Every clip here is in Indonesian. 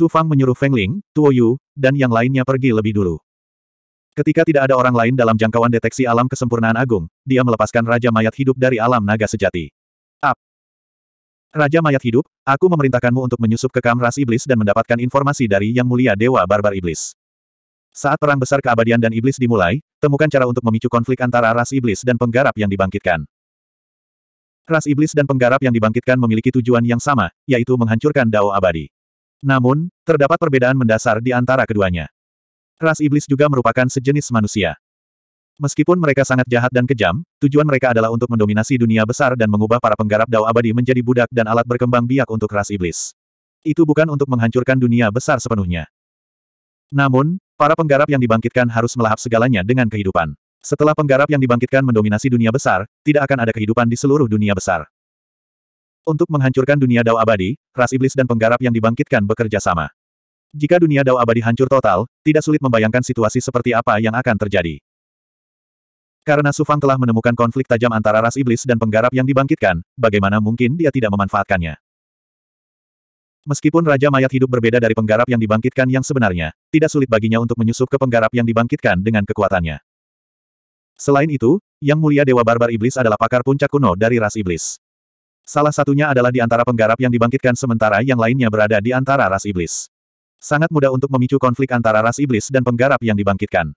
Su Fang menyuruh Feng Ling, Tuo Yu, dan yang lainnya pergi lebih dulu. Ketika tidak ada orang lain dalam jangkauan deteksi alam kesempurnaan agung, dia melepaskan Raja Mayat Hidup dari alam naga sejati. Up! Raja Mayat Hidup, aku memerintahkanmu untuk menyusup ke kamras iblis dan mendapatkan informasi dari Yang Mulia Dewa Barbar Iblis. Saat Perang Besar Keabadian dan Iblis dimulai, temukan cara untuk memicu konflik antara ras iblis dan penggarap yang dibangkitkan. Ras iblis dan penggarap yang dibangkitkan memiliki tujuan yang sama, yaitu menghancurkan Dao Abadi. Namun, terdapat perbedaan mendasar di antara keduanya. Ras iblis juga merupakan sejenis manusia. Meskipun mereka sangat jahat dan kejam, tujuan mereka adalah untuk mendominasi dunia besar dan mengubah para penggarap dao abadi menjadi budak dan alat berkembang biak untuk ras iblis. Itu bukan untuk menghancurkan dunia besar sepenuhnya. Namun, para penggarap yang dibangkitkan harus melahap segalanya dengan kehidupan. Setelah penggarap yang dibangkitkan mendominasi dunia besar, tidak akan ada kehidupan di seluruh dunia besar. Untuk menghancurkan dunia Dao abadi, ras iblis dan penggarap yang dibangkitkan bekerja sama. Jika dunia Dao abadi hancur total, tidak sulit membayangkan situasi seperti apa yang akan terjadi. Karena Sufang telah menemukan konflik tajam antara ras iblis dan penggarap yang dibangkitkan, bagaimana mungkin dia tidak memanfaatkannya? Meskipun Raja Mayat hidup berbeda dari penggarap yang dibangkitkan yang sebenarnya, tidak sulit baginya untuk menyusup ke penggarap yang dibangkitkan dengan kekuatannya. Selain itu, Yang Mulia Dewa Barbar Iblis adalah pakar puncak kuno dari ras iblis. Salah satunya adalah di antara penggarap yang dibangkitkan sementara yang lainnya berada di antara ras iblis. Sangat mudah untuk memicu konflik antara ras iblis dan penggarap yang dibangkitkan.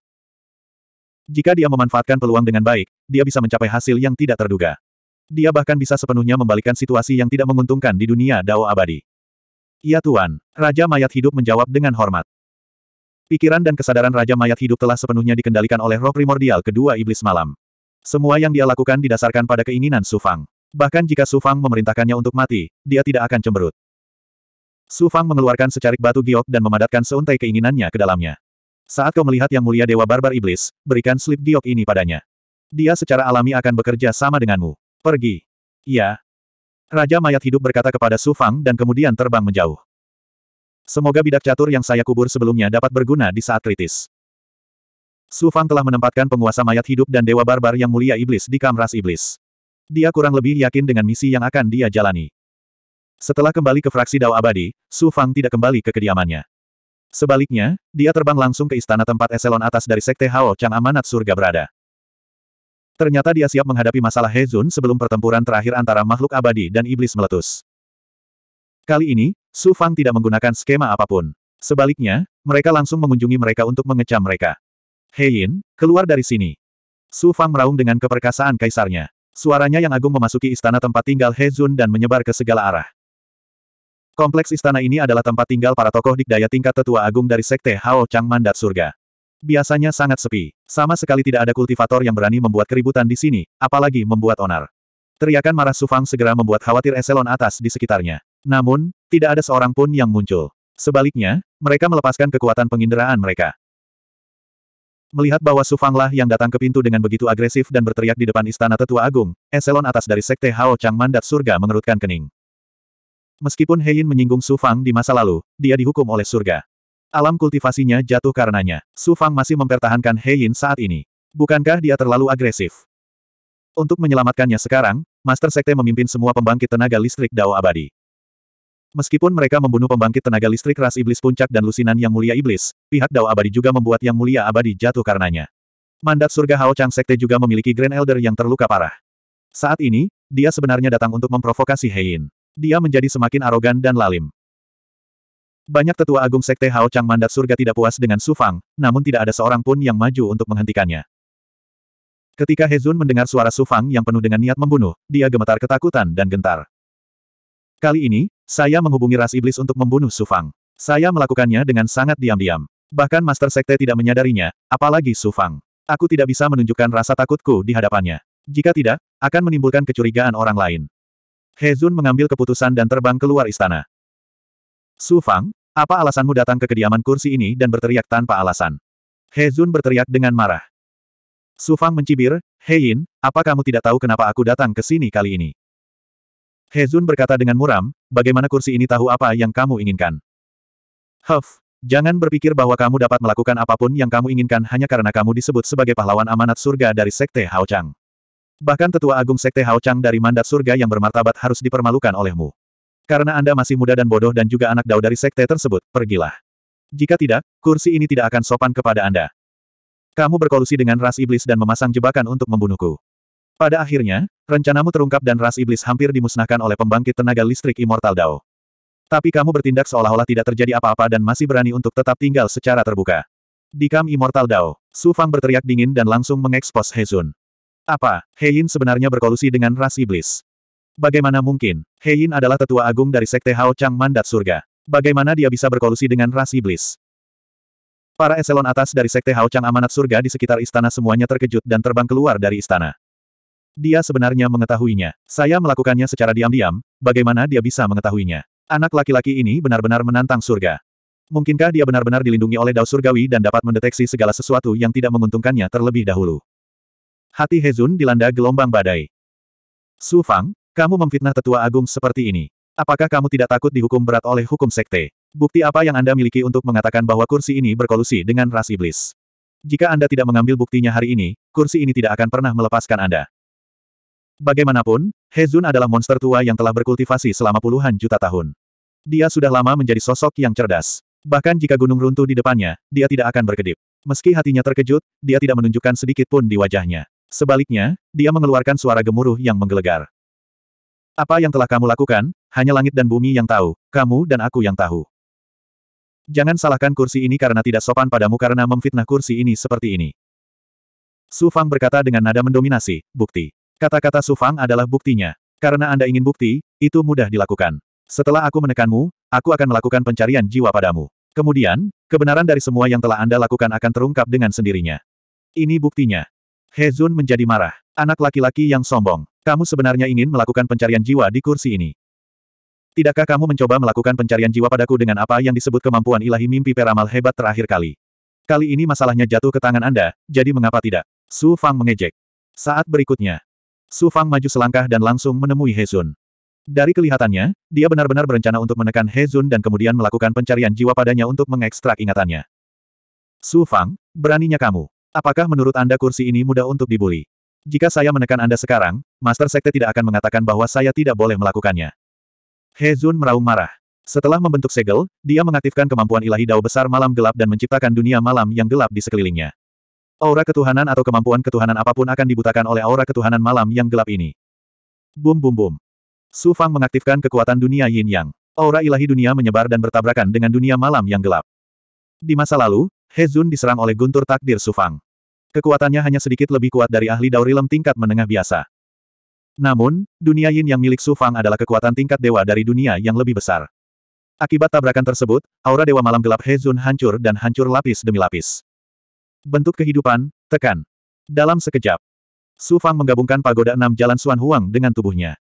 Jika dia memanfaatkan peluang dengan baik, dia bisa mencapai hasil yang tidak terduga. Dia bahkan bisa sepenuhnya membalikkan situasi yang tidak menguntungkan di dunia Dao abadi. Ya Tuan, Raja Mayat Hidup menjawab dengan hormat. Pikiran dan kesadaran Raja Mayat Hidup telah sepenuhnya dikendalikan oleh roh primordial kedua iblis malam. Semua yang dia lakukan didasarkan pada keinginan Sufang. Bahkan jika Su Fang memerintahkannya untuk mati, dia tidak akan cemberut. Su Fang mengeluarkan secarik batu giok dan memadatkan seuntai keinginannya ke dalamnya. Saat kau melihat yang mulia Dewa Barbar Iblis, berikan slip giok ini padanya. Dia secara alami akan bekerja sama denganmu. Pergi. Ya. Raja mayat hidup berkata kepada Su Fang dan kemudian terbang menjauh. Semoga bidak catur yang saya kubur sebelumnya dapat berguna di saat kritis. Su Fang telah menempatkan penguasa mayat hidup dan dewa barbar yang mulia iblis di kamras iblis dia kurang lebih yakin dengan misi yang akan dia jalani. Setelah kembali ke fraksi Dao Abadi, Su Fang tidak kembali ke kediamannya. Sebaliknya, dia terbang langsung ke istana tempat eselon atas dari Sekte Hao Chang Amanat Surga berada. Ternyata dia siap menghadapi masalah Zun sebelum pertempuran terakhir antara makhluk abadi dan iblis meletus. Kali ini, Su Fang tidak menggunakan skema apapun. Sebaliknya, mereka langsung mengunjungi mereka untuk mengecam mereka. Hei Yin, keluar dari sini. Su Fang meraung dengan keperkasaan kaisarnya. Suaranya yang agung memasuki istana tempat tinggal Zun dan menyebar ke segala arah. Kompleks istana ini adalah tempat tinggal para tokoh dikdaya tingkat tetua agung dari Sekte Hao Chang Mandat Surga. Biasanya sangat sepi. Sama sekali tidak ada kultivator yang berani membuat keributan di sini, apalagi membuat onar. Teriakan marah Sufang segera membuat khawatir eselon atas di sekitarnya. Namun, tidak ada seorang pun yang muncul. Sebaliknya, mereka melepaskan kekuatan penginderaan mereka. Melihat bahwa Su Fanglah yang datang ke pintu dengan begitu agresif dan berteriak di depan istana tetua agung, eselon atas dari sekte Hao Chang Mandat Surga mengerutkan kening. Meskipun Heyin menyinggung Su Fang di masa lalu, dia dihukum oleh surga. Alam kultivasinya jatuh karenanya. Su Fang masih mempertahankan Heyin saat ini. Bukankah dia terlalu agresif? Untuk menyelamatkannya sekarang, Master Sekte memimpin semua pembangkit tenaga listrik Dao Abadi. Meskipun mereka membunuh pembangkit tenaga listrik ras iblis puncak dan lusinan yang mulia iblis, pihak Dao Abadi juga membuat yang mulia abadi jatuh karenanya. Mandat surga Hao Chang Sekte juga memiliki Grand Elder yang terluka parah. Saat ini, dia sebenarnya datang untuk memprovokasi Hein. Dia menjadi semakin arogan dan lalim. Banyak tetua agung Sekte Hao Chang Mandat Surga tidak puas dengan Su Fang, namun tidak ada seorang pun yang maju untuk menghentikannya. Ketika Hezun mendengar suara Su Fang yang penuh dengan niat membunuh, dia gemetar ketakutan dan gentar. Kali ini, saya menghubungi ras iblis untuk membunuh Sufang. Saya melakukannya dengan sangat diam-diam. Bahkan Master Sekte tidak menyadarinya, apalagi Sufang. Aku tidak bisa menunjukkan rasa takutku di hadapannya. Jika tidak, akan menimbulkan kecurigaan orang lain. He Hezun mengambil keputusan dan terbang keluar istana. Sufang, apa alasanmu datang ke kediaman kursi ini dan berteriak tanpa alasan? He Hezun berteriak dengan marah. Sufang mencibir, Yin, apa kamu tidak tahu kenapa aku datang ke sini kali ini? Hezun berkata dengan muram, bagaimana kursi ini tahu apa yang kamu inginkan? Huff, jangan berpikir bahwa kamu dapat melakukan apapun yang kamu inginkan hanya karena kamu disebut sebagai pahlawan amanat surga dari Sekte Haochang. Bahkan tetua agung Sekte Haochang dari mandat surga yang bermartabat harus dipermalukan olehmu. Karena Anda masih muda dan bodoh dan juga anak dau dari sekte tersebut, pergilah. Jika tidak, kursi ini tidak akan sopan kepada Anda. Kamu berkolusi dengan ras iblis dan memasang jebakan untuk membunuhku. Pada akhirnya, rencanamu terungkap dan ras iblis hampir dimusnahkan oleh pembangkit tenaga listrik Immortal Dao. Tapi kamu bertindak seolah-olah tidak terjadi apa-apa dan masih berani untuk tetap tinggal secara terbuka. Di Kam Immortal Dao, Su Fang berteriak dingin dan langsung mengekspos Hezun. Apa, Heyin sebenarnya berkolusi dengan ras iblis? Bagaimana mungkin? Heyin adalah tetua agung dari Sekte Hao Chang Mandat Surga. Bagaimana dia bisa berkolusi dengan ras iblis? Para eselon atas dari Sekte Hao Chang Amanat Surga di sekitar istana semuanya terkejut dan terbang keluar dari istana. Dia sebenarnya mengetahuinya. Saya melakukannya secara diam-diam, bagaimana dia bisa mengetahuinya? Anak laki-laki ini benar-benar menantang surga. Mungkinkah dia benar-benar dilindungi oleh dao surgawi dan dapat mendeteksi segala sesuatu yang tidak menguntungkannya terlebih dahulu? Hati Hezun dilanda gelombang badai. Su Fang, kamu memfitnah tetua agung seperti ini. Apakah kamu tidak takut dihukum berat oleh hukum sekte? Bukti apa yang Anda miliki untuk mengatakan bahwa kursi ini berkolusi dengan ras iblis? Jika Anda tidak mengambil buktinya hari ini, kursi ini tidak akan pernah melepaskan Anda. Bagaimanapun, Hezun adalah monster tua yang telah berkultivasi selama puluhan juta tahun. Dia sudah lama menjadi sosok yang cerdas. Bahkan jika gunung runtuh di depannya, dia tidak akan berkedip. Meski hatinya terkejut, dia tidak menunjukkan sedikit pun di wajahnya. Sebaliknya, dia mengeluarkan suara gemuruh yang menggelegar. Apa yang telah kamu lakukan, hanya langit dan bumi yang tahu, kamu dan aku yang tahu. Jangan salahkan kursi ini karena tidak sopan padamu karena memfitnah kursi ini seperti ini. Su Fang berkata dengan nada mendominasi, bukti. Kata-kata Sufang adalah buktinya. Karena Anda ingin bukti, itu mudah dilakukan. Setelah aku menekanmu, aku akan melakukan pencarian jiwa padamu. Kemudian, kebenaran dari semua yang telah Anda lakukan akan terungkap dengan sendirinya. Ini buktinya. Hezun menjadi marah. Anak laki-laki yang sombong. Kamu sebenarnya ingin melakukan pencarian jiwa di kursi ini. Tidakkah kamu mencoba melakukan pencarian jiwa padaku dengan apa yang disebut kemampuan ilahi mimpi peramal hebat terakhir kali? Kali ini masalahnya jatuh ke tangan Anda, jadi mengapa tidak? Su Fang mengejek. Saat berikutnya, Su Fang maju selangkah dan langsung menemui He Hezun. Dari kelihatannya, dia benar-benar berencana untuk menekan He Hezun dan kemudian melakukan pencarian jiwa padanya untuk mengekstrak ingatannya. Su Fang, beraninya kamu. Apakah menurut Anda kursi ini mudah untuk dibuli? Jika saya menekan Anda sekarang, Master Sekte tidak akan mengatakan bahwa saya tidak boleh melakukannya. He Zun meraung marah. Setelah membentuk segel, dia mengaktifkan kemampuan ilahi dao besar malam gelap dan menciptakan dunia malam yang gelap di sekelilingnya. Aura ketuhanan atau kemampuan ketuhanan apapun akan dibutakan oleh aura ketuhanan malam yang gelap ini. Bum bum bum. Su Fang mengaktifkan kekuatan dunia yin yang. Aura ilahi dunia menyebar dan bertabrakan dengan dunia malam yang gelap. Di masa lalu, He Zun diserang oleh guntur takdir Su Fang. Kekuatannya hanya sedikit lebih kuat dari ahli daurilem tingkat menengah biasa. Namun, dunia yin yang milik Su Fang adalah kekuatan tingkat dewa dari dunia yang lebih besar. Akibat tabrakan tersebut, aura dewa malam gelap He Zun hancur dan hancur lapis demi lapis. Bentuk kehidupan, tekan. Dalam sekejap, Su Fang menggabungkan pagoda enam jalan Suan Huang dengan tubuhnya.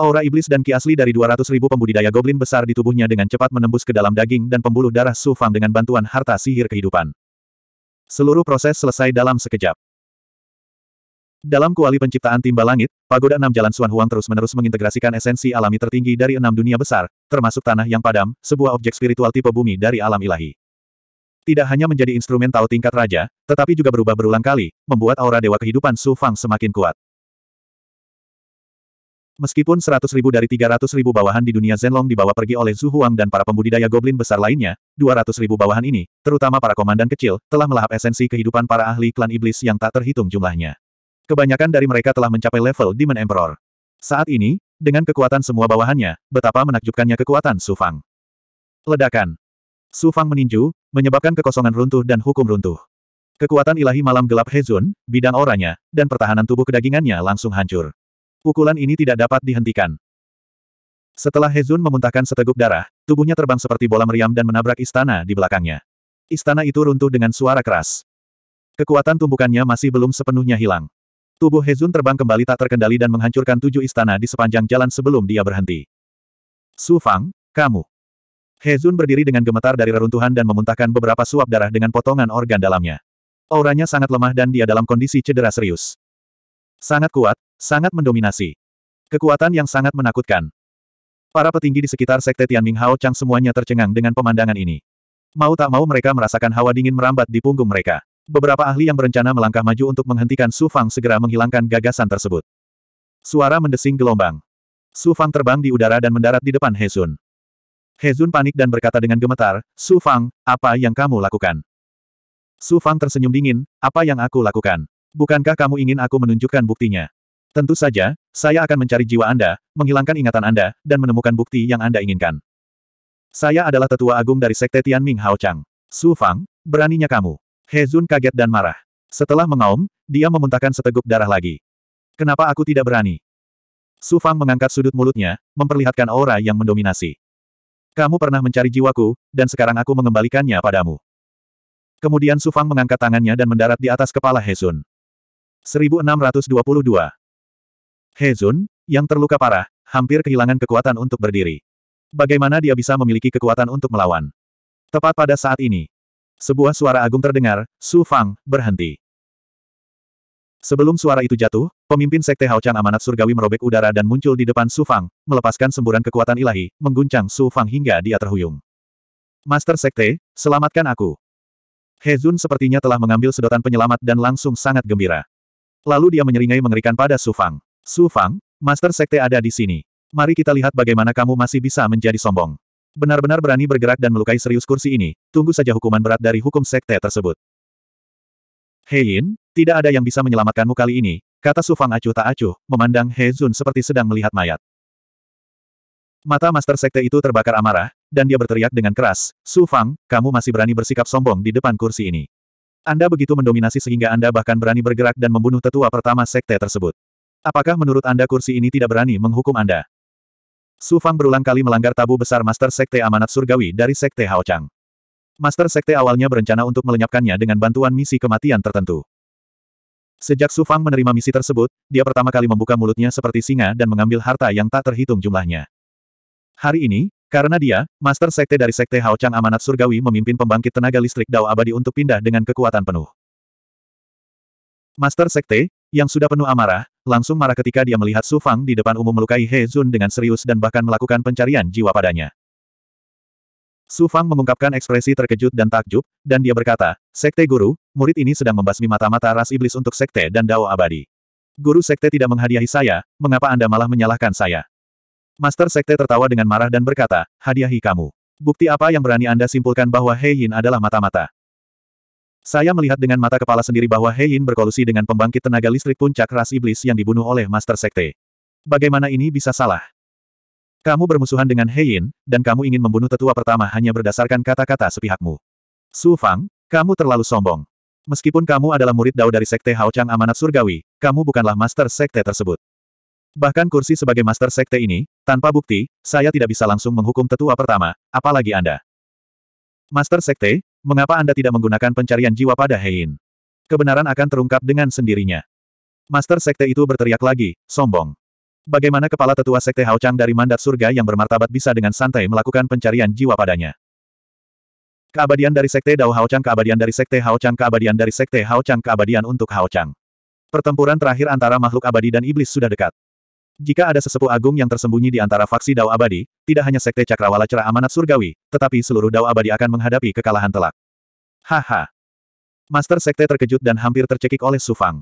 Aura iblis dan ki asli dari 200 ribu pembudidaya goblin besar di tubuhnya dengan cepat menembus ke dalam daging dan pembuluh darah Su Fang dengan bantuan harta sihir kehidupan. Seluruh proses selesai dalam sekejap. Dalam kuali penciptaan timba langit, pagoda enam jalan Suan Huang terus-menerus mengintegrasikan esensi alami tertinggi dari enam dunia besar, termasuk tanah yang padam, sebuah objek spiritual tipe bumi dari alam ilahi tidak hanya menjadi instrumen tahu tingkat raja, tetapi juga berubah berulang kali, membuat aura dewa kehidupan Su Fang semakin kuat. Meskipun 100 ribu dari 300 ribu bawahan di dunia Zenlong dibawa pergi oleh Zhu Huang dan para pembudidaya goblin besar lainnya, 200 ribu bawahan ini, terutama para komandan kecil, telah melahap esensi kehidupan para ahli klan iblis yang tak terhitung jumlahnya. Kebanyakan dari mereka telah mencapai level Demon Emperor. Saat ini, dengan kekuatan semua bawahannya, betapa menakjubkannya kekuatan Su Fang. Ledakan. Su Fang meninju, menyebabkan kekosongan runtuh dan hukum runtuh. Kekuatan ilahi malam gelap Hezun, bidang oranya, dan pertahanan tubuh kedagingannya langsung hancur. Pukulan ini tidak dapat dihentikan. Setelah Hezun memuntahkan seteguk darah, tubuhnya terbang seperti bola meriam dan menabrak istana di belakangnya. Istana itu runtuh dengan suara keras. Kekuatan tumbukannya masih belum sepenuhnya hilang. Tubuh Hezun terbang kembali tak terkendali dan menghancurkan tujuh istana di sepanjang jalan sebelum dia berhenti. Su Fang, kamu. Hezun berdiri dengan gemetar dari reruntuhan dan memuntahkan beberapa suap darah dengan potongan organ dalamnya. Auranya sangat lemah dan dia dalam kondisi cedera serius. Sangat kuat, sangat mendominasi. Kekuatan yang sangat menakutkan. Para petinggi di sekitar Sekte Tianming Hao Chang semuanya tercengang dengan pemandangan ini. Mau tak mau mereka merasakan hawa dingin merambat di punggung mereka. Beberapa ahli yang berencana melangkah maju untuk menghentikan Su Fang segera menghilangkan gagasan tersebut. Suara mendesing gelombang. Su Fang terbang di udara dan mendarat di depan Hezun. Hezun panik dan berkata dengan gemetar, Su Fang, apa yang kamu lakukan? Su Fang tersenyum dingin, apa yang aku lakukan? Bukankah kamu ingin aku menunjukkan buktinya? Tentu saja, saya akan mencari jiwa Anda, menghilangkan ingatan Anda, dan menemukan bukti yang Anda inginkan. Saya adalah tetua agung dari Sekte Tianming Hao Chang. Su Fang, beraninya kamu. Hezun kaget dan marah. Setelah mengaum, dia memuntahkan seteguk darah lagi. Kenapa aku tidak berani? Su Fang mengangkat sudut mulutnya, memperlihatkan aura yang mendominasi. Kamu pernah mencari jiwaku, dan sekarang aku mengembalikannya padamu. Kemudian Sufang mengangkat tangannya dan mendarat di atas kepala Hezun. 1622 Hezun, yang terluka parah, hampir kehilangan kekuatan untuk berdiri. Bagaimana dia bisa memiliki kekuatan untuk melawan? Tepat pada saat ini, sebuah suara agung terdengar, Su Fang, berhenti. Sebelum suara itu jatuh, Pemimpin Sekte Haochan Amanat Surgawi merobek udara dan muncul di depan Su Fang, melepaskan semburan kekuatan ilahi, mengguncang Su Fang hingga dia terhuyung. Master Sekte, selamatkan aku. He Hezun sepertinya telah mengambil sedotan penyelamat dan langsung sangat gembira. Lalu dia menyeringai mengerikan pada Su Fang. Su Fang, Master Sekte ada di sini. Mari kita lihat bagaimana kamu masih bisa menjadi sombong. Benar-benar berani bergerak dan melukai serius kursi ini, tunggu saja hukuman berat dari hukum sekte tersebut. Yin, tidak ada yang bisa menyelamatkanmu kali ini, Kata Sufang acuh tak acuh, memandang He Zun seperti sedang melihat mayat. Mata Master Sekte itu terbakar amarah, dan dia berteriak dengan keras, Su Fang, kamu masih berani bersikap sombong di depan kursi ini. Anda begitu mendominasi sehingga Anda bahkan berani bergerak dan membunuh tetua pertama Sekte tersebut. Apakah menurut Anda kursi ini tidak berani menghukum Anda? Su Fang berulang kali melanggar tabu besar Master Sekte Amanat Surgawi dari Sekte Hao Chang. Master Sekte awalnya berencana untuk melenyapkannya dengan bantuan misi kematian tertentu. Sejak Su Fang menerima misi tersebut, dia pertama kali membuka mulutnya seperti singa dan mengambil harta yang tak terhitung jumlahnya. Hari ini, karena dia, Master Sekte dari Sekte Hao Chang Amanat Surgawi memimpin pembangkit tenaga listrik Dao Abadi untuk pindah dengan kekuatan penuh. Master Sekte, yang sudah penuh amarah, langsung marah ketika dia melihat Su Fang di depan umum melukai He Zun dengan serius dan bahkan melakukan pencarian jiwa padanya. Su Fang mengungkapkan ekspresi terkejut dan takjub, dan dia berkata, Sekte Guru, murid ini sedang membasmi mata-mata ras iblis untuk Sekte dan Dao Abadi. Guru Sekte tidak menghadiahi saya, mengapa Anda malah menyalahkan saya? Master Sekte tertawa dengan marah dan berkata, hadiahi kamu. Bukti apa yang berani Anda simpulkan bahwa Hei Yin adalah mata-mata? Saya melihat dengan mata kepala sendiri bahwa Hei Yin berkolusi dengan pembangkit tenaga listrik puncak ras iblis yang dibunuh oleh Master Sekte. Bagaimana ini bisa salah? Kamu bermusuhan dengan Heyin, dan kamu ingin membunuh tetua pertama hanya berdasarkan kata-kata sepihakmu. Su Fang, kamu terlalu sombong. Meskipun kamu adalah murid dao dari Sekte Hao Chang Amanat Surgawi, kamu bukanlah master sekte tersebut. Bahkan kursi sebagai master sekte ini, tanpa bukti, saya tidak bisa langsung menghukum tetua pertama, apalagi Anda. Master sekte, mengapa Anda tidak menggunakan pencarian jiwa pada Heyin? Kebenaran akan terungkap dengan sendirinya. Master sekte itu berteriak lagi, sombong. Bagaimana kepala tetua Sekte Hao Chang dari mandat surga yang bermartabat bisa dengan santai melakukan pencarian jiwa padanya? Keabadian dari Sekte Dao Hao Chang keabadian dari Sekte Hao Chang keabadian dari Sekte Hao Chang keabadian untuk Hao Chang. Pertempuran terakhir antara makhluk abadi dan iblis sudah dekat. Jika ada sesepuh agung yang tersembunyi di antara faksi Dao abadi, tidak hanya Sekte Cakrawala cerah amanat surgawi, tetapi seluruh Dao abadi akan menghadapi kekalahan telak. Haha. Master Sekte terkejut dan hampir tercekik oleh Sufang.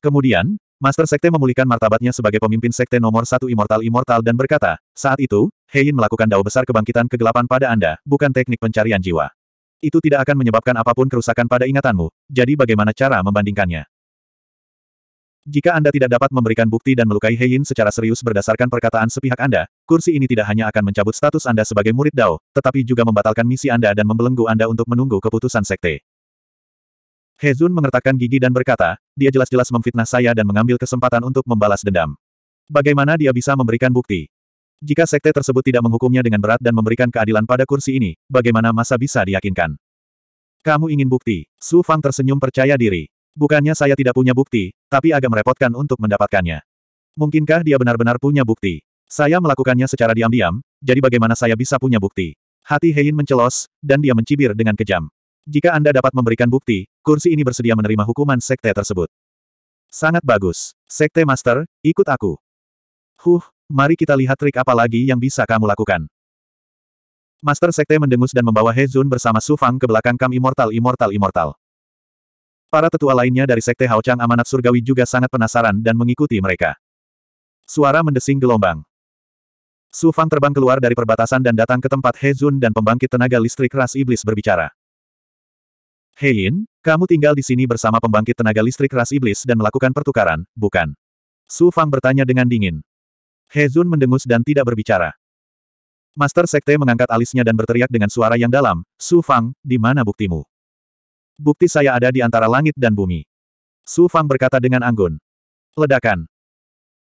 Kemudian, Master Sekte memulihkan martabatnya sebagai pemimpin Sekte nomor satu Immortal Immortal dan berkata, saat itu, Hein melakukan dao besar kebangkitan kegelapan pada Anda, bukan teknik pencarian jiwa. Itu tidak akan menyebabkan apapun kerusakan pada ingatanmu, jadi bagaimana cara membandingkannya? Jika Anda tidak dapat memberikan bukti dan melukai Hein secara serius berdasarkan perkataan sepihak Anda, kursi ini tidak hanya akan mencabut status Anda sebagai murid dao, tetapi juga membatalkan misi Anda dan membelenggu Anda untuk menunggu keputusan Sekte. Hezun mengertakkan gigi dan berkata, dia jelas-jelas memfitnah saya dan mengambil kesempatan untuk membalas dendam. Bagaimana dia bisa memberikan bukti? Jika sekte tersebut tidak menghukumnya dengan berat dan memberikan keadilan pada kursi ini, bagaimana masa bisa diyakinkan? Kamu ingin bukti? Su Fang tersenyum percaya diri. Bukannya saya tidak punya bukti, tapi agak merepotkan untuk mendapatkannya. Mungkinkah dia benar-benar punya bukti? Saya melakukannya secara diam-diam, jadi bagaimana saya bisa punya bukti? Hati Hein mencelos, dan dia mencibir dengan kejam. Jika Anda dapat memberikan bukti, kursi ini bersedia menerima hukuman sekte tersebut. Sangat bagus. Sekte Master, ikut aku. Huh, mari kita lihat trik apa lagi yang bisa kamu lakukan. Master Sekte mendengus dan membawa Hezun bersama Su Fang ke belakang Kam Immortal Immortal Immortal. Para tetua lainnya dari Sekte Hao Chang Amanat Surgawi juga sangat penasaran dan mengikuti mereka. Suara mendesing gelombang. Su Fang terbang keluar dari perbatasan dan datang ke tempat Hezun dan pembangkit tenaga listrik ras iblis berbicara. Hein, kamu tinggal di sini bersama pembangkit tenaga listrik ras iblis dan melakukan pertukaran, bukan? Su Fang bertanya dengan dingin. Hezun mendengus dan tidak berbicara. Master Sekte mengangkat alisnya dan berteriak dengan suara yang dalam, Su Fang, di mana buktimu? Bukti saya ada di antara langit dan bumi. Su Fang berkata dengan anggun. Ledakan.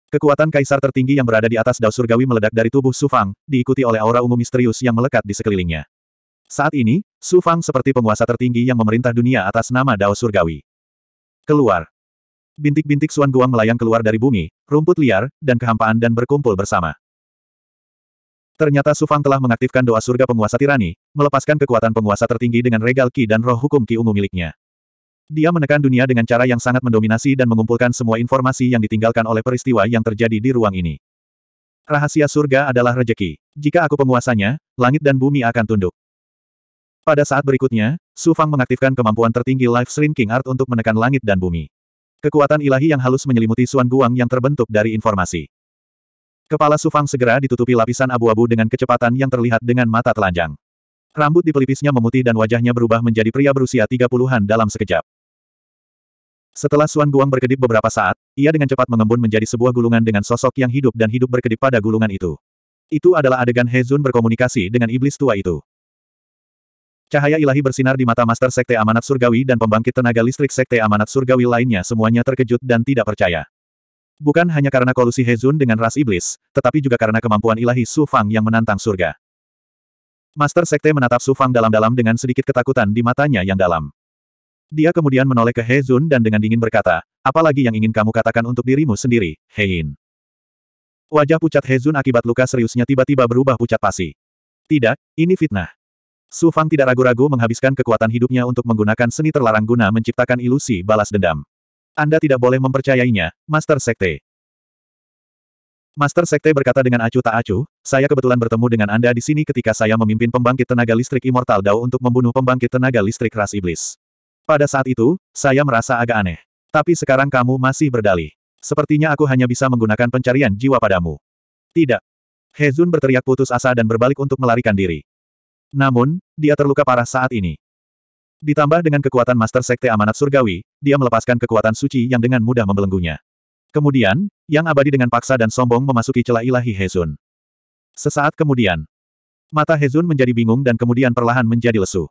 Kekuatan kaisar tertinggi yang berada di atas dao surgawi meledak dari tubuh Su Fang, diikuti oleh aura ungu misterius yang melekat di sekelilingnya. Saat ini, Su Fang seperti penguasa tertinggi yang memerintah dunia atas nama Dao Surgawi. Keluar. Bintik-bintik Suan Guang melayang keluar dari bumi, rumput liar, dan kehampaan dan berkumpul bersama. Ternyata Su Fang telah mengaktifkan doa surga penguasa tirani, melepaskan kekuatan penguasa tertinggi dengan regal Ki dan roh hukum Ki ungu miliknya. Dia menekan dunia dengan cara yang sangat mendominasi dan mengumpulkan semua informasi yang ditinggalkan oleh peristiwa yang terjadi di ruang ini. Rahasia surga adalah rejeki. Jika aku penguasanya, langit dan bumi akan tunduk. Pada saat berikutnya, Su Fang mengaktifkan kemampuan tertinggi Life Shrinking Art untuk menekan langit dan bumi. Kekuatan ilahi yang halus menyelimuti Suan Guang yang terbentuk dari informasi. Kepala Su Fang segera ditutupi lapisan abu-abu dengan kecepatan yang terlihat dengan mata telanjang. Rambut di pelipisnya memutih dan wajahnya berubah menjadi pria berusia 30-an dalam sekejap. Setelah Suan Guang berkedip beberapa saat, ia dengan cepat mengembun menjadi sebuah gulungan dengan sosok yang hidup dan hidup berkedip pada gulungan itu. Itu adalah adegan Hezun berkomunikasi dengan iblis tua itu. Cahaya ilahi bersinar di mata Master Sekte Amanat Surgawi dan pembangkit tenaga listrik Sekte Amanat Surgawi lainnya semuanya terkejut dan tidak percaya. Bukan hanya karena kolusi Hezun dengan ras iblis, tetapi juga karena kemampuan ilahi Su Fang yang menantang surga. Master Sekte menatap Su Fang dalam-dalam dengan sedikit ketakutan di matanya yang dalam. Dia kemudian menoleh ke Hezun dan dengan dingin berkata, apalagi yang ingin kamu katakan untuk dirimu sendiri, Hein. Wajah pucat Hezun akibat luka seriusnya tiba-tiba berubah pucat pasi. Tidak, ini fitnah. Su Fang tidak ragu-ragu menghabiskan kekuatan hidupnya untuk menggunakan seni terlarang guna menciptakan ilusi balas dendam. Anda tidak boleh mempercayainya, Master Sekte. Master Sekte berkata dengan acuh tak acuh, saya kebetulan bertemu dengan Anda di sini ketika saya memimpin pembangkit tenaga listrik Immortal Dao untuk membunuh pembangkit tenaga listrik ras iblis. Pada saat itu, saya merasa agak aneh. Tapi sekarang kamu masih berdalih. Sepertinya aku hanya bisa menggunakan pencarian jiwa padamu. Tidak. Hezun berteriak putus asa dan berbalik untuk melarikan diri. Namun, dia terluka parah saat ini. Ditambah dengan kekuatan Master Sekte Amanat Surgawi, dia melepaskan kekuatan suci yang dengan mudah membelenggunya. Kemudian, yang abadi dengan paksa dan sombong memasuki celah ilahi Hezun. Sesaat kemudian, mata Hezun menjadi bingung dan kemudian perlahan menjadi lesu.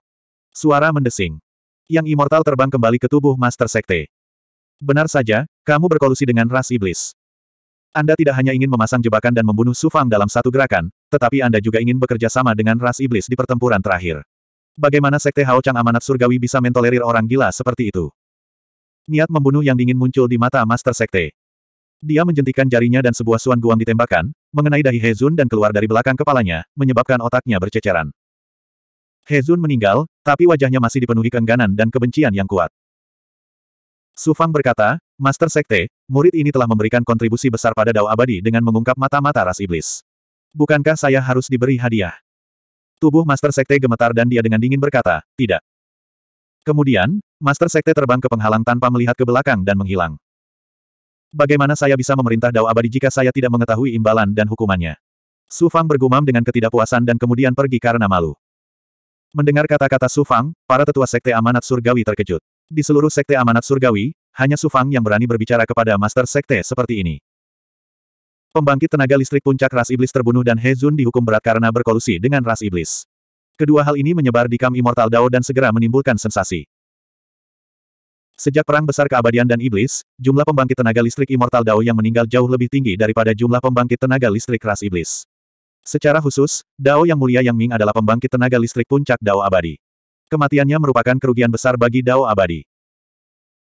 Suara mendesing. Yang immortal terbang kembali ke tubuh Master Sekte. Benar saja, kamu berkolusi dengan ras iblis. Anda tidak hanya ingin memasang jebakan dan membunuh Sufang dalam satu gerakan, tetapi Anda juga ingin bekerja sama dengan ras iblis di pertempuran terakhir. Bagaimana Sekte Hao Chang Amanat Surgawi bisa mentolerir orang gila seperti itu? Niat membunuh yang dingin muncul di mata Master Sekte. Dia menjentikan jarinya dan sebuah suan guam ditembakkan, mengenai dahi Hezun dan keluar dari belakang kepalanya, menyebabkan otaknya berceceran. Hezun meninggal, tapi wajahnya masih dipenuhi keengganan dan kebencian yang kuat. Su Fang berkata, Master Sekte, murid ini telah memberikan kontribusi besar pada Dao Abadi dengan mengungkap mata-mata ras iblis. Bukankah saya harus diberi hadiah? Tubuh Master Sekte gemetar dan dia dengan dingin berkata, tidak. Kemudian, Master Sekte terbang ke penghalang tanpa melihat ke belakang dan menghilang. Bagaimana saya bisa memerintah Dao Abadi jika saya tidak mengetahui imbalan dan hukumannya? Su Fang bergumam dengan ketidakpuasan dan kemudian pergi karena malu. Mendengar kata-kata Su Fang, para tetua sekte amanat surgawi terkejut. Di seluruh sekte amanat surgawi, hanya Sufang yang berani berbicara kepada master sekte seperti ini. Pembangkit tenaga listrik puncak ras iblis terbunuh dan Hezun dihukum berat karena berkolusi dengan ras iblis. Kedua hal ini menyebar di Kam Immortal Dao dan segera menimbulkan sensasi. Sejak Perang Besar Keabadian dan Iblis, jumlah pembangkit tenaga listrik Immortal Dao yang meninggal jauh lebih tinggi daripada jumlah pembangkit tenaga listrik ras iblis. Secara khusus, Dao yang mulia Yang Ming adalah pembangkit tenaga listrik puncak Dao abadi. Kematiannya merupakan kerugian besar bagi Dao abadi.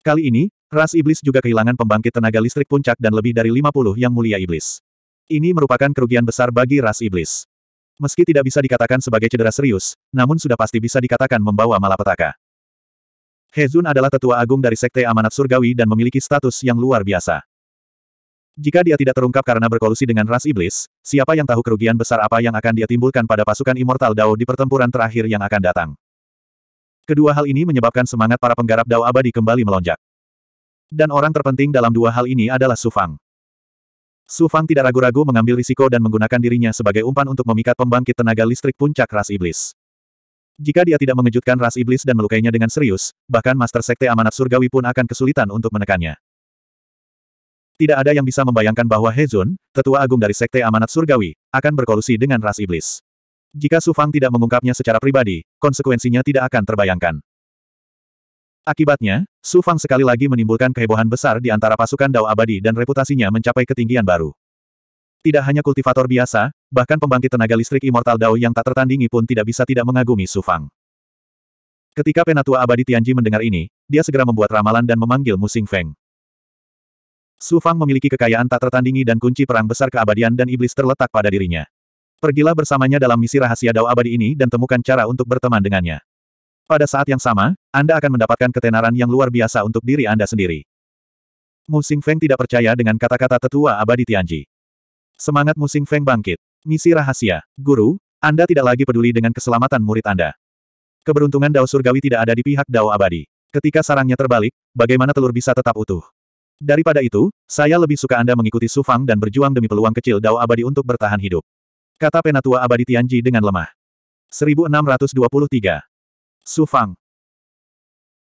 Kali ini, ras iblis juga kehilangan pembangkit tenaga listrik puncak dan lebih dari 50 yang mulia iblis. Ini merupakan kerugian besar bagi ras iblis. Meski tidak bisa dikatakan sebagai cedera serius, namun sudah pasti bisa dikatakan membawa malapetaka. Hezun adalah tetua agung dari Sekte Amanat Surgawi dan memiliki status yang luar biasa. Jika dia tidak terungkap karena berkolusi dengan ras iblis, siapa yang tahu kerugian besar apa yang akan dia timbulkan pada pasukan Immortal Dao di pertempuran terakhir yang akan datang. Kedua hal ini menyebabkan semangat para penggarap dao abadi kembali melonjak. Dan orang terpenting dalam dua hal ini adalah Sufang. Sufang tidak ragu-ragu mengambil risiko dan menggunakan dirinya sebagai umpan untuk memikat pembangkit tenaga listrik puncak ras iblis. Jika dia tidak mengejutkan ras iblis dan melukainya dengan serius, bahkan Master Sekte Amanat Surgawi pun akan kesulitan untuk menekannya. Tidak ada yang bisa membayangkan bahwa Hezun, tetua agung dari Sekte Amanat Surgawi, akan berkolusi dengan ras iblis. Jika Su Fang tidak mengungkapnya secara pribadi, konsekuensinya tidak akan terbayangkan. Akibatnya, Su Fang sekali lagi menimbulkan kehebohan besar di antara pasukan Dao Abadi dan reputasinya mencapai ketinggian baru. Tidak hanya kultivator biasa, bahkan pembangkit tenaga listrik Immortal Dao yang tak tertandingi pun tidak bisa tidak mengagumi Su Fang. Ketika Penatua Abadi Tianji mendengar ini, dia segera membuat ramalan dan memanggil Musing Feng. Su Fang memiliki kekayaan tak tertandingi dan kunci perang besar keabadian dan iblis terletak pada dirinya. Pergilah bersamanya dalam misi rahasia Dao abadi ini dan temukan cara untuk berteman dengannya. Pada saat yang sama, Anda akan mendapatkan ketenaran yang luar biasa untuk diri Anda sendiri. Mu Feng tidak percaya dengan kata-kata tetua abadi Tianji. Semangat Mu Feng bangkit. Misi rahasia. Guru, Anda tidak lagi peduli dengan keselamatan murid Anda. Keberuntungan Dao Surgawi tidak ada di pihak Dao abadi. Ketika sarangnya terbalik, bagaimana telur bisa tetap utuh? Daripada itu, saya lebih suka Anda mengikuti Sufang dan berjuang demi peluang kecil Dao abadi untuk bertahan hidup. Kata penatua abadi Tianji dengan lemah. 1623. Sufang.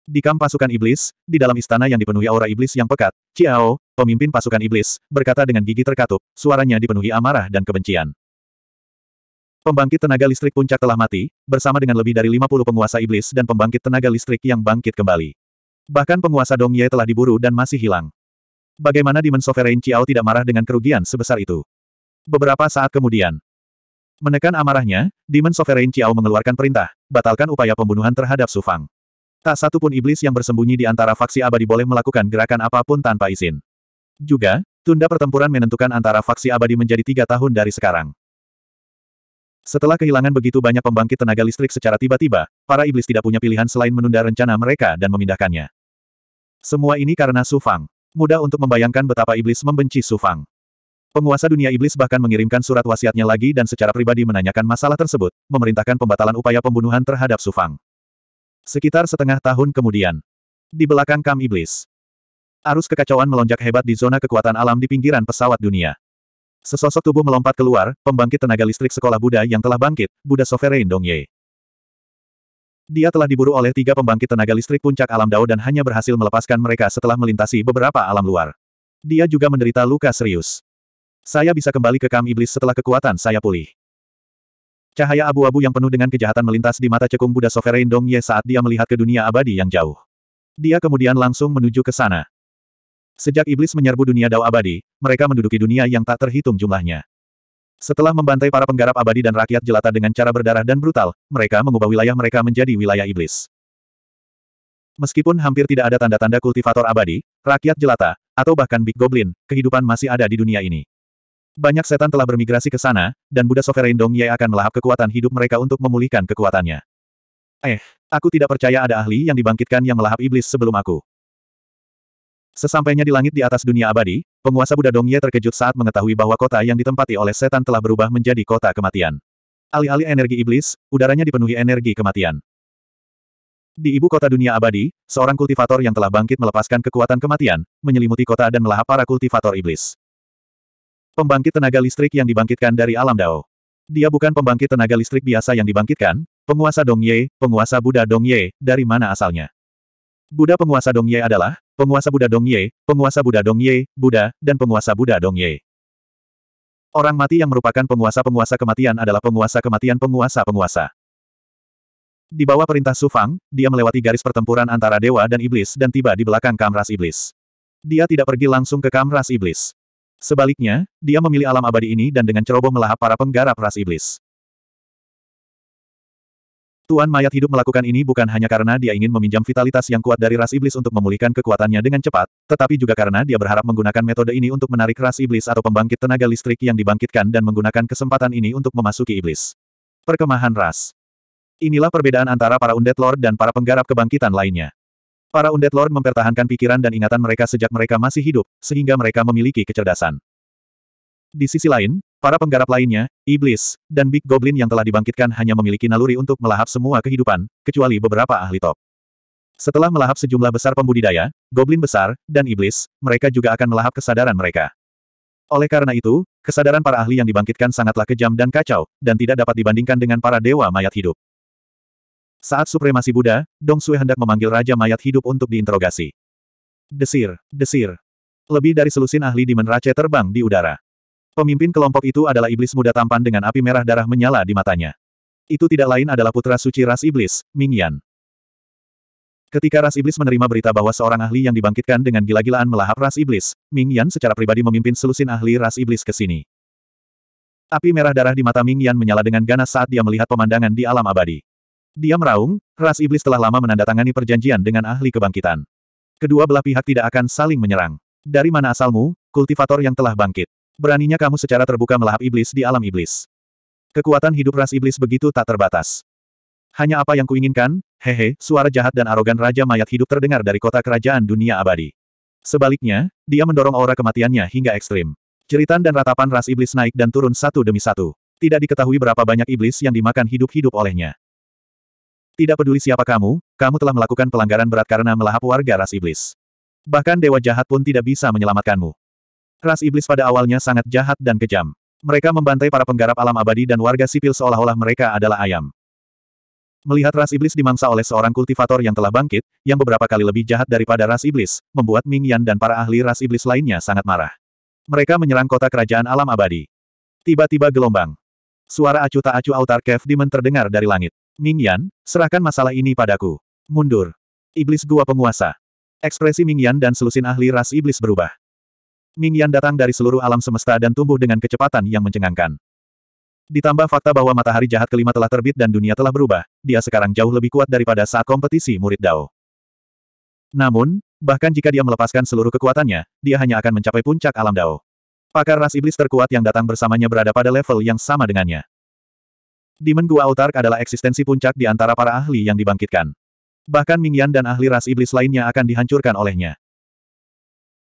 Di kamp pasukan iblis, di dalam istana yang dipenuhi aura iblis yang pekat, Ciao, pemimpin pasukan iblis, berkata dengan gigi terkatup, suaranya dipenuhi amarah dan kebencian. Pembangkit tenaga listrik puncak telah mati, bersama dengan lebih dari 50 penguasa iblis dan pembangkit tenaga listrik yang bangkit kembali. Bahkan penguasa Dong Ye telah diburu dan masih hilang. Bagaimana Demon Sovereign Ciao tidak marah dengan kerugian sebesar itu? Beberapa saat kemudian, Menekan amarahnya, Demon Sovereign Qiao mengeluarkan perintah, batalkan upaya pembunuhan terhadap Su Fang. Tak satu pun iblis yang bersembunyi di antara faksi abadi boleh melakukan gerakan apapun tanpa izin. Juga, tunda pertempuran menentukan antara faksi abadi menjadi tiga tahun dari sekarang. Setelah kehilangan begitu banyak pembangkit tenaga listrik secara tiba-tiba, para iblis tidak punya pilihan selain menunda rencana mereka dan memindahkannya. Semua ini karena Su Fang. Mudah untuk membayangkan betapa iblis membenci Su Fang. Penguasa dunia iblis bahkan mengirimkan surat wasiatnya lagi dan secara pribadi menanyakan masalah tersebut, memerintahkan pembatalan upaya pembunuhan terhadap Sufang. Sekitar setengah tahun kemudian. Di belakang kam iblis. Arus kekacauan melonjak hebat di zona kekuatan alam di pinggiran pesawat dunia. Sesosok tubuh melompat keluar, pembangkit tenaga listrik sekolah Buddha yang telah bangkit, Buddha Sovereign Dongye. Dia telah diburu oleh tiga pembangkit tenaga listrik puncak alam Dao dan hanya berhasil melepaskan mereka setelah melintasi beberapa alam luar. Dia juga menderita luka serius. Saya bisa kembali ke Kam Iblis setelah kekuatan saya pulih. Cahaya abu-abu yang penuh dengan kejahatan melintas di mata cekung Buddha Sovereign Dong Ye saat dia melihat ke dunia abadi yang jauh. Dia kemudian langsung menuju ke sana. Sejak iblis menyerbu dunia Dao abadi, mereka menduduki dunia yang tak terhitung jumlahnya. Setelah membantai para penggarap abadi dan rakyat jelata dengan cara berdarah dan brutal, mereka mengubah wilayah mereka menjadi wilayah iblis. Meskipun hampir tidak ada tanda-tanda kultivator abadi, rakyat jelata, atau bahkan Big Goblin, kehidupan masih ada di dunia ini. Banyak setan telah bermigrasi ke sana, dan Buddha Sovereign Dong Ye akan melahap kekuatan hidup mereka untuk memulihkan kekuatannya. Eh, aku tidak percaya ada ahli yang dibangkitkan yang melahap iblis sebelum aku. Sesampainya di langit di atas dunia abadi, penguasa Buddha Dong Ye terkejut saat mengetahui bahwa kota yang ditempati oleh setan telah berubah menjadi kota kematian. Alih-alih energi iblis, udaranya dipenuhi energi kematian. Di ibu kota dunia abadi, seorang kultivator yang telah bangkit melepaskan kekuatan kematian, menyelimuti kota dan melahap para kultivator iblis. Pembangkit tenaga listrik yang dibangkitkan dari alam Dao. Dia bukan pembangkit tenaga listrik biasa yang dibangkitkan, penguasa Dongye, penguasa Buddha Dongye, dari mana asalnya. Buddha penguasa Dongye adalah, penguasa Buddha Dongye, penguasa Buddha Dongye, Buddha, dan penguasa Buddha Dongye. Orang mati yang merupakan penguasa-penguasa kematian adalah penguasa kematian penguasa-penguasa. Di bawah perintah Sufang, dia melewati garis pertempuran antara dewa dan iblis dan tiba di belakang kamras iblis. Dia tidak pergi langsung ke kamras iblis. Sebaliknya, dia memilih alam abadi ini dan dengan ceroboh melahap para penggarap ras iblis. Tuan mayat hidup melakukan ini bukan hanya karena dia ingin meminjam vitalitas yang kuat dari ras iblis untuk memulihkan kekuatannya dengan cepat, tetapi juga karena dia berharap menggunakan metode ini untuk menarik ras iblis atau pembangkit tenaga listrik yang dibangkitkan dan menggunakan kesempatan ini untuk memasuki iblis. Perkemahan ras. Inilah perbedaan antara para Undead Lord dan para penggarap kebangkitan lainnya. Para Undead Lord mempertahankan pikiran dan ingatan mereka sejak mereka masih hidup, sehingga mereka memiliki kecerdasan. Di sisi lain, para penggarap lainnya, Iblis, dan Big Goblin yang telah dibangkitkan hanya memiliki naluri untuk melahap semua kehidupan, kecuali beberapa ahli top. Setelah melahap sejumlah besar pembudidaya, Goblin besar, dan Iblis, mereka juga akan melahap kesadaran mereka. Oleh karena itu, kesadaran para ahli yang dibangkitkan sangatlah kejam dan kacau, dan tidak dapat dibandingkan dengan para dewa mayat hidup. Saat supremasi Buddha, Dong Sui hendak memanggil Raja Mayat Hidup untuk diinterogasi. Desir, desir. Lebih dari selusin ahli di menrace terbang di udara. Pemimpin kelompok itu adalah iblis muda tampan dengan api merah darah menyala di matanya. Itu tidak lain adalah putra suci ras iblis, Ming Yan. Ketika ras iblis menerima berita bahwa seorang ahli yang dibangkitkan dengan gila-gilaan melahap ras iblis, Ming Yan secara pribadi memimpin selusin ahli ras iblis ke sini. Api merah darah di mata Ming Yan menyala dengan ganas saat dia melihat pemandangan di alam abadi. Dia meraung, ras iblis telah lama menandatangani perjanjian dengan ahli kebangkitan. Kedua belah pihak tidak akan saling menyerang. Dari mana asalmu, kultivator yang telah bangkit? Beraninya kamu secara terbuka melahap iblis di alam iblis. Kekuatan hidup ras iblis begitu tak terbatas. Hanya apa yang kuinginkan, hehe, suara jahat dan arogan Raja Mayat hidup terdengar dari kota kerajaan dunia abadi. Sebaliknya, dia mendorong aura kematiannya hingga ekstrim. Ceritan dan ratapan ras iblis naik dan turun satu demi satu. Tidak diketahui berapa banyak iblis yang dimakan hidup-hidup olehnya. Tidak peduli siapa kamu, kamu telah melakukan pelanggaran berat karena melahap warga ras iblis. Bahkan dewa jahat pun tidak bisa menyelamatkanmu. Ras iblis pada awalnya sangat jahat dan kejam. Mereka membantai para penggarap alam abadi dan warga sipil seolah-olah mereka adalah ayam. Melihat ras iblis dimangsa oleh seorang kultivator yang telah bangkit, yang beberapa kali lebih jahat daripada ras iblis, membuat Ming Yan dan para ahli ras iblis lainnya sangat marah. Mereka menyerang kota kerajaan alam abadi. Tiba-tiba gelombang. Suara acu tak acu autarkev dimen terdengar dari langit. Ming Yan, serahkan masalah ini padaku. Mundur. Iblis gua penguasa. Ekspresi Ming Yan dan selusin ahli ras iblis berubah. Ming Yan datang dari seluruh alam semesta dan tumbuh dengan kecepatan yang mencengangkan. Ditambah fakta bahwa matahari jahat kelima telah terbit dan dunia telah berubah, dia sekarang jauh lebih kuat daripada saat kompetisi murid Dao. Namun, bahkan jika dia melepaskan seluruh kekuatannya, dia hanya akan mencapai puncak alam Dao. Pakar ras iblis terkuat yang datang bersamanya berada pada level yang sama dengannya. Demon Gua Autark adalah eksistensi puncak di antara para ahli yang dibangkitkan. Bahkan Mingyan dan ahli ras iblis lainnya akan dihancurkan olehnya.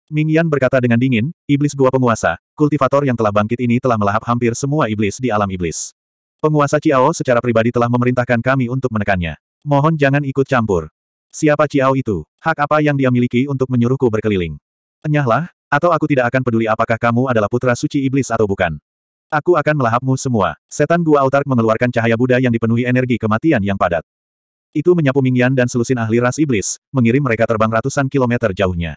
Mingyan berkata dengan dingin, iblis gua penguasa, kultivator yang telah bangkit ini telah melahap hampir semua iblis di alam iblis. Penguasa Ciao secara pribadi telah memerintahkan kami untuk menekannya. Mohon jangan ikut campur. Siapa Ciao itu? Hak apa yang dia miliki untuk menyuruhku berkeliling? Enyahlah, atau aku tidak akan peduli apakah kamu adalah putra suci iblis atau bukan. Aku akan melahapmu semua. Setan Gua Autark mengeluarkan cahaya Buddha yang dipenuhi energi kematian yang padat. Itu menyapu Mingyan dan selusin ahli ras iblis, mengirim mereka terbang ratusan kilometer jauhnya.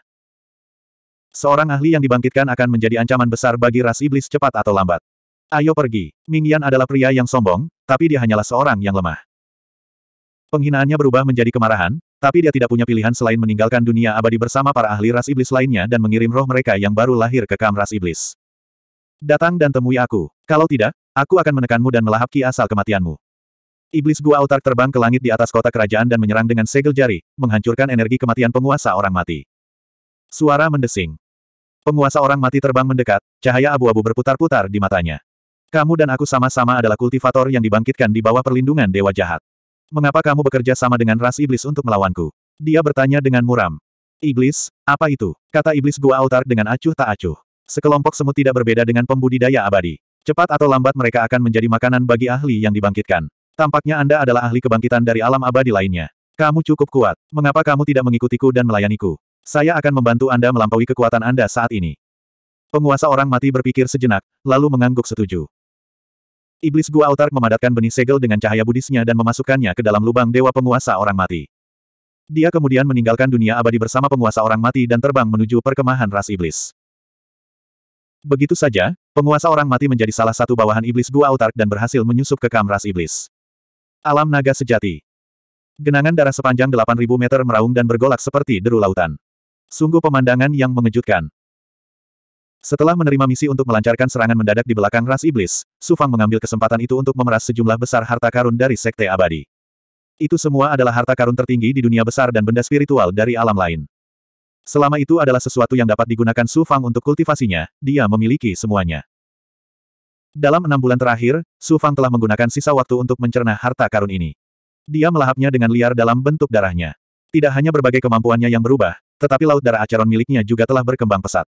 Seorang ahli yang dibangkitkan akan menjadi ancaman besar bagi ras iblis cepat atau lambat. Ayo pergi. Mingyan adalah pria yang sombong, tapi dia hanyalah seorang yang lemah. Penghinaannya berubah menjadi kemarahan, tapi dia tidak punya pilihan selain meninggalkan dunia abadi bersama para ahli ras iblis lainnya dan mengirim roh mereka yang baru lahir ke kam ras iblis. Datang dan temui aku. Kalau tidak, aku akan menekanmu dan melahap ki asal kematianmu. Iblis gua Autark terbang ke langit di atas kota kerajaan dan menyerang dengan segel jari, menghancurkan energi kematian penguasa orang mati. Suara mendesing. Penguasa orang mati terbang mendekat, cahaya abu-abu berputar-putar di matanya. Kamu dan aku sama-sama adalah kultivator yang dibangkitkan di bawah perlindungan dewa jahat. Mengapa kamu bekerja sama dengan ras iblis untuk melawanku? Dia bertanya dengan muram. Iblis, apa itu? Kata iblis gua Autark dengan acuh tak acuh. Sekelompok semut tidak berbeda dengan pembudidaya abadi. Cepat atau lambat mereka akan menjadi makanan bagi ahli yang dibangkitkan. Tampaknya Anda adalah ahli kebangkitan dari alam abadi lainnya. Kamu cukup kuat. Mengapa kamu tidak mengikutiku dan melayaniku? Saya akan membantu Anda melampaui kekuatan Anda saat ini. Penguasa orang mati berpikir sejenak, lalu mengangguk setuju. Iblis Gua Autark memadatkan benih segel dengan cahaya budisnya dan memasukkannya ke dalam lubang dewa penguasa orang mati. Dia kemudian meninggalkan dunia abadi bersama penguasa orang mati dan terbang menuju perkemahan ras iblis. Begitu saja, penguasa orang mati menjadi salah satu bawahan iblis gua autark dan berhasil menyusup ke kamras iblis. Alam naga sejati. Genangan darah sepanjang 8.000 meter meraung dan bergolak seperti deru lautan. Sungguh pemandangan yang mengejutkan. Setelah menerima misi untuk melancarkan serangan mendadak di belakang ras iblis, Sufang mengambil kesempatan itu untuk memeras sejumlah besar harta karun dari Sekte Abadi. Itu semua adalah harta karun tertinggi di dunia besar dan benda spiritual dari alam lain. Selama itu adalah sesuatu yang dapat digunakan Su Fang untuk kultivasinya, dia memiliki semuanya. Dalam enam bulan terakhir, Su Fang telah menggunakan sisa waktu untuk mencerna harta karun ini. Dia melahapnya dengan liar dalam bentuk darahnya. Tidak hanya berbagai kemampuannya yang berubah, tetapi laut darah acaron miliknya juga telah berkembang pesat.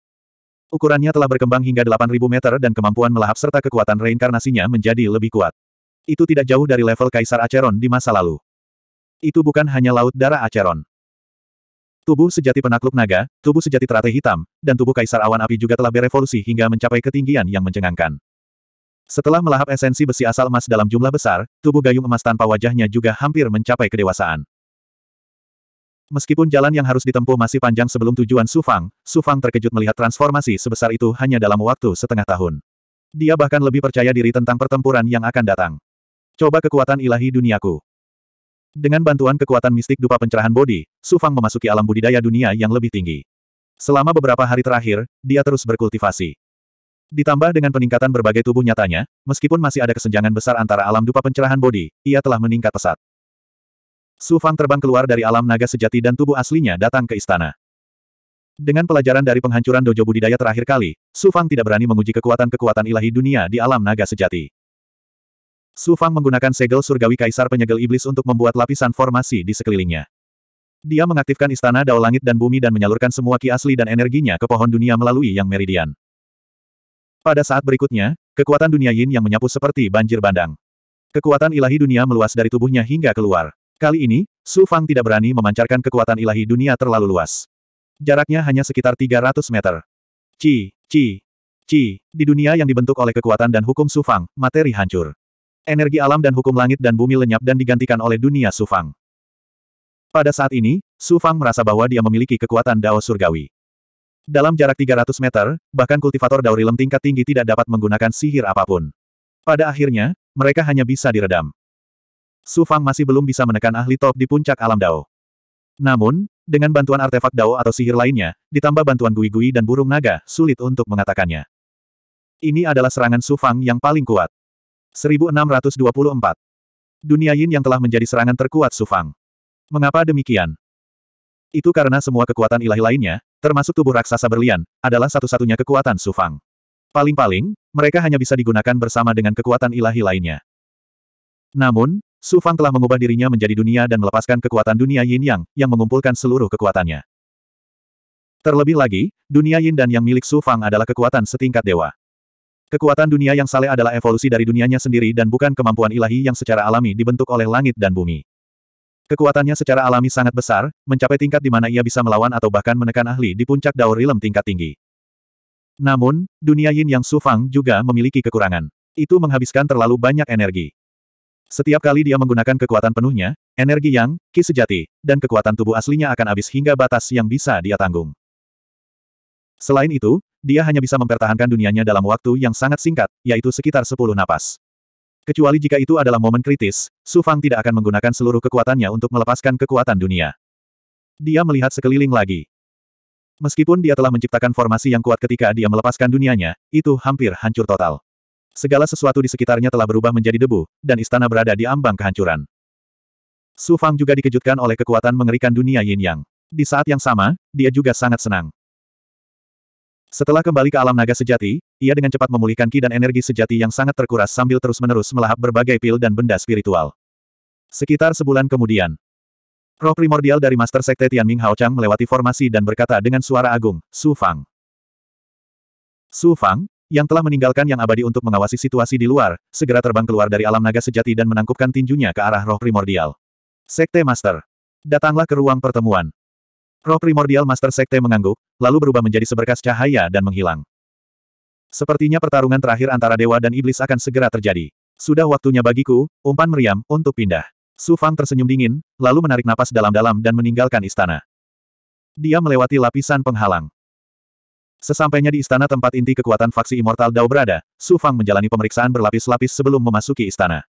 Ukurannya telah berkembang hingga 8.000 meter dan kemampuan melahap serta kekuatan reinkarnasinya menjadi lebih kuat. Itu tidak jauh dari level Kaisar Acheron di masa lalu. Itu bukan hanya laut darah Acheron. Tubuh sejati penakluk naga, tubuh sejati teratai hitam, dan tubuh kaisar awan api juga telah berevolusi hingga mencapai ketinggian yang mencengangkan. Setelah melahap esensi besi asal emas dalam jumlah besar, tubuh gayung emas tanpa wajahnya juga hampir mencapai kedewasaan. Meskipun jalan yang harus ditempuh masih panjang sebelum tujuan Sufang, Sufang terkejut melihat transformasi sebesar itu hanya dalam waktu setengah tahun. Dia bahkan lebih percaya diri tentang pertempuran yang akan datang. Coba kekuatan ilahi duniaku. Dengan bantuan kekuatan mistik dupa pencerahan bodi, Su Fang memasuki alam budidaya dunia yang lebih tinggi. Selama beberapa hari terakhir, dia terus berkultivasi. Ditambah dengan peningkatan berbagai tubuh nyatanya, meskipun masih ada kesenjangan besar antara alam dupa pencerahan bodi, ia telah meningkat pesat. Su Fang terbang keluar dari alam naga sejati dan tubuh aslinya datang ke istana. Dengan pelajaran dari penghancuran dojo budidaya terakhir kali, Su Fang tidak berani menguji kekuatan-kekuatan ilahi dunia di alam naga sejati. Su Fang menggunakan segel surgawi kaisar penyegel iblis untuk membuat lapisan formasi di sekelilingnya. Dia mengaktifkan istana dao langit dan bumi dan menyalurkan semua ki asli dan energinya ke pohon dunia melalui yang meridian. Pada saat berikutnya, kekuatan dunia yin yang menyapu seperti banjir bandang. Kekuatan ilahi dunia meluas dari tubuhnya hingga keluar. Kali ini, Su Fang tidak berani memancarkan kekuatan ilahi dunia terlalu luas. Jaraknya hanya sekitar 300 meter. Ci, ci, ci, di dunia yang dibentuk oleh kekuatan dan hukum Su Fang, materi hancur. Energi alam dan hukum langit dan bumi lenyap dan digantikan oleh dunia Sufang. Pada saat ini, Sufang merasa bahwa dia memiliki kekuatan Dao Surgawi. Dalam jarak 300 meter, bahkan kultivator Dao Rilem tingkat tinggi tidak dapat menggunakan sihir apapun. Pada akhirnya, mereka hanya bisa diredam. Sufang masih belum bisa menekan ahli top di puncak alam Dao. Namun, dengan bantuan artefak Dao atau sihir lainnya, ditambah bantuan gui-gui dan burung naga, sulit untuk mengatakannya. Ini adalah serangan Sufang yang paling kuat. 1624. Dunia Yin yang telah menjadi serangan terkuat Sufang. Mengapa demikian? Itu karena semua kekuatan ilahi lainnya, termasuk tubuh raksasa berlian, adalah satu-satunya kekuatan Sufang. Paling-paling, mereka hanya bisa digunakan bersama dengan kekuatan ilahi lainnya. Namun, Sufang telah mengubah dirinya menjadi dunia dan melepaskan kekuatan dunia yin yang, yang mengumpulkan seluruh kekuatannya. Terlebih lagi, dunia yin dan yang milik Sufang adalah kekuatan setingkat dewa. Kekuatan dunia yang saleh adalah evolusi dari dunianya sendiri dan bukan kemampuan ilahi yang secara alami dibentuk oleh langit dan bumi. Kekuatannya secara alami sangat besar, mencapai tingkat di mana ia bisa melawan atau bahkan menekan ahli di puncak daur ilm tingkat tinggi. Namun, dunia yin yang sufang juga memiliki kekurangan. Itu menghabiskan terlalu banyak energi. Setiap kali dia menggunakan kekuatan penuhnya, energi yang, ki sejati, dan kekuatan tubuh aslinya akan habis hingga batas yang bisa dia tanggung. Selain itu, dia hanya bisa mempertahankan dunianya dalam waktu yang sangat singkat, yaitu sekitar 10 napas. Kecuali jika itu adalah momen kritis, Su Fang tidak akan menggunakan seluruh kekuatannya untuk melepaskan kekuatan dunia. Dia melihat sekeliling lagi. Meskipun dia telah menciptakan formasi yang kuat ketika dia melepaskan dunianya, itu hampir hancur total. Segala sesuatu di sekitarnya telah berubah menjadi debu, dan istana berada di ambang kehancuran. Su Fang juga dikejutkan oleh kekuatan mengerikan dunia Yin Yang. Di saat yang sama, dia juga sangat senang. Setelah kembali ke alam naga sejati, ia dengan cepat memulihkan ki dan energi sejati yang sangat terkuras sambil terus-menerus melahap berbagai pil dan benda spiritual. Sekitar sebulan kemudian, roh primordial dari Master Sekte Tianming Chang melewati formasi dan berkata dengan suara agung, Su Fang. Su Fang, yang telah meninggalkan yang abadi untuk mengawasi situasi di luar, segera terbang keluar dari alam naga sejati dan menangkupkan tinjunya ke arah roh primordial. Sekte Master. Datanglah ke ruang pertemuan. Roh primordial Master Sekte mengangguk, lalu berubah menjadi seberkas cahaya dan menghilang. Sepertinya pertarungan terakhir antara dewa dan iblis akan segera terjadi. Sudah waktunya bagiku, umpan meriam, untuk pindah. Su Fang tersenyum dingin, lalu menarik napas dalam-dalam dan meninggalkan istana. Dia melewati lapisan penghalang. Sesampainya di istana tempat inti kekuatan faksi Immortal Dao berada, Su Fang menjalani pemeriksaan berlapis-lapis sebelum memasuki istana.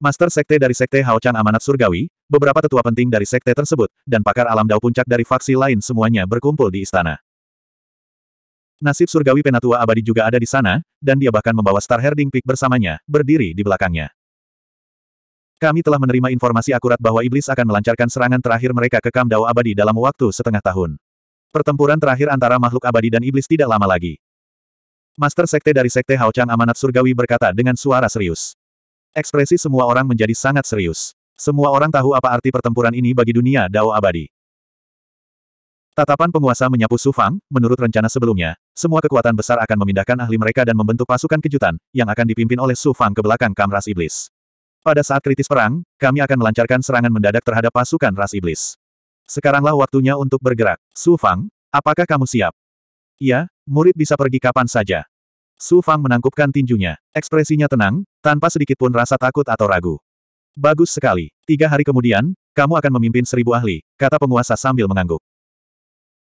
Master Sekte dari Sekte Haochan Amanat Surgawi, beberapa tetua penting dari Sekte tersebut, dan pakar alam dao puncak dari faksi lain semuanya berkumpul di istana. Nasib Surgawi Penatua Abadi juga ada di sana, dan dia bahkan membawa Star Herding Peak bersamanya, berdiri di belakangnya. Kami telah menerima informasi akurat bahwa Iblis akan melancarkan serangan terakhir mereka ke Kam Dao Abadi dalam waktu setengah tahun. Pertempuran terakhir antara makhluk abadi dan Iblis tidak lama lagi. Master Sekte dari Sekte Haochang Amanat Surgawi berkata dengan suara serius. Ekspresi semua orang menjadi sangat serius. Semua orang tahu apa arti pertempuran ini bagi dunia Dao abadi. Tatapan penguasa menyapu Sufang, menurut rencana sebelumnya, semua kekuatan besar akan memindahkan ahli mereka dan membentuk pasukan kejutan, yang akan dipimpin oleh Sufang ke belakang kamras iblis. Pada saat kritis perang, kami akan melancarkan serangan mendadak terhadap pasukan ras iblis. Sekaranglah waktunya untuk bergerak. Sufang, apakah kamu siap? Iya, murid bisa pergi kapan saja. Su Fang menangkupkan tinjunya. Ekspresinya tenang, tanpa sedikitpun rasa takut atau ragu. Bagus sekali. Tiga hari kemudian, kamu akan memimpin seribu ahli, kata penguasa sambil mengangguk.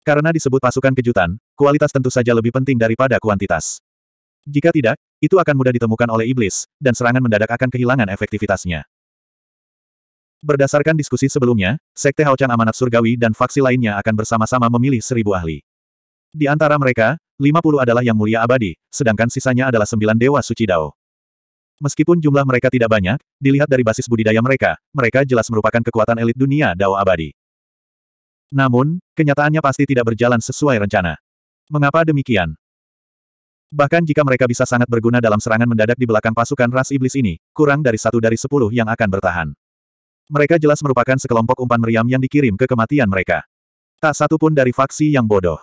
Karena disebut pasukan kejutan, kualitas tentu saja lebih penting daripada kuantitas. Jika tidak, itu akan mudah ditemukan oleh iblis, dan serangan mendadak akan kehilangan efektivitasnya. Berdasarkan diskusi sebelumnya, Sekte Haochang Amanat Surgawi dan faksi lainnya akan bersama-sama memilih seribu ahli. Di antara mereka, 50 adalah yang mulia abadi, sedangkan sisanya adalah sembilan dewa suci Dao. Meskipun jumlah mereka tidak banyak, dilihat dari basis budidaya mereka, mereka jelas merupakan kekuatan elit dunia Dao abadi. Namun, kenyataannya pasti tidak berjalan sesuai rencana. Mengapa demikian? Bahkan jika mereka bisa sangat berguna dalam serangan mendadak di belakang pasukan ras iblis ini, kurang dari satu dari sepuluh yang akan bertahan. Mereka jelas merupakan sekelompok umpan meriam yang dikirim ke kematian mereka. Tak satu pun dari faksi yang bodoh.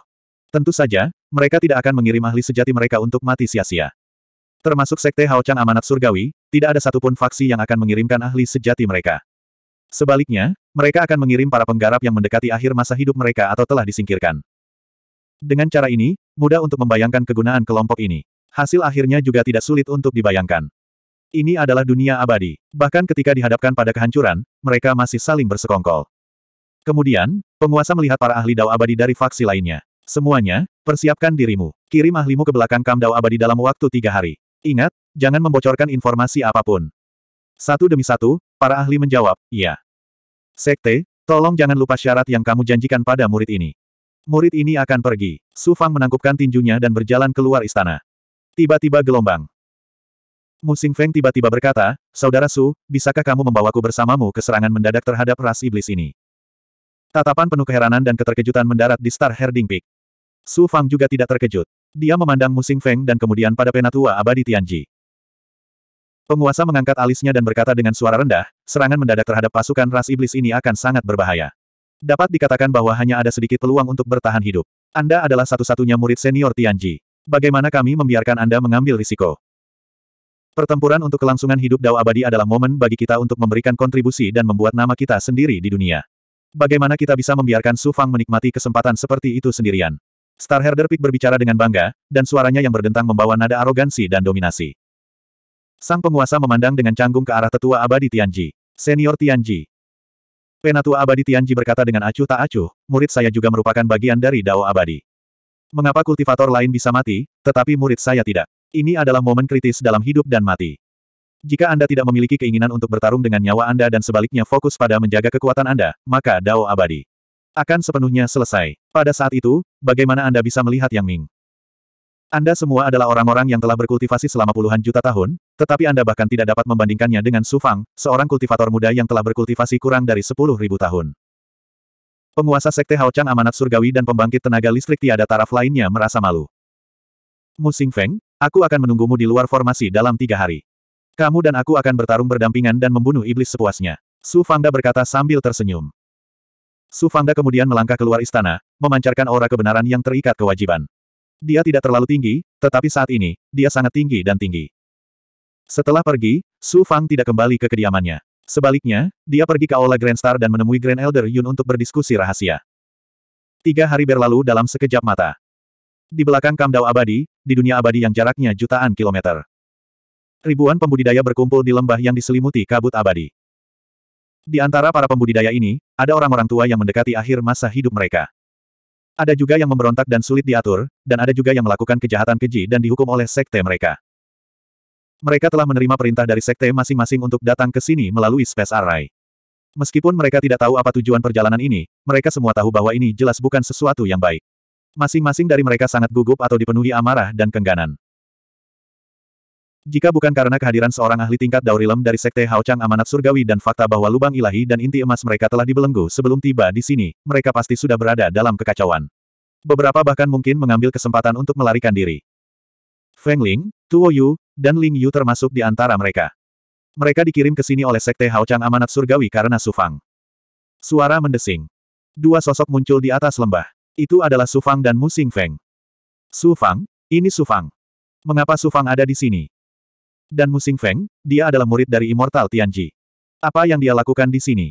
Tentu saja, mereka tidak akan mengirim ahli sejati mereka untuk mati sia-sia. Termasuk Sekte Haochang Amanat Surgawi, tidak ada satupun faksi yang akan mengirimkan ahli sejati mereka. Sebaliknya, mereka akan mengirim para penggarap yang mendekati akhir masa hidup mereka atau telah disingkirkan. Dengan cara ini, mudah untuk membayangkan kegunaan kelompok ini. Hasil akhirnya juga tidak sulit untuk dibayangkan. Ini adalah dunia abadi. Bahkan ketika dihadapkan pada kehancuran, mereka masih saling bersekongkol. Kemudian, penguasa melihat para ahli dao abadi dari faksi lainnya. Semuanya, persiapkan dirimu. Kirim ahlimu ke belakang Kamdao Abadi dalam waktu tiga hari. Ingat, jangan membocorkan informasi apapun. Satu demi satu, para ahli menjawab, iya. Sekte, tolong jangan lupa syarat yang kamu janjikan pada murid ini. Murid ini akan pergi. Su Fang menangkupkan tinjunya dan berjalan keluar istana. Tiba-tiba gelombang. Musing Feng tiba-tiba berkata, Saudara Su, bisakah kamu membawaku bersamamu ke serangan mendadak terhadap ras iblis ini? Tatapan penuh keheranan dan keterkejutan mendarat di Star Herding Peak. Su Fang juga tidak terkejut. Dia memandang Musing Feng dan kemudian pada penatua abadi Tianji. Penguasa mengangkat alisnya dan berkata dengan suara rendah, serangan mendadak terhadap pasukan ras iblis ini akan sangat berbahaya. Dapat dikatakan bahwa hanya ada sedikit peluang untuk bertahan hidup. Anda adalah satu-satunya murid senior Tianji. Bagaimana kami membiarkan Anda mengambil risiko? Pertempuran untuk kelangsungan hidup Dao Abadi adalah momen bagi kita untuk memberikan kontribusi dan membuat nama kita sendiri di dunia. Bagaimana kita bisa membiarkan Su Fang menikmati kesempatan seperti itu sendirian? Star Herder Peak berbicara dengan bangga, dan suaranya yang berdentang membawa nada arogansi dan dominasi. Sang penguasa memandang dengan canggung ke arah tetua abadi Tianji. Senior Tianji. Penatua abadi Tianji berkata dengan acuh tak acuh, murid saya juga merupakan bagian dari Dao abadi. Mengapa kultivator lain bisa mati, tetapi murid saya tidak? Ini adalah momen kritis dalam hidup dan mati. Jika Anda tidak memiliki keinginan untuk bertarung dengan nyawa Anda dan sebaliknya fokus pada menjaga kekuatan Anda, maka Dao abadi akan sepenuhnya selesai. Pada saat itu, bagaimana Anda bisa melihat Yang Ming? Anda semua adalah orang-orang yang telah berkultivasi selama puluhan juta tahun, tetapi Anda bahkan tidak dapat membandingkannya dengan Su Fang, seorang kultivator muda yang telah berkultivasi kurang dari 10.000 tahun. Penguasa Sekte Hao Chang Amanat Surgawi dan pembangkit tenaga listrik tiada taraf lainnya merasa malu. Musing Feng, aku akan menunggumu di luar formasi dalam tiga hari. Kamu dan aku akan bertarung berdampingan dan membunuh iblis sepuasnya. Su Fangda berkata sambil tersenyum. Su Fangda kemudian melangkah keluar istana, memancarkan aura kebenaran yang terikat kewajiban. Dia tidak terlalu tinggi, tetapi saat ini, dia sangat tinggi dan tinggi. Setelah pergi, Su Fang tidak kembali ke kediamannya. Sebaliknya, dia pergi ke Aula Grand Star dan menemui Grand Elder Yun untuk berdiskusi rahasia. Tiga hari berlalu dalam sekejap mata. Di belakang Kamdao Abadi, di dunia abadi yang jaraknya jutaan kilometer. Ribuan pembudidaya berkumpul di lembah yang diselimuti kabut abadi. Di antara para pembudidaya ini, ada orang-orang tua yang mendekati akhir masa hidup mereka. Ada juga yang memberontak dan sulit diatur, dan ada juga yang melakukan kejahatan keji dan dihukum oleh sekte mereka. Mereka telah menerima perintah dari sekte masing-masing untuk datang ke sini melalui Space Array. Meskipun mereka tidak tahu apa tujuan perjalanan ini, mereka semua tahu bahwa ini jelas bukan sesuatu yang baik. Masing-masing dari mereka sangat gugup atau dipenuhi amarah dan kengganan. Jika bukan karena kehadiran seorang ahli tingkat Daurilem dari Sekte Haochang Amanat Surgawi dan fakta bahwa lubang ilahi dan inti emas mereka telah dibelenggu sebelum tiba di sini, mereka pasti sudah berada dalam kekacauan. Beberapa bahkan mungkin mengambil kesempatan untuk melarikan diri. Feng Ling, Tuo Yu, dan Ling Yu termasuk di antara mereka. Mereka dikirim ke sini oleh Sekte Haochang Amanat Surgawi karena Sufang. Suara mendesing. Dua sosok muncul di atas lembah. Itu adalah Sufang dan Mu Musing Feng. Sufang, ini Sufang. Mengapa Sufang ada di sini? dan Musing Feng, dia adalah murid dari Immortal Tianji. Apa yang dia lakukan di sini?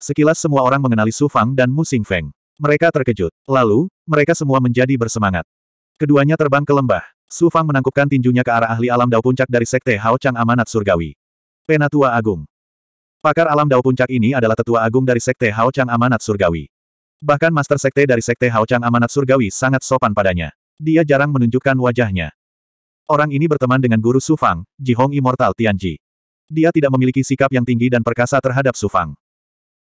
Sekilas semua orang mengenali Su Fang dan Musing Feng. Mereka terkejut. Lalu, mereka semua menjadi bersemangat. Keduanya terbang ke lembah. Su Fang menangkupkan tinjunya ke arah ahli alam dao puncak dari Sekte Hao Chang Amanat Surgawi. Penatua Agung. Pakar alam dao puncak ini adalah tetua agung dari Sekte Hao Chang Amanat Surgawi. Bahkan Master Sekte dari Sekte Hao Chang Amanat Surgawi sangat sopan padanya. Dia jarang menunjukkan wajahnya. Orang ini berteman dengan guru Sufang, Hong Immortal Tianji. Dia tidak memiliki sikap yang tinggi dan perkasa terhadap Sufang.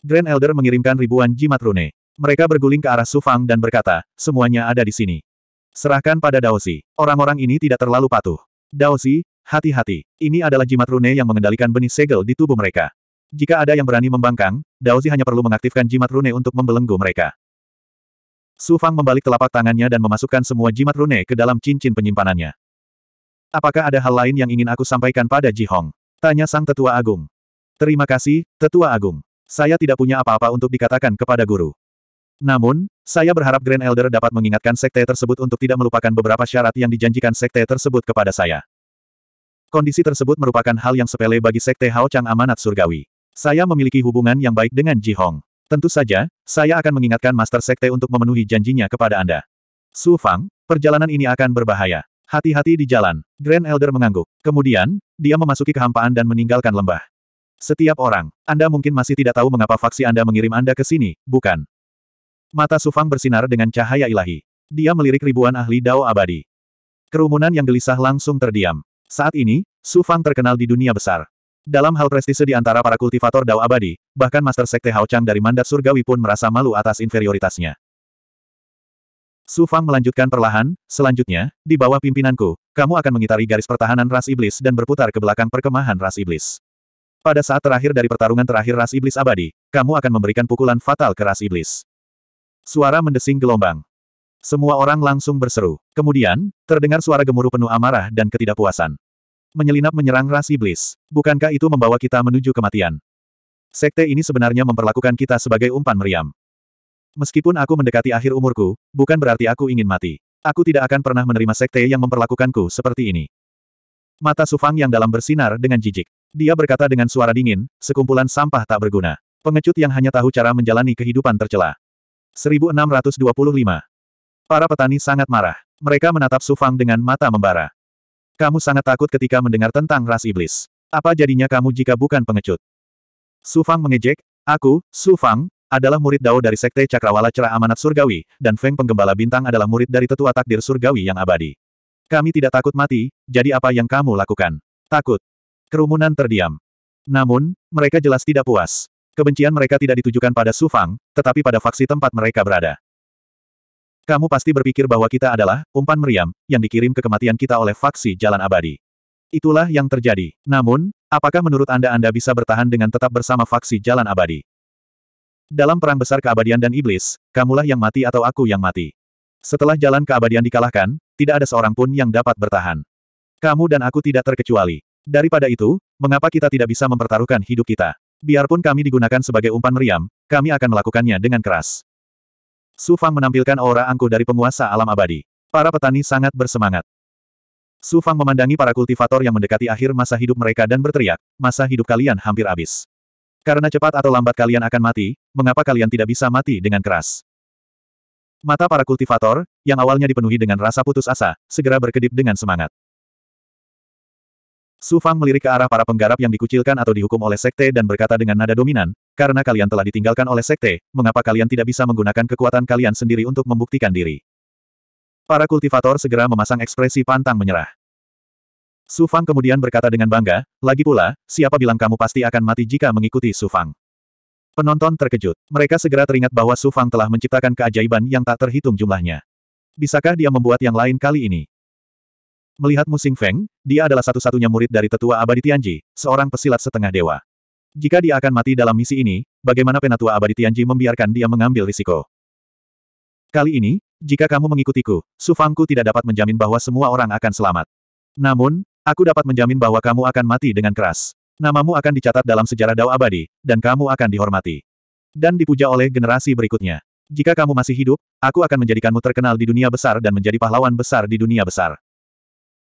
Grand Elder mengirimkan ribuan jimat rune. Mereka berguling ke arah Sufang dan berkata, semuanya ada di sini. Serahkan pada Daosi. Orang-orang ini tidak terlalu patuh. Daosi, hati-hati. Ini adalah jimat rune yang mengendalikan benih segel di tubuh mereka. Jika ada yang berani membangkang, Daozi hanya perlu mengaktifkan jimat rune untuk membelenggu mereka. Sufang membalik telapak tangannya dan memasukkan semua jimat rune ke dalam cincin penyimpanannya. Apakah ada hal lain yang ingin aku sampaikan pada Ji Hong? Tanya sang tetua agung. Terima kasih, tetua agung. Saya tidak punya apa-apa untuk dikatakan kepada guru. Namun, saya berharap Grand Elder dapat mengingatkan sekte tersebut untuk tidak melupakan beberapa syarat yang dijanjikan sekte tersebut kepada saya. Kondisi tersebut merupakan hal yang sepele bagi sekte Hao Chang Amanat Surgawi. Saya memiliki hubungan yang baik dengan Ji Hong. Tentu saja, saya akan mengingatkan Master Sekte untuk memenuhi janjinya kepada Anda. Su Fang, perjalanan ini akan berbahaya. Hati-hati di jalan, Grand Elder mengangguk. Kemudian, dia memasuki kehampaan dan meninggalkan lembah. Setiap orang, Anda mungkin masih tidak tahu mengapa faksi Anda mengirim Anda ke sini, bukan? Mata Sufang bersinar dengan cahaya ilahi. Dia melirik ribuan ahli Dao abadi. Kerumunan yang gelisah langsung terdiam. Saat ini, Sufang terkenal di dunia besar. Dalam hal prestise di antara para kultivator Dao abadi, bahkan Master Sekte Hao Chang dari Mandat Surgawi pun merasa malu atas inferioritasnya. Su Fang melanjutkan perlahan, selanjutnya, di bawah pimpinanku, kamu akan mengitari garis pertahanan ras iblis dan berputar ke belakang perkemahan ras iblis. Pada saat terakhir dari pertarungan terakhir ras iblis abadi, kamu akan memberikan pukulan fatal ke ras iblis. Suara mendesing gelombang. Semua orang langsung berseru. Kemudian, terdengar suara gemuruh penuh amarah dan ketidakpuasan. Menyelinap menyerang ras iblis. Bukankah itu membawa kita menuju kematian? Sekte ini sebenarnya memperlakukan kita sebagai umpan meriam. Meskipun aku mendekati akhir umurku, bukan berarti aku ingin mati. Aku tidak akan pernah menerima sekte yang memperlakukanku seperti ini. Mata Sufang yang dalam bersinar dengan jijik. Dia berkata dengan suara dingin, sekumpulan sampah tak berguna. Pengecut yang hanya tahu cara menjalani kehidupan tercela. 1625. Para petani sangat marah. Mereka menatap Sufang dengan mata membara. Kamu sangat takut ketika mendengar tentang ras iblis. Apa jadinya kamu jika bukan pengecut? Sufang mengejek, aku, Sufang, adalah murid Dao dari Sekte Cakrawala Cerah Amanat Surgawi, dan Feng Penggembala Bintang adalah murid dari Tetua Takdir Surgawi yang abadi. Kami tidak takut mati, jadi apa yang kamu lakukan? Takut. Kerumunan terdiam. Namun, mereka jelas tidak puas. Kebencian mereka tidak ditujukan pada Su Fang, tetapi pada faksi tempat mereka berada. Kamu pasti berpikir bahwa kita adalah umpan meriam yang dikirim ke kematian kita oleh faksi Jalan Abadi. Itulah yang terjadi. Namun, apakah menurut Anda Anda bisa bertahan dengan tetap bersama faksi Jalan Abadi? Dalam perang besar keabadian dan iblis, kamulah yang mati atau aku yang mati. Setelah jalan keabadian dikalahkan, tidak ada seorang pun yang dapat bertahan. Kamu dan aku tidak terkecuali. Daripada itu, mengapa kita tidak bisa mempertaruhkan hidup kita? Biarpun kami digunakan sebagai umpan meriam, kami akan melakukannya dengan keras. Su Fang menampilkan aura angkuh dari penguasa alam abadi. Para petani sangat bersemangat. Su Fang memandangi para kultivator yang mendekati akhir masa hidup mereka dan berteriak, masa hidup kalian hampir habis. Karena cepat atau lambat kalian akan mati, mengapa kalian tidak bisa mati dengan keras? Mata para kultivator, yang awalnya dipenuhi dengan rasa putus asa, segera berkedip dengan semangat. Su Fang melirik ke arah para penggarap yang dikucilkan atau dihukum oleh sekte dan berkata dengan nada dominan, karena kalian telah ditinggalkan oleh sekte, mengapa kalian tidak bisa menggunakan kekuatan kalian sendiri untuk membuktikan diri? Para kultivator segera memasang ekspresi pantang menyerah. Su Fang kemudian berkata dengan bangga, lagi pula, siapa bilang kamu pasti akan mati jika mengikuti Su Fang? Penonton terkejut. Mereka segera teringat bahwa Su Fang telah menciptakan keajaiban yang tak terhitung jumlahnya. Bisakah dia membuat yang lain kali ini? Melihat Musing Feng, dia adalah satu-satunya murid dari tetua abadi Tianji, seorang pesilat setengah dewa. Jika dia akan mati dalam misi ini, bagaimana penatua abadi Tianji membiarkan dia mengambil risiko? Kali ini, jika kamu mengikutiku, Su Fangku tidak dapat menjamin bahwa semua orang akan selamat. Namun, Aku dapat menjamin bahwa kamu akan mati dengan keras. Namamu akan dicatat dalam sejarah Dao abadi, dan kamu akan dihormati. Dan dipuja oleh generasi berikutnya. Jika kamu masih hidup, aku akan menjadikanmu terkenal di dunia besar dan menjadi pahlawan besar di dunia besar.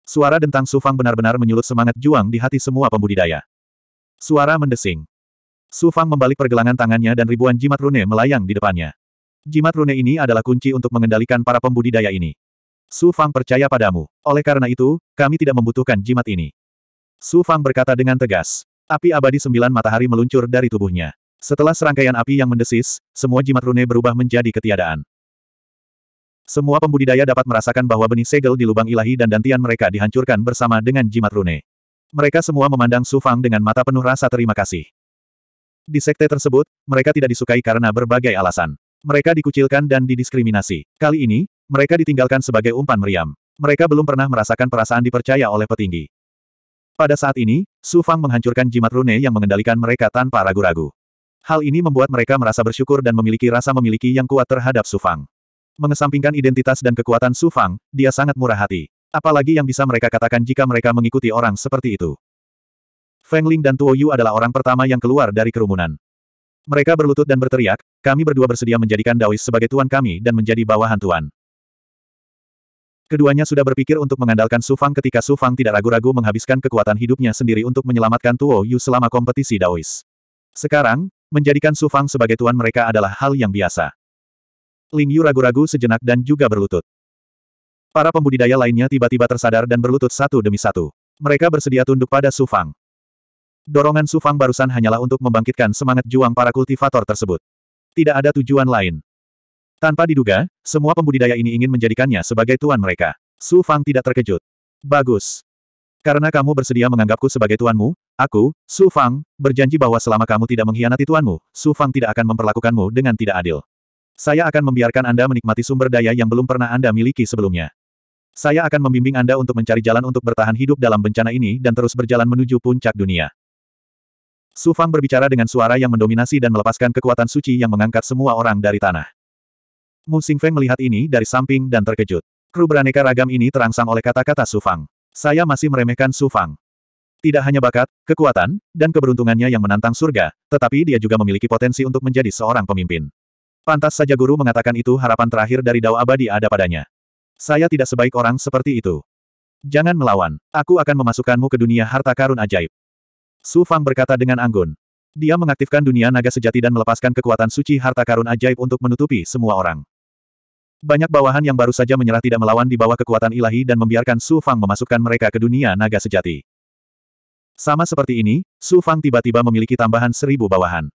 Suara dentang Sufang benar-benar menyulut semangat juang di hati semua pembudidaya. Suara mendesing. Sufang membalik pergelangan tangannya dan ribuan jimat rune melayang di depannya. Jimat rune ini adalah kunci untuk mengendalikan para pembudidaya ini. Su Fang percaya padamu. Oleh karena itu, kami tidak membutuhkan jimat ini. Su Fang berkata dengan tegas. Api abadi sembilan matahari meluncur dari tubuhnya. Setelah serangkaian api yang mendesis, semua jimat rune berubah menjadi ketiadaan. Semua pembudidaya dapat merasakan bahwa benih segel di lubang ilahi dan dantian mereka dihancurkan bersama dengan jimat rune. Mereka semua memandang Su Fang dengan mata penuh rasa terima kasih. Di sekte tersebut, mereka tidak disukai karena berbagai alasan. Mereka dikucilkan dan didiskriminasi. Kali ini, mereka ditinggalkan sebagai umpan meriam. Mereka belum pernah merasakan perasaan dipercaya oleh petinggi. Pada saat ini, Su Fang menghancurkan jimat rune yang mengendalikan mereka tanpa ragu-ragu. Hal ini membuat mereka merasa bersyukur dan memiliki rasa memiliki yang kuat terhadap Su Fang. Mengesampingkan identitas dan kekuatan Su Fang, dia sangat murah hati. Apalagi yang bisa mereka katakan jika mereka mengikuti orang seperti itu. Feng Ling dan Tuo Yu adalah orang pertama yang keluar dari kerumunan. Mereka berlutut dan berteriak, kami berdua bersedia menjadikan Daois sebagai tuan kami dan menjadi bawahan tuan. Keduanya sudah berpikir untuk mengandalkan Su Fang ketika Su Fang tidak ragu-ragu menghabiskan kekuatan hidupnya sendiri untuk menyelamatkan Tuo Yu selama kompetisi Daois. Sekarang, menjadikan Su Fang sebagai tuan mereka adalah hal yang biasa. Ling Yu ragu-ragu sejenak dan juga berlutut. Para pembudidaya lainnya tiba-tiba tersadar dan berlutut satu demi satu. Mereka bersedia tunduk pada Su Fang. Dorongan Su Fang barusan hanyalah untuk membangkitkan semangat juang para kultivator tersebut. Tidak ada tujuan lain. Tanpa diduga, semua pembudidaya ini ingin menjadikannya sebagai tuan mereka. Su Fang tidak terkejut. Bagus. Karena kamu bersedia menganggapku sebagai tuanmu, aku, Su Fang, berjanji bahwa selama kamu tidak mengkhianati tuanmu, Su Fang tidak akan memperlakukanmu dengan tidak adil. Saya akan membiarkan Anda menikmati sumber daya yang belum pernah Anda miliki sebelumnya. Saya akan membimbing Anda untuk mencari jalan untuk bertahan hidup dalam bencana ini dan terus berjalan menuju puncak dunia. Su Fang berbicara dengan suara yang mendominasi dan melepaskan kekuatan suci yang mengangkat semua orang dari tanah. Mu Xingfeng melihat ini dari samping dan terkejut. Kru beraneka ragam ini terangsang oleh kata-kata Su Fang. Saya masih meremehkan Su Fang. Tidak hanya bakat, kekuatan, dan keberuntungannya yang menantang surga, tetapi dia juga memiliki potensi untuk menjadi seorang pemimpin. Pantas saja guru mengatakan itu harapan terakhir dari Dao Abadi ada padanya. Saya tidak sebaik orang seperti itu. Jangan melawan, aku akan memasukkanmu ke dunia harta karun ajaib. Su Fang berkata dengan anggun. Dia mengaktifkan dunia naga sejati dan melepaskan kekuatan suci harta karun ajaib untuk menutupi semua orang. Banyak bawahan yang baru saja menyerah tidak melawan di bawah kekuatan ilahi dan membiarkan Su Fang memasukkan mereka ke dunia naga sejati. Sama seperti ini, Su Fang tiba-tiba memiliki tambahan seribu bawahan.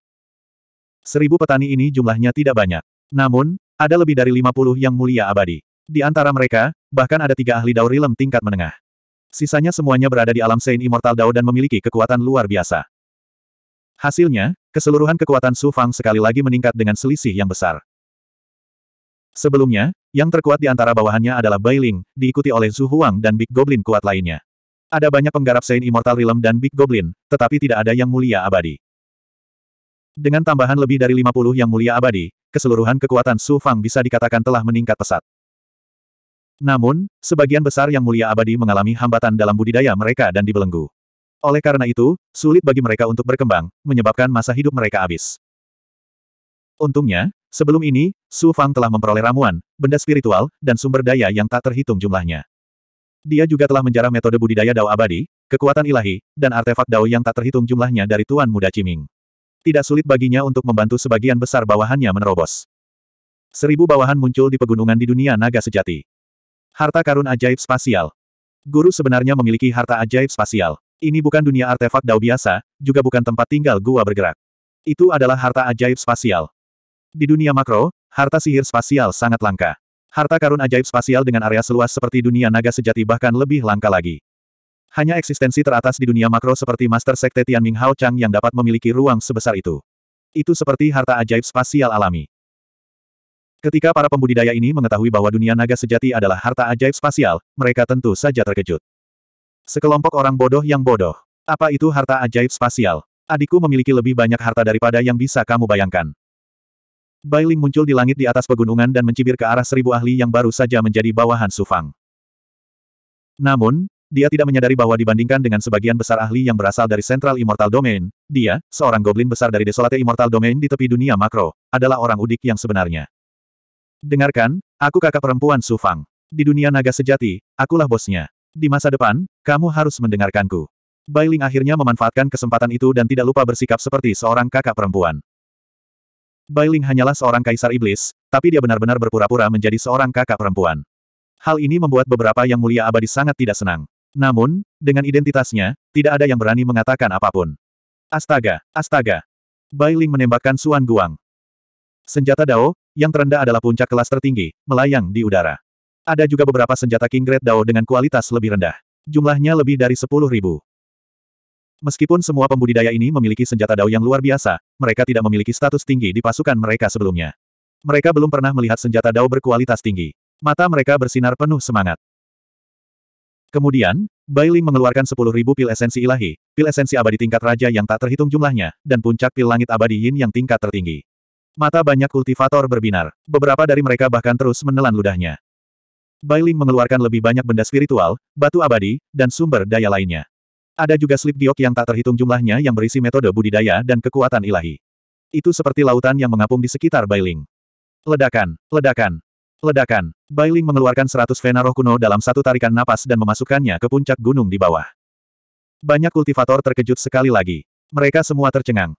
Seribu petani ini jumlahnya tidak banyak. Namun, ada lebih dari lima puluh yang mulia abadi. Di antara mereka, bahkan ada tiga ahli Dao Rilem tingkat menengah. Sisanya semuanya berada di alam Sein Immortal Dao dan memiliki kekuatan luar biasa. Hasilnya, keseluruhan kekuatan Su Fang sekali lagi meningkat dengan selisih yang besar. Sebelumnya, yang terkuat di antara bawahannya adalah Bai Ling, diikuti oleh Zhu Huang dan Big Goblin kuat lainnya. Ada banyak penggarap Saint Immortal Realm dan Big Goblin, tetapi tidak ada yang mulia abadi. Dengan tambahan lebih dari 50 yang mulia abadi, keseluruhan kekuatan Su Fang bisa dikatakan telah meningkat pesat. Namun, sebagian besar yang mulia abadi mengalami hambatan dalam budidaya mereka dan dibelenggu. Oleh karena itu, sulit bagi mereka untuk berkembang, menyebabkan masa hidup mereka habis. Untungnya, Sebelum ini, Su Fang telah memperoleh ramuan, benda spiritual, dan sumber daya yang tak terhitung jumlahnya. Dia juga telah menjarah metode budidaya Dao abadi, kekuatan ilahi, dan artefak Dao yang tak terhitung jumlahnya dari Tuan Muda Ciming. Tidak sulit baginya untuk membantu sebagian besar bawahannya menerobos. Seribu bawahan muncul di pegunungan di dunia naga sejati. Harta karun ajaib spasial. Guru sebenarnya memiliki harta ajaib spasial. Ini bukan dunia artefak Dao biasa, juga bukan tempat tinggal gua bergerak. Itu adalah harta ajaib spasial. Di dunia makro, harta sihir spasial sangat langka. Harta karun ajaib spasial dengan area seluas seperti dunia naga sejati bahkan lebih langka lagi. Hanya eksistensi teratas di dunia makro seperti Master Sekte Tianming Hao Chang yang dapat memiliki ruang sebesar itu. Itu seperti harta ajaib spasial alami. Ketika para pembudidaya ini mengetahui bahwa dunia naga sejati adalah harta ajaib spasial, mereka tentu saja terkejut. Sekelompok orang bodoh yang bodoh. Apa itu harta ajaib spasial? Adikku memiliki lebih banyak harta daripada yang bisa kamu bayangkan. Bai muncul di langit di atas pegunungan dan mencibir ke arah seribu ahli yang baru saja menjadi bawahan Sufang. Namun, dia tidak menyadari bahwa dibandingkan dengan sebagian besar ahli yang berasal dari Central Immortal Domain, dia, seorang goblin besar dari Desolate Immortal Domain di tepi dunia makro, adalah orang udik yang sebenarnya. Dengarkan, aku kakak perempuan Sufang. Di dunia naga sejati, akulah bosnya. Di masa depan, kamu harus mendengarkanku. Bailing akhirnya memanfaatkan kesempatan itu dan tidak lupa bersikap seperti seorang kakak perempuan. Bailing hanyalah seorang kaisar iblis, tapi dia benar-benar berpura-pura menjadi seorang kakak perempuan. Hal ini membuat beberapa yang mulia abadi sangat tidak senang. Namun, dengan identitasnya, tidak ada yang berani mengatakan apapun. Astaga, astaga. Bailing menembakkan Suan Guang. Senjata Dao, yang terendah adalah puncak kelas tertinggi, melayang di udara. Ada juga beberapa senjata King Great Dao dengan kualitas lebih rendah. Jumlahnya lebih dari ribu. Meskipun semua pembudidaya ini memiliki senjata dao yang luar biasa, mereka tidak memiliki status tinggi di pasukan mereka sebelumnya. Mereka belum pernah melihat senjata dao berkualitas tinggi. Mata mereka bersinar penuh semangat. Kemudian, Bailing mengeluarkan 10.000 pil esensi ilahi, pil esensi abadi tingkat raja yang tak terhitung jumlahnya, dan puncak pil langit abadi yin yang tingkat tertinggi. Mata banyak kultivator berbinar. Beberapa dari mereka bahkan terus menelan ludahnya. Bailing mengeluarkan lebih banyak benda spiritual, batu abadi, dan sumber daya lainnya. Ada juga slip giok yang tak terhitung jumlahnya yang berisi metode budidaya dan kekuatan ilahi. Itu seperti lautan yang mengapung di sekitar Bailing. Ledakan, ledakan, ledakan. Bailing mengeluarkan seratus vena roh kuno dalam satu tarikan napas dan memasukkannya ke puncak gunung di bawah. Banyak kultivator terkejut sekali lagi. Mereka semua tercengang.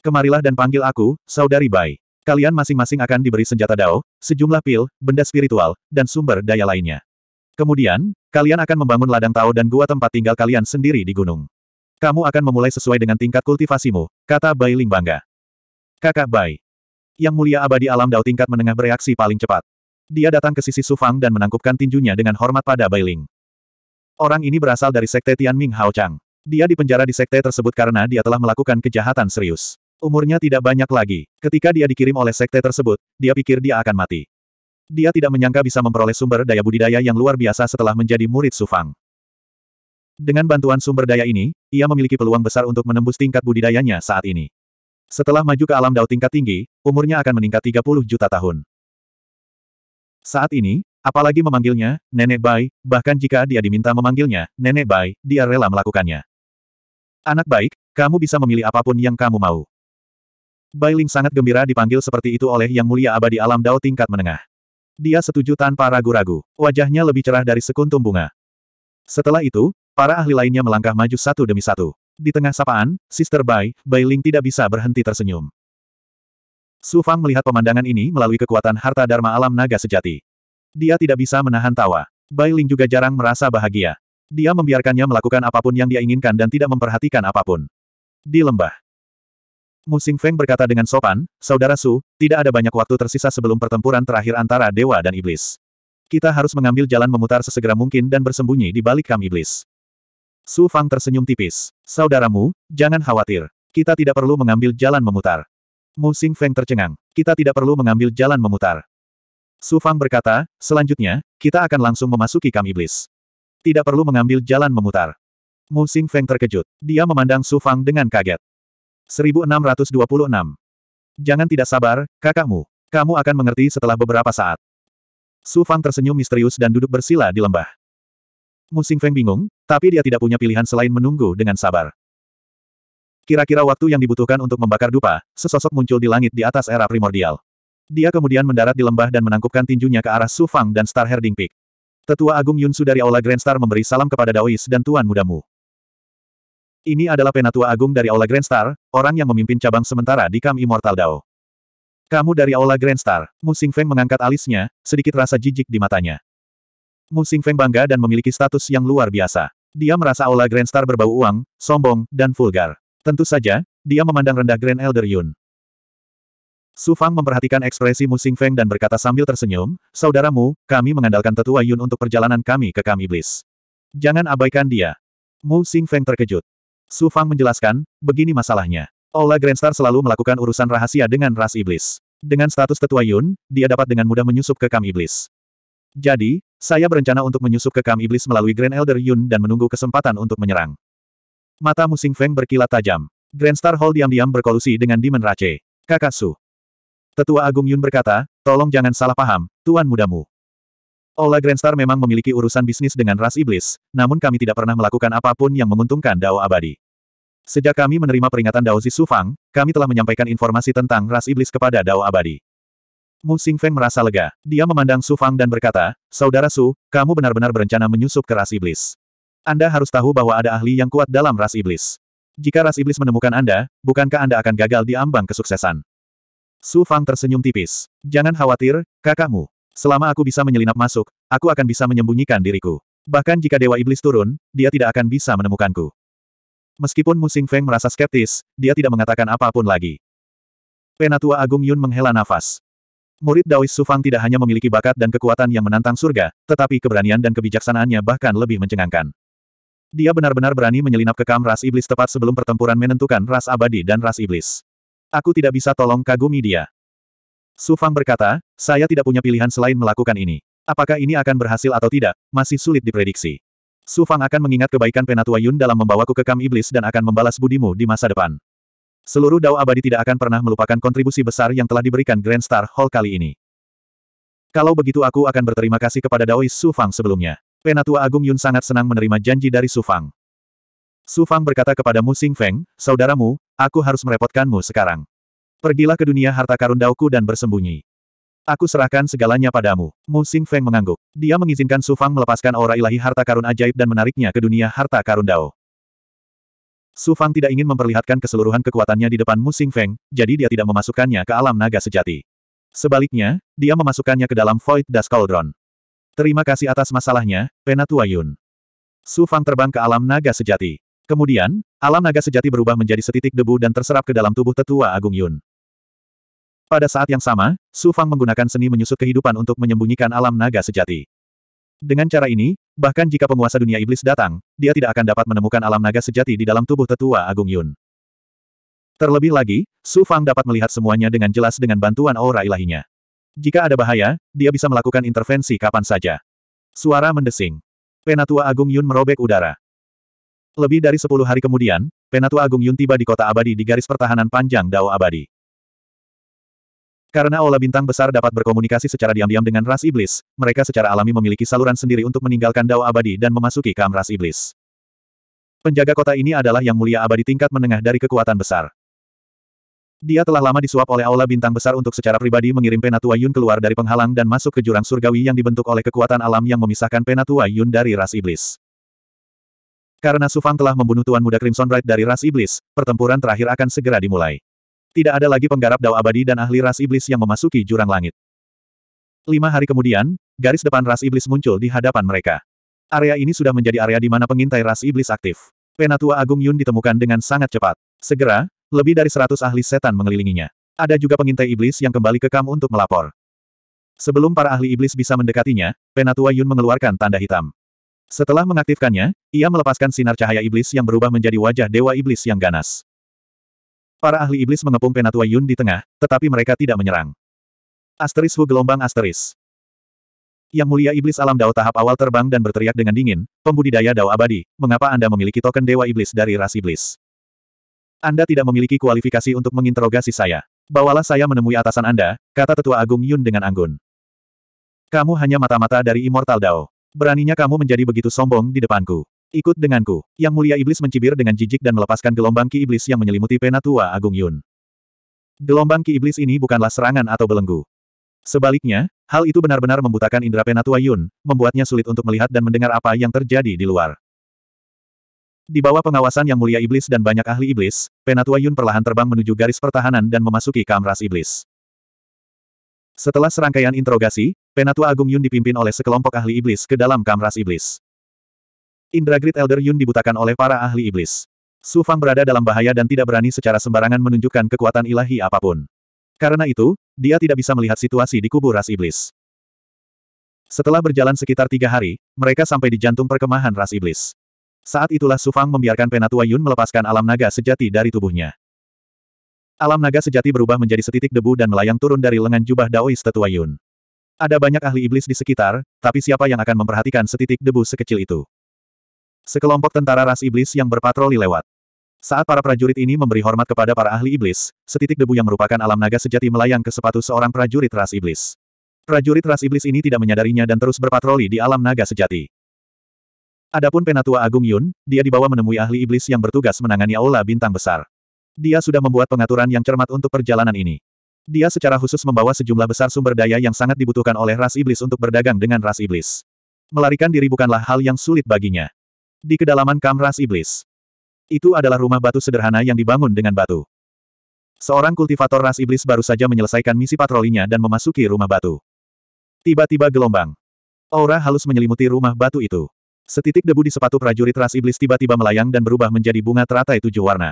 Kemarilah dan panggil aku, Saudari Bai. Kalian masing-masing akan diberi senjata dao, sejumlah pil, benda spiritual, dan sumber daya lainnya. Kemudian, kalian akan membangun ladang Tao dan gua tempat tinggal kalian sendiri di gunung. Kamu akan memulai sesuai dengan tingkat kultivasimu, kata Bai Ling bangga. Kakak Bai. Yang mulia abadi alam dao tingkat menengah bereaksi paling cepat. Dia datang ke sisi Sufang dan menangkupkan tinjunya dengan hormat pada Bai Ling. Orang ini berasal dari sekte Tianming Hao Chang. Dia dipenjara di sekte tersebut karena dia telah melakukan kejahatan serius. Umurnya tidak banyak lagi. Ketika dia dikirim oleh sekte tersebut, dia pikir dia akan mati. Dia tidak menyangka bisa memperoleh sumber daya budidaya yang luar biasa setelah menjadi murid Sufang. Dengan bantuan sumber daya ini, ia memiliki peluang besar untuk menembus tingkat budidayanya saat ini. Setelah maju ke alam dao tingkat tinggi, umurnya akan meningkat 30 juta tahun. Saat ini, apalagi memanggilnya, Nenek Bai, bahkan jika dia diminta memanggilnya, Nenek Bai, dia rela melakukannya. Anak baik, kamu bisa memilih apapun yang kamu mau. Bailing sangat gembira dipanggil seperti itu oleh Yang Mulia Abadi Alam Dao tingkat menengah. Dia setuju tanpa ragu-ragu. Wajahnya lebih cerah dari sekuntum bunga. Setelah itu, para ahli lainnya melangkah maju satu demi satu. Di tengah sapaan, Sister Bai, Bai Ling tidak bisa berhenti tersenyum. Su Fang melihat pemandangan ini melalui kekuatan harta Dharma alam naga sejati. Dia tidak bisa menahan tawa. Bai Ling juga jarang merasa bahagia. Dia membiarkannya melakukan apapun yang dia inginkan dan tidak memperhatikan apapun. Di lembah, Musing Feng berkata dengan sopan, Saudara Su, tidak ada banyak waktu tersisa sebelum pertempuran terakhir antara Dewa dan Iblis. Kita harus mengambil jalan memutar sesegera mungkin dan bersembunyi di balik kam Iblis. Su Fang tersenyum tipis. Saudaramu, jangan khawatir. Kita tidak perlu mengambil jalan memutar. Musing Feng tercengang. Kita tidak perlu mengambil jalan memutar. Su Fang berkata, selanjutnya, kita akan langsung memasuki kam Iblis. Tidak perlu mengambil jalan memutar. Musing Feng terkejut. Dia memandang Su Fang dengan kaget. 1626. Jangan tidak sabar, kakakmu. Kamu akan mengerti setelah beberapa saat. Su Fang tersenyum misterius dan duduk bersila di lembah. Musing Feng bingung, tapi dia tidak punya pilihan selain menunggu dengan sabar. Kira-kira waktu yang dibutuhkan untuk membakar dupa, sesosok muncul di langit di atas era primordial. Dia kemudian mendarat di lembah dan menangkupkan tinjunya ke arah Su Fang dan Star Herding Peak. Tetua Agung Yunsu dari Aula Grand Star memberi salam kepada Daois dan Tuan Mudamu. Ini adalah penatua agung dari Aula Grand Star, orang yang memimpin cabang sementara di Kam Immortal Dao. Kamu dari Aula Grand Star, Mu Xingfeng mengangkat alisnya, sedikit rasa jijik di matanya. Mu Feng bangga dan memiliki status yang luar biasa. Dia merasa Aula Grand Star berbau uang, sombong, dan vulgar. Tentu saja, dia memandang rendah Grand Elder Yun. Su Fang memperhatikan ekspresi Mu Feng dan berkata sambil tersenyum, Saudaramu, kami mengandalkan tetua Yun untuk perjalanan kami ke Kami Iblis. Jangan abaikan dia. Mu Feng terkejut. Su Fang menjelaskan, begini masalahnya. Aula Grandstar selalu melakukan urusan rahasia dengan ras iblis. Dengan status tetua Yun, dia dapat dengan mudah menyusup ke kam iblis. Jadi, saya berencana untuk menyusup ke kam iblis melalui Grand Elder Yun dan menunggu kesempatan untuk menyerang. Mata Musing Feng berkilat tajam. Grandstar Hall diam-diam berkolusi dengan Demon Rache. Kakak Su. Tetua Agung Yun berkata, tolong jangan salah paham, tuan mudamu. Ola Grandstar memang memiliki urusan bisnis dengan ras iblis, namun kami tidak pernah melakukan apapun yang menguntungkan Dao Abadi. Sejak kami menerima peringatan Dao Fang, kami telah menyampaikan informasi tentang ras iblis kepada Dao Abadi. Mu Feng merasa lega. Dia memandang Su Fang dan berkata, Saudara Su, kamu benar-benar berencana menyusup ke ras iblis. Anda harus tahu bahwa ada ahli yang kuat dalam ras iblis. Jika ras iblis menemukan Anda, bukankah Anda akan gagal di ambang kesuksesan? Su Fang tersenyum tipis. Jangan khawatir, kakakmu. Selama aku bisa menyelinap masuk, aku akan bisa menyembunyikan diriku. Bahkan jika Dewa Iblis turun, dia tidak akan bisa menemukanku. Meskipun Musing Feng merasa skeptis, dia tidak mengatakan apapun lagi. Penatua Agung Yun menghela nafas. Murid Daois Sufang tidak hanya memiliki bakat dan kekuatan yang menantang surga, tetapi keberanian dan kebijaksanaannya bahkan lebih mencengangkan. Dia benar-benar berani menyelinap ke kam ras iblis tepat sebelum pertempuran menentukan ras abadi dan ras iblis. Aku tidak bisa tolong kagumi dia. Sufang berkata, saya tidak punya pilihan selain melakukan ini. Apakah ini akan berhasil atau tidak, masih sulit diprediksi. Su Fang akan mengingat kebaikan Penatua Yun dalam membawaku ke Kam Iblis dan akan membalas budimu di masa depan. Seluruh Dao Abadi tidak akan pernah melupakan kontribusi besar yang telah diberikan Grand Star Hall kali ini. Kalau begitu aku akan berterima kasih kepada Daois Su Fang sebelumnya. Penatua Agung Yun sangat senang menerima janji dari Su Fang. Su Fang berkata kepada Mu Xing Feng, saudaramu, aku harus merepotkanmu sekarang. Pergilah ke dunia harta karun Daoku dan bersembunyi. Aku serahkan segalanya padamu. Mu Xing Feng mengangguk. Dia mengizinkan Su Fang melepaskan aura ilahi harta karun ajaib dan menariknya ke dunia harta karun Dao. Su Fang tidak ingin memperlihatkan keseluruhan kekuatannya di depan Mu Xing Feng, jadi dia tidak memasukkannya ke alam naga sejati. Sebaliknya, dia memasukkannya ke dalam Void Das Cauldron. Terima kasih atas masalahnya, Penatua Yun. Su Fang terbang ke alam naga sejati. Kemudian, alam naga sejati berubah menjadi setitik debu dan terserap ke dalam tubuh tetua Agung Yun. Pada saat yang sama, Su Fang menggunakan seni menyusut kehidupan untuk menyembunyikan alam naga sejati. Dengan cara ini, bahkan jika penguasa dunia iblis datang, dia tidak akan dapat menemukan alam naga sejati di dalam tubuh tetua Agung Yun. Terlebih lagi, Su Fang dapat melihat semuanya dengan jelas dengan bantuan aura ilahinya. Jika ada bahaya, dia bisa melakukan intervensi kapan saja. Suara mendesing. Penatua Agung Yun merobek udara. Lebih dari sepuluh hari kemudian, Penatua Agung Yun tiba di kota abadi di garis pertahanan panjang Dao Abadi. Karena ola bintang besar dapat berkomunikasi secara diam-diam dengan ras iblis, mereka secara alami memiliki saluran sendiri untuk meninggalkan Dao Abadi dan memasuki kam ras iblis. Penjaga kota ini adalah yang mulia abadi tingkat menengah dari kekuatan besar. Dia telah lama disuap oleh aula bintang besar untuk secara pribadi mengirim Penatua Yun keluar dari penghalang dan masuk ke jurang surgawi yang dibentuk oleh kekuatan alam yang memisahkan Penatua Yun dari ras iblis. Karena Sufang telah membunuh Tuan Muda Crimson Bright dari ras iblis, pertempuran terakhir akan segera dimulai. Tidak ada lagi penggarap dao abadi dan ahli ras iblis yang memasuki jurang langit. Lima hari kemudian, garis depan ras iblis muncul di hadapan mereka. Area ini sudah menjadi area di mana pengintai ras iblis aktif. Penatua Agung Yun ditemukan dengan sangat cepat. Segera, lebih dari seratus ahli setan mengelilinginya. Ada juga pengintai iblis yang kembali ke kam untuk melapor. Sebelum para ahli iblis bisa mendekatinya, Penatua Yun mengeluarkan tanda hitam. Setelah mengaktifkannya, ia melepaskan sinar cahaya iblis yang berubah menjadi wajah dewa iblis yang ganas. Para ahli iblis mengepung Penatua Yun di tengah, tetapi mereka tidak menyerang. Asteris Hu gelombang asteris. Yang mulia iblis alam Dao tahap awal terbang dan berteriak dengan dingin, pembudidaya Dao abadi, mengapa Anda memiliki token dewa iblis dari ras iblis? Anda tidak memiliki kualifikasi untuk menginterogasi saya. Bawalah saya menemui atasan Anda, kata Tetua Agung Yun dengan anggun. Kamu hanya mata-mata dari Immortal Dao. Beraninya kamu menjadi begitu sombong di depanku. Ikut denganku. Yang mulia iblis mencibir dengan jijik dan melepaskan gelombang ki iblis yang menyelimuti Penatua Agung Yun. Gelombang ki iblis ini bukanlah serangan atau belenggu. Sebaliknya, hal itu benar-benar membutakan indera Penatua Yun, membuatnya sulit untuk melihat dan mendengar apa yang terjadi di luar. Di bawah pengawasan yang mulia iblis dan banyak ahli iblis, Penatua Yun perlahan terbang menuju garis pertahanan dan memasuki kamras iblis. Setelah serangkaian interogasi, Penatua Agung Yun dipimpin oleh sekelompok ahli iblis ke dalam kamras iblis. Indragrid Elder Yun dibutakan oleh para ahli iblis. Su Fang berada dalam bahaya dan tidak berani secara sembarangan menunjukkan kekuatan ilahi apapun. Karena itu, dia tidak bisa melihat situasi di kubur ras iblis. Setelah berjalan sekitar tiga hari, mereka sampai di jantung perkemahan ras iblis. Saat itulah Su Fang membiarkan Penatua Yun melepaskan alam naga sejati dari tubuhnya. Alam naga sejati berubah menjadi setitik debu dan melayang turun dari lengan jubah Daois Tetua Yun. Ada banyak ahli iblis di sekitar, tapi siapa yang akan memperhatikan setitik debu sekecil itu? Sekelompok tentara ras iblis yang berpatroli lewat. Saat para prajurit ini memberi hormat kepada para ahli iblis, setitik debu yang merupakan alam naga sejati melayang ke sepatu seorang prajurit ras iblis. Prajurit ras iblis ini tidak menyadarinya dan terus berpatroli di alam naga sejati. Adapun Penatua Agung Yun, dia dibawa menemui ahli iblis yang bertugas menangani Aula Bintang Besar. Dia sudah membuat pengaturan yang cermat untuk perjalanan ini. Dia secara khusus membawa sejumlah besar sumber daya yang sangat dibutuhkan oleh ras iblis untuk berdagang dengan ras iblis. Melarikan diri bukanlah hal yang sulit baginya. Di kedalaman kamras iblis. Itu adalah rumah batu sederhana yang dibangun dengan batu. Seorang kultivator ras iblis baru saja menyelesaikan misi patrolinya dan memasuki rumah batu. Tiba-tiba gelombang. Aura halus menyelimuti rumah batu itu. Setitik debu di sepatu prajurit ras iblis tiba-tiba melayang dan berubah menjadi bunga teratai tujuh warna.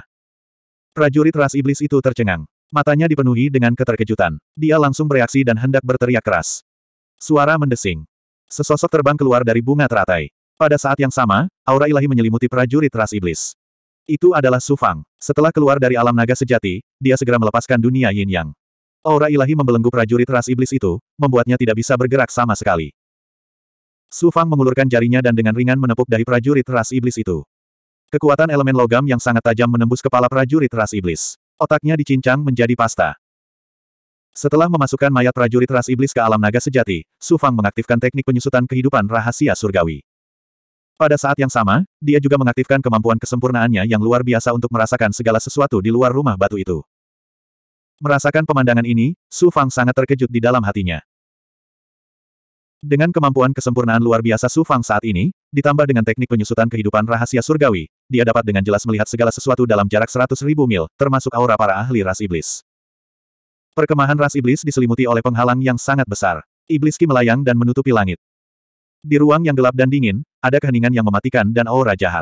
Prajurit ras iblis itu tercengang. Matanya dipenuhi dengan keterkejutan. Dia langsung bereaksi dan hendak berteriak keras. Suara mendesing. Sesosok terbang keluar dari bunga teratai. Pada saat yang sama, aura ilahi menyelimuti prajurit ras iblis. Itu adalah Sufang. Setelah keluar dari alam naga sejati, dia segera melepaskan dunia yin yang. Aura ilahi membelenggu prajurit ras iblis itu, membuatnya tidak bisa bergerak sama sekali. Sufang mengulurkan jarinya dan dengan ringan menepuk dahi prajurit ras iblis itu. Kekuatan elemen logam yang sangat tajam menembus kepala prajurit ras iblis. Otaknya dicincang menjadi pasta. Setelah memasukkan mayat prajurit ras iblis ke alam naga sejati, Sufang mengaktifkan teknik penyusutan kehidupan rahasia surgawi. Pada saat yang sama, dia juga mengaktifkan kemampuan kesempurnaannya yang luar biasa untuk merasakan segala sesuatu di luar rumah batu itu. Merasakan pemandangan ini, Su Fang sangat terkejut di dalam hatinya. Dengan kemampuan kesempurnaan luar biasa Su Fang saat ini, ditambah dengan teknik penyusutan kehidupan rahasia surgawi, dia dapat dengan jelas melihat segala sesuatu dalam jarak seratus ribu mil, termasuk aura para ahli ras iblis. Perkemahan ras iblis diselimuti oleh penghalang yang sangat besar. Iblis Ki melayang dan menutupi langit. Di ruang yang gelap dan dingin, ada keheningan yang mematikan dan aura jahat.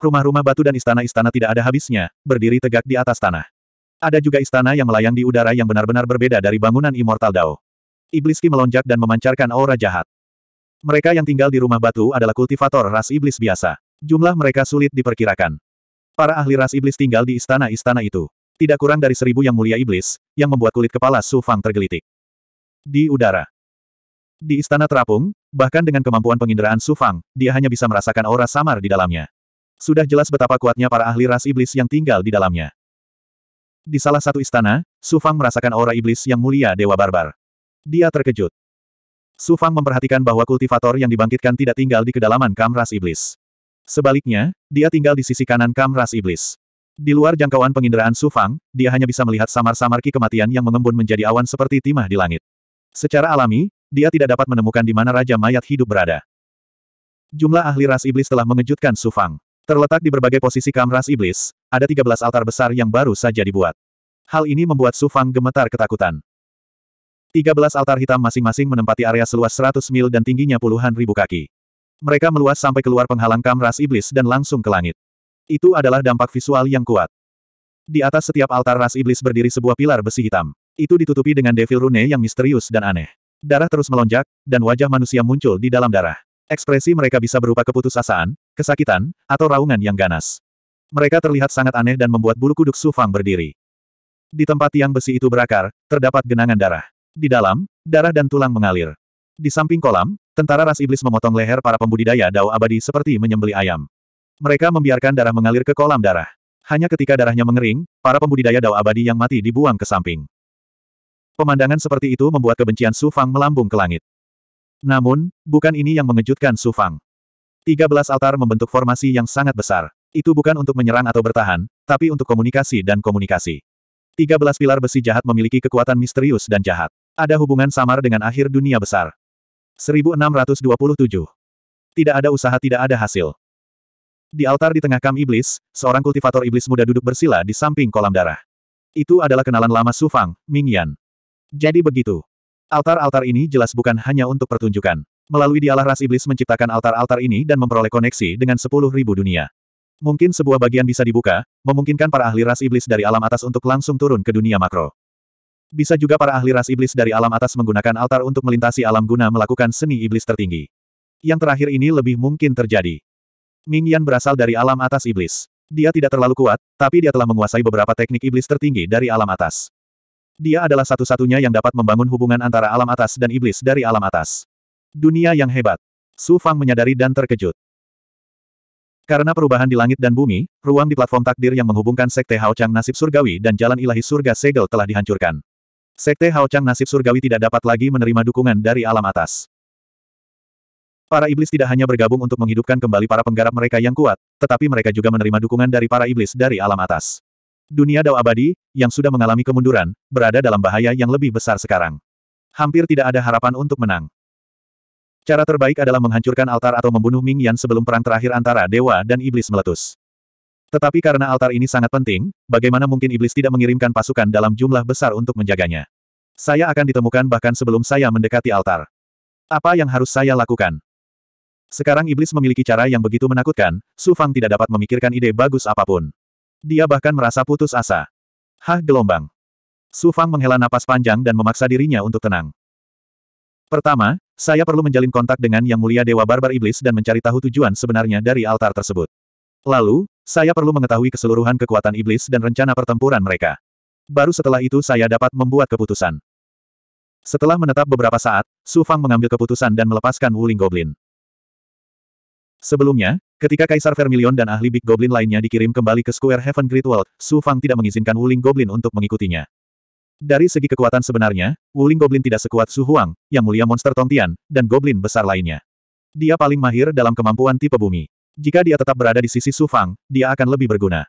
Rumah-rumah batu dan istana-istana tidak ada habisnya, berdiri tegak di atas tanah. Ada juga istana yang melayang di udara yang benar-benar berbeda dari bangunan Immortal Dao. Iblis Ki melonjak dan memancarkan aura jahat. Mereka yang tinggal di rumah batu adalah kultivator ras iblis biasa. Jumlah mereka sulit diperkirakan. Para ahli ras iblis tinggal di istana-istana itu. Tidak kurang dari seribu yang mulia iblis, yang membuat kulit kepala Su Fang tergelitik. Di udara. Di istana terapung, Bahkan dengan kemampuan penginderaan Sufang, dia hanya bisa merasakan aura samar di dalamnya. Sudah jelas betapa kuatnya para ahli ras iblis yang tinggal di dalamnya. Di salah satu istana, Sufang merasakan aura iblis yang mulia Dewa Barbar. Dia terkejut. Sufang memperhatikan bahwa kultivator yang dibangkitkan tidak tinggal di kedalaman kam ras iblis. Sebaliknya, dia tinggal di sisi kanan kam ras iblis. Di luar jangkauan penginderaan Sufang, dia hanya bisa melihat samar-samar ki kematian yang mengembun menjadi awan seperti timah di langit. Secara alami, dia tidak dapat menemukan di mana Raja Mayat hidup berada. Jumlah ahli ras iblis telah mengejutkan Sufang. Terletak di berbagai posisi kam ras iblis, ada 13 altar besar yang baru saja dibuat. Hal ini membuat Sufang gemetar ketakutan. 13 altar hitam masing-masing menempati area seluas 100 mil dan tingginya puluhan ribu kaki. Mereka meluas sampai keluar penghalang kam ras iblis dan langsung ke langit. Itu adalah dampak visual yang kuat. Di atas setiap altar ras iblis berdiri sebuah pilar besi hitam. Itu ditutupi dengan devil rune yang misterius dan aneh. Darah terus melonjak, dan wajah manusia muncul di dalam darah. Ekspresi mereka bisa berupa keputusasaan, kesakitan, atau raungan yang ganas. Mereka terlihat sangat aneh dan membuat bulu kuduk Sufang berdiri. Di tempat tiang besi itu berakar, terdapat genangan darah. Di dalam, darah dan tulang mengalir. Di samping kolam, tentara ras iblis memotong leher para pembudidaya dao abadi seperti menyembeli ayam. Mereka membiarkan darah mengalir ke kolam darah. Hanya ketika darahnya mengering, para pembudidaya dao abadi yang mati dibuang ke samping. Pemandangan seperti itu membuat kebencian Su Fang melambung ke langit. Namun, bukan ini yang mengejutkan Su Fang. 13 altar membentuk formasi yang sangat besar. Itu bukan untuk menyerang atau bertahan, tapi untuk komunikasi dan komunikasi. 13 pilar besi jahat memiliki kekuatan misterius dan jahat. Ada hubungan samar dengan akhir dunia besar. 1627. Tidak ada usaha tidak ada hasil. Di altar di tengah kam iblis, seorang kultivator iblis muda duduk bersila di samping kolam darah. Itu adalah kenalan lama Sufang, Yan. Jadi begitu. Altar-altar ini jelas bukan hanya untuk pertunjukan. Melalui dialah ras iblis menciptakan altar-altar ini dan memperoleh koneksi dengan sepuluh ribu dunia. Mungkin sebuah bagian bisa dibuka, memungkinkan para ahli ras iblis dari alam atas untuk langsung turun ke dunia makro. Bisa juga para ahli ras iblis dari alam atas menggunakan altar untuk melintasi alam guna melakukan seni iblis tertinggi. Yang terakhir ini lebih mungkin terjadi. Ming Yan berasal dari alam atas iblis. Dia tidak terlalu kuat, tapi dia telah menguasai beberapa teknik iblis tertinggi dari alam atas. Dia adalah satu-satunya yang dapat membangun hubungan antara alam atas dan iblis dari alam atas. Dunia yang hebat. Su Fang menyadari dan terkejut. Karena perubahan di langit dan bumi, ruang di platform takdir yang menghubungkan Sekte Haochang nasib surgawi dan jalan ilahi surga segel telah dihancurkan. Sekte Haochang nasib surgawi tidak dapat lagi menerima dukungan dari alam atas. Para iblis tidak hanya bergabung untuk menghidupkan kembali para penggarap mereka yang kuat, tetapi mereka juga menerima dukungan dari para iblis dari alam atas. Dunia Dao Abadi, yang sudah mengalami kemunduran, berada dalam bahaya yang lebih besar sekarang. Hampir tidak ada harapan untuk menang. Cara terbaik adalah menghancurkan altar atau membunuh Ming Yan sebelum perang terakhir antara dewa dan iblis meletus. Tetapi karena altar ini sangat penting, bagaimana mungkin iblis tidak mengirimkan pasukan dalam jumlah besar untuk menjaganya? Saya akan ditemukan bahkan sebelum saya mendekati altar. Apa yang harus saya lakukan? Sekarang iblis memiliki cara yang begitu menakutkan, Su Fang tidak dapat memikirkan ide bagus apapun. Dia bahkan merasa putus asa. Hah gelombang. Su Fang menghela napas panjang dan memaksa dirinya untuk tenang. Pertama, saya perlu menjalin kontak dengan Yang Mulia Dewa Barbar Iblis dan mencari tahu tujuan sebenarnya dari altar tersebut. Lalu, saya perlu mengetahui keseluruhan kekuatan iblis dan rencana pertempuran mereka. Baru setelah itu saya dapat membuat keputusan. Setelah menetap beberapa saat, Su Fang mengambil keputusan dan melepaskan Wuling Goblin. Sebelumnya, Ketika Kaisar Vermilion dan ahli Big Goblin lainnya dikirim kembali ke Square Heaven Great World, Su Fang tidak mengizinkan Wuling Goblin untuk mengikutinya. Dari segi kekuatan sebenarnya, Wuling Goblin tidak sekuat Su Huang, yang mulia monster Tongtian, dan Goblin besar lainnya. Dia paling mahir dalam kemampuan tipe bumi. Jika dia tetap berada di sisi Su Fang, dia akan lebih berguna.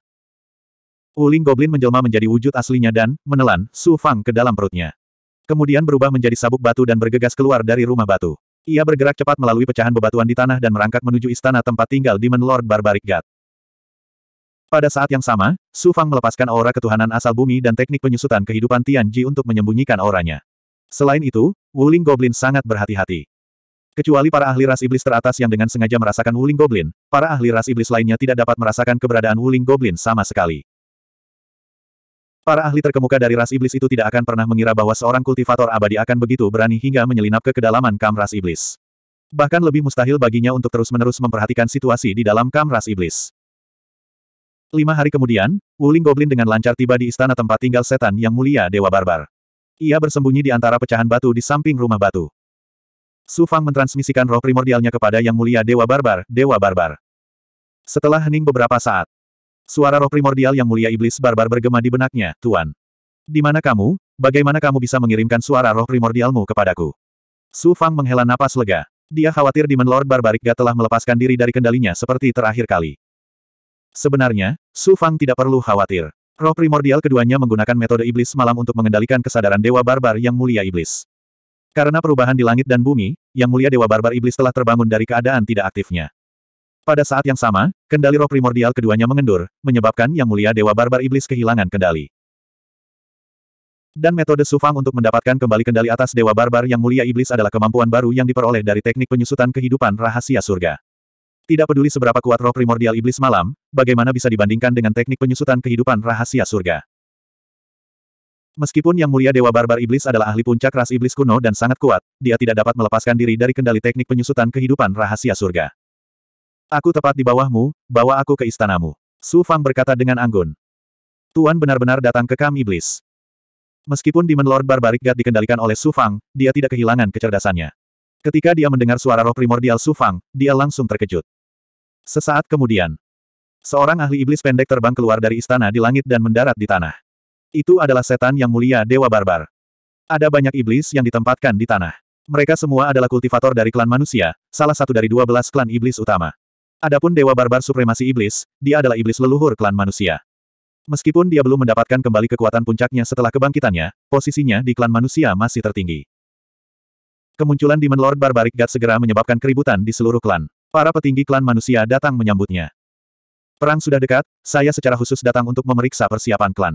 Wuling Goblin menjelma menjadi wujud aslinya dan menelan Su Fang ke dalam perutnya. Kemudian berubah menjadi sabuk batu dan bergegas keluar dari rumah batu. Ia bergerak cepat melalui pecahan bebatuan di tanah dan merangkak menuju istana tempat tinggal Demon Lord Barbaric God. Pada saat yang sama, Su Fang melepaskan aura ketuhanan asal bumi dan teknik penyusutan kehidupan Tian Ji untuk menyembunyikan auranya. Selain itu, Wuling Goblin sangat berhati-hati. Kecuali para ahli ras iblis teratas yang dengan sengaja merasakan Wuling Goblin, para ahli ras iblis lainnya tidak dapat merasakan keberadaan Wuling Goblin sama sekali. Para ahli terkemuka dari ras iblis itu tidak akan pernah mengira bahwa seorang kultivator abadi akan begitu berani hingga menyelinap ke kedalaman kam ras iblis. Bahkan lebih mustahil baginya untuk terus-menerus memperhatikan situasi di dalam kam ras iblis. Lima hari kemudian, Wuling Goblin dengan lancar tiba di istana tempat tinggal setan yang mulia Dewa Barbar. Ia bersembunyi di antara pecahan batu di samping rumah batu. Su Fang mentransmisikan roh primordialnya kepada yang mulia Dewa Barbar, Dewa Barbar. Setelah hening beberapa saat, Suara roh primordial yang mulia iblis barbar bergema di benaknya, Tuan. Di mana kamu? Bagaimana kamu bisa mengirimkan suara roh primordialmu kepadaku? Su Fang menghela napas lega. Dia khawatir Demon Lord Barbarik Ga telah melepaskan diri dari kendalinya seperti terakhir kali. Sebenarnya, Su Fang tidak perlu khawatir. Roh primordial keduanya menggunakan metode iblis malam untuk mengendalikan kesadaran Dewa Barbar yang mulia iblis. Karena perubahan di langit dan bumi, yang mulia Dewa Barbar Iblis telah terbangun dari keadaan tidak aktifnya. Pada saat yang sama, kendali roh primordial keduanya mengendur, menyebabkan Yang Mulia Dewa Barbar Iblis kehilangan kendali. Dan metode Sufang untuk mendapatkan kembali kendali atas Dewa Barbar Yang Mulia Iblis adalah kemampuan baru yang diperoleh dari teknik penyusutan kehidupan rahasia surga. Tidak peduli seberapa kuat roh primordial Iblis malam, bagaimana bisa dibandingkan dengan teknik penyusutan kehidupan rahasia surga. Meskipun Yang Mulia Dewa Barbar Iblis adalah ahli puncak ras Iblis kuno dan sangat kuat, dia tidak dapat melepaskan diri dari kendali teknik penyusutan kehidupan rahasia surga. Aku tepat di bawahmu, bawa aku ke istanamu. Su Fang berkata dengan anggun. Tuan benar-benar datang ke kami, iblis. Meskipun Demon Lord Barbaric God dikendalikan oleh Su Fang, dia tidak kehilangan kecerdasannya. Ketika dia mendengar suara roh primordial Su Fang, dia langsung terkejut. Sesaat kemudian, seorang ahli iblis pendek terbang keluar dari istana di langit dan mendarat di tanah. Itu adalah setan yang mulia Dewa Barbar. Ada banyak iblis yang ditempatkan di tanah. Mereka semua adalah kultivator dari klan manusia, salah satu dari dua belas klan iblis utama. Adapun Dewa Barbar Supremasi Iblis, dia adalah iblis leluhur klan manusia. Meskipun dia belum mendapatkan kembali kekuatan puncaknya setelah kebangkitannya, posisinya di klan manusia masih tertinggi. Kemunculan Demon Lord Barbaric God segera menyebabkan keributan di seluruh klan. Para petinggi klan manusia datang menyambutnya. Perang sudah dekat, saya secara khusus datang untuk memeriksa persiapan klan.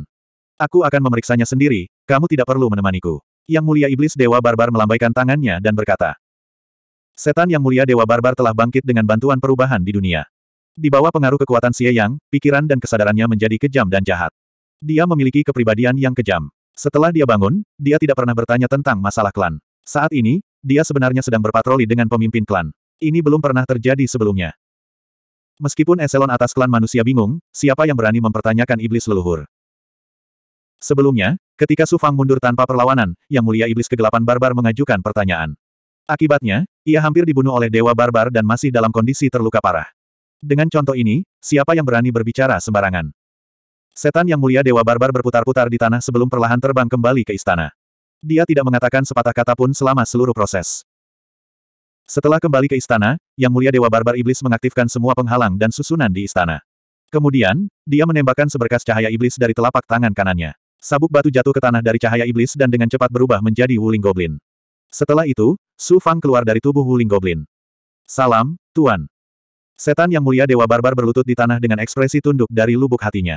Aku akan memeriksanya sendiri, kamu tidak perlu menemaniku. Yang mulia iblis Dewa Barbar melambaikan tangannya dan berkata, Setan yang mulia Dewa Barbar telah bangkit dengan bantuan perubahan di dunia. Di bawah pengaruh kekuatan Xie Yang, pikiran dan kesadarannya menjadi kejam dan jahat. Dia memiliki kepribadian yang kejam. Setelah dia bangun, dia tidak pernah bertanya tentang masalah klan. Saat ini, dia sebenarnya sedang berpatroli dengan pemimpin klan. Ini belum pernah terjadi sebelumnya. Meskipun eselon atas klan manusia bingung, siapa yang berani mempertanyakan iblis leluhur? Sebelumnya, ketika Sufang mundur tanpa perlawanan, Yang Mulia Iblis Kegelapan Barbar mengajukan pertanyaan. Akibatnya, ia hampir dibunuh oleh Dewa Barbar dan masih dalam kondisi terluka parah. Dengan contoh ini, siapa yang berani berbicara sembarangan? Setan yang mulia Dewa Barbar berputar-putar di tanah sebelum perlahan terbang kembali ke istana. Dia tidak mengatakan sepatah kata pun selama seluruh proses. Setelah kembali ke istana, Yang Mulia Dewa Barbar Iblis mengaktifkan semua penghalang dan susunan di istana. Kemudian, dia menembakkan seberkas cahaya iblis dari telapak tangan kanannya. Sabuk batu jatuh ke tanah dari cahaya iblis dan dengan cepat berubah menjadi Wuling Goblin. Setelah itu, Su Fang keluar dari tubuh Wuling Goblin. Salam, Tuan. Setan yang mulia Dewa Barbar berlutut di tanah dengan ekspresi tunduk dari lubuk hatinya.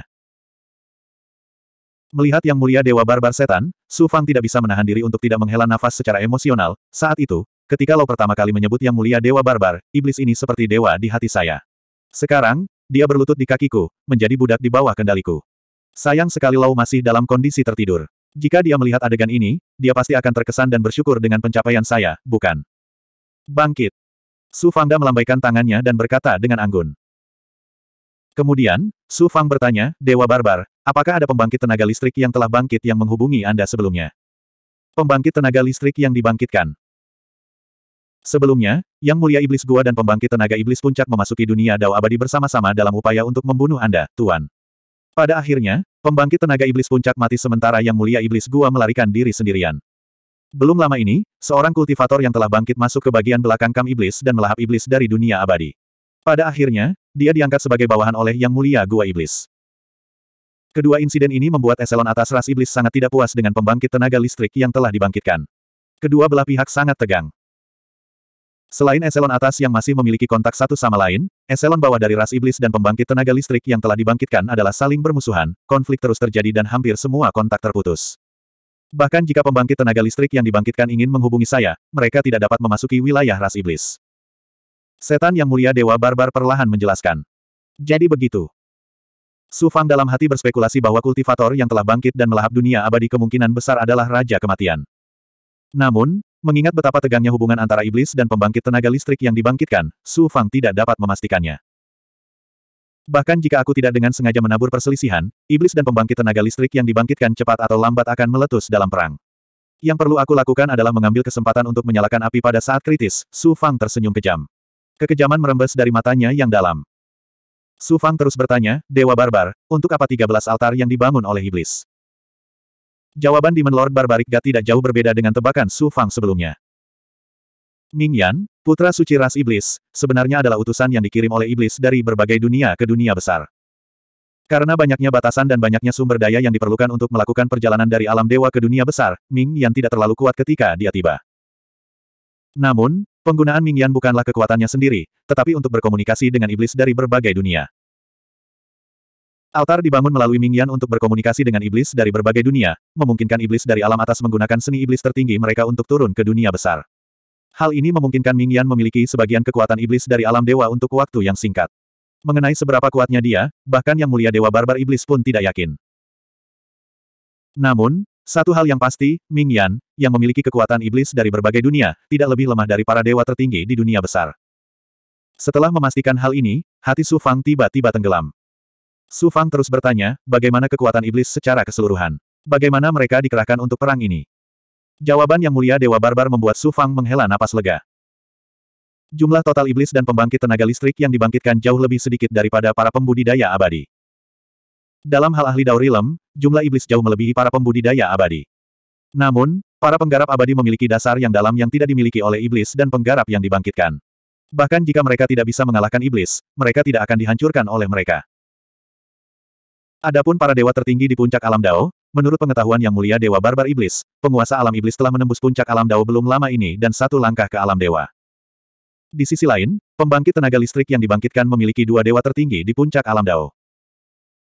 Melihat yang mulia Dewa Barbar Setan, Su Fang tidak bisa menahan diri untuk tidak menghela nafas secara emosional, saat itu, ketika Lo pertama kali menyebut yang mulia Dewa Barbar, iblis ini seperti dewa di hati saya. Sekarang, dia berlutut di kakiku, menjadi budak di bawah kendaliku. Sayang sekali Lau masih dalam kondisi tertidur. Jika dia melihat adegan ini, dia pasti akan terkesan dan bersyukur dengan pencapaian saya, bukan? Bangkit! Su Fangda melambaikan tangannya dan berkata dengan anggun. Kemudian, Su Fang bertanya, Dewa Barbar, apakah ada pembangkit tenaga listrik yang telah bangkit yang menghubungi Anda sebelumnya? Pembangkit tenaga listrik yang dibangkitkan. Sebelumnya, Yang Mulia Iblis Gua dan pembangkit tenaga Iblis Puncak memasuki dunia Dao Abadi bersama-sama dalam upaya untuk membunuh Anda, Tuan. Pada akhirnya, Pembangkit tenaga iblis puncak mati sementara yang mulia iblis gua melarikan diri sendirian. Belum lama ini, seorang kultivator yang telah bangkit masuk ke bagian belakang kam iblis dan melahap iblis dari dunia abadi. Pada akhirnya, dia diangkat sebagai bawahan oleh yang mulia gua iblis. Kedua insiden ini membuat eselon atas ras iblis sangat tidak puas dengan pembangkit tenaga listrik yang telah dibangkitkan. Kedua belah pihak sangat tegang. Selain eselon atas yang masih memiliki kontak satu sama lain, eselon bawah dari ras iblis dan pembangkit tenaga listrik yang telah dibangkitkan adalah saling bermusuhan, konflik terus terjadi dan hampir semua kontak terputus. Bahkan jika pembangkit tenaga listrik yang dibangkitkan ingin menghubungi saya, mereka tidak dapat memasuki wilayah ras iblis. Setan yang mulia Dewa Barbar perlahan menjelaskan. Jadi begitu. Su Fang dalam hati berspekulasi bahwa kultivator yang telah bangkit dan melahap dunia abadi kemungkinan besar adalah Raja Kematian. Namun, Mengingat betapa tegangnya hubungan antara iblis dan pembangkit tenaga listrik yang dibangkitkan, Su Fang tidak dapat memastikannya. Bahkan jika aku tidak dengan sengaja menabur perselisihan, iblis dan pembangkit tenaga listrik yang dibangkitkan cepat atau lambat akan meletus dalam perang. Yang perlu aku lakukan adalah mengambil kesempatan untuk menyalakan api pada saat kritis, Su Fang tersenyum kejam. Kekejaman merembes dari matanya yang dalam. Su Fang terus bertanya, Dewa Barbar, untuk apa 13 altar yang dibangun oleh iblis? Jawaban Demon Lord Barbarik Ga tidak jauh berbeda dengan tebakan Su Fang sebelumnya. Ming Yan, putra suci ras iblis, sebenarnya adalah utusan yang dikirim oleh iblis dari berbagai dunia ke dunia besar. Karena banyaknya batasan dan banyaknya sumber daya yang diperlukan untuk melakukan perjalanan dari alam dewa ke dunia besar, Ming Yan tidak terlalu kuat ketika dia tiba. Namun, penggunaan Ming Yan bukanlah kekuatannya sendiri, tetapi untuk berkomunikasi dengan iblis dari berbagai dunia. Altar dibangun melalui Mingyan untuk berkomunikasi dengan iblis dari berbagai dunia, memungkinkan iblis dari alam atas menggunakan seni iblis tertinggi mereka untuk turun ke dunia besar. Hal ini memungkinkan Mingyan memiliki sebagian kekuatan iblis dari alam dewa untuk waktu yang singkat. Mengenai seberapa kuatnya dia, bahkan yang mulia dewa barbar iblis pun tidak yakin. Namun, satu hal yang pasti, Mingyan, yang memiliki kekuatan iblis dari berbagai dunia, tidak lebih lemah dari para dewa tertinggi di dunia besar. Setelah memastikan hal ini, hati Su Fang tiba-tiba tenggelam. Su Fang terus bertanya, bagaimana kekuatan iblis secara keseluruhan? Bagaimana mereka dikerahkan untuk perang ini? Jawaban yang mulia Dewa Barbar membuat Su Fang menghela napas lega. Jumlah total iblis dan pembangkit tenaga listrik yang dibangkitkan jauh lebih sedikit daripada para pembudidaya abadi. Dalam hal ahli daurilem, jumlah iblis jauh melebihi para pembudidaya abadi. Namun, para penggarap abadi memiliki dasar yang dalam yang tidak dimiliki oleh iblis dan penggarap yang dibangkitkan. Bahkan jika mereka tidak bisa mengalahkan iblis, mereka tidak akan dihancurkan oleh mereka. Adapun para dewa tertinggi di puncak alam Dao, menurut pengetahuan yang mulia Dewa Barbar Iblis, penguasa alam iblis telah menembus puncak alam Dao belum lama ini dan satu langkah ke alam dewa. Di sisi lain, pembangkit tenaga listrik yang dibangkitkan memiliki dua dewa tertinggi di puncak alam Dao.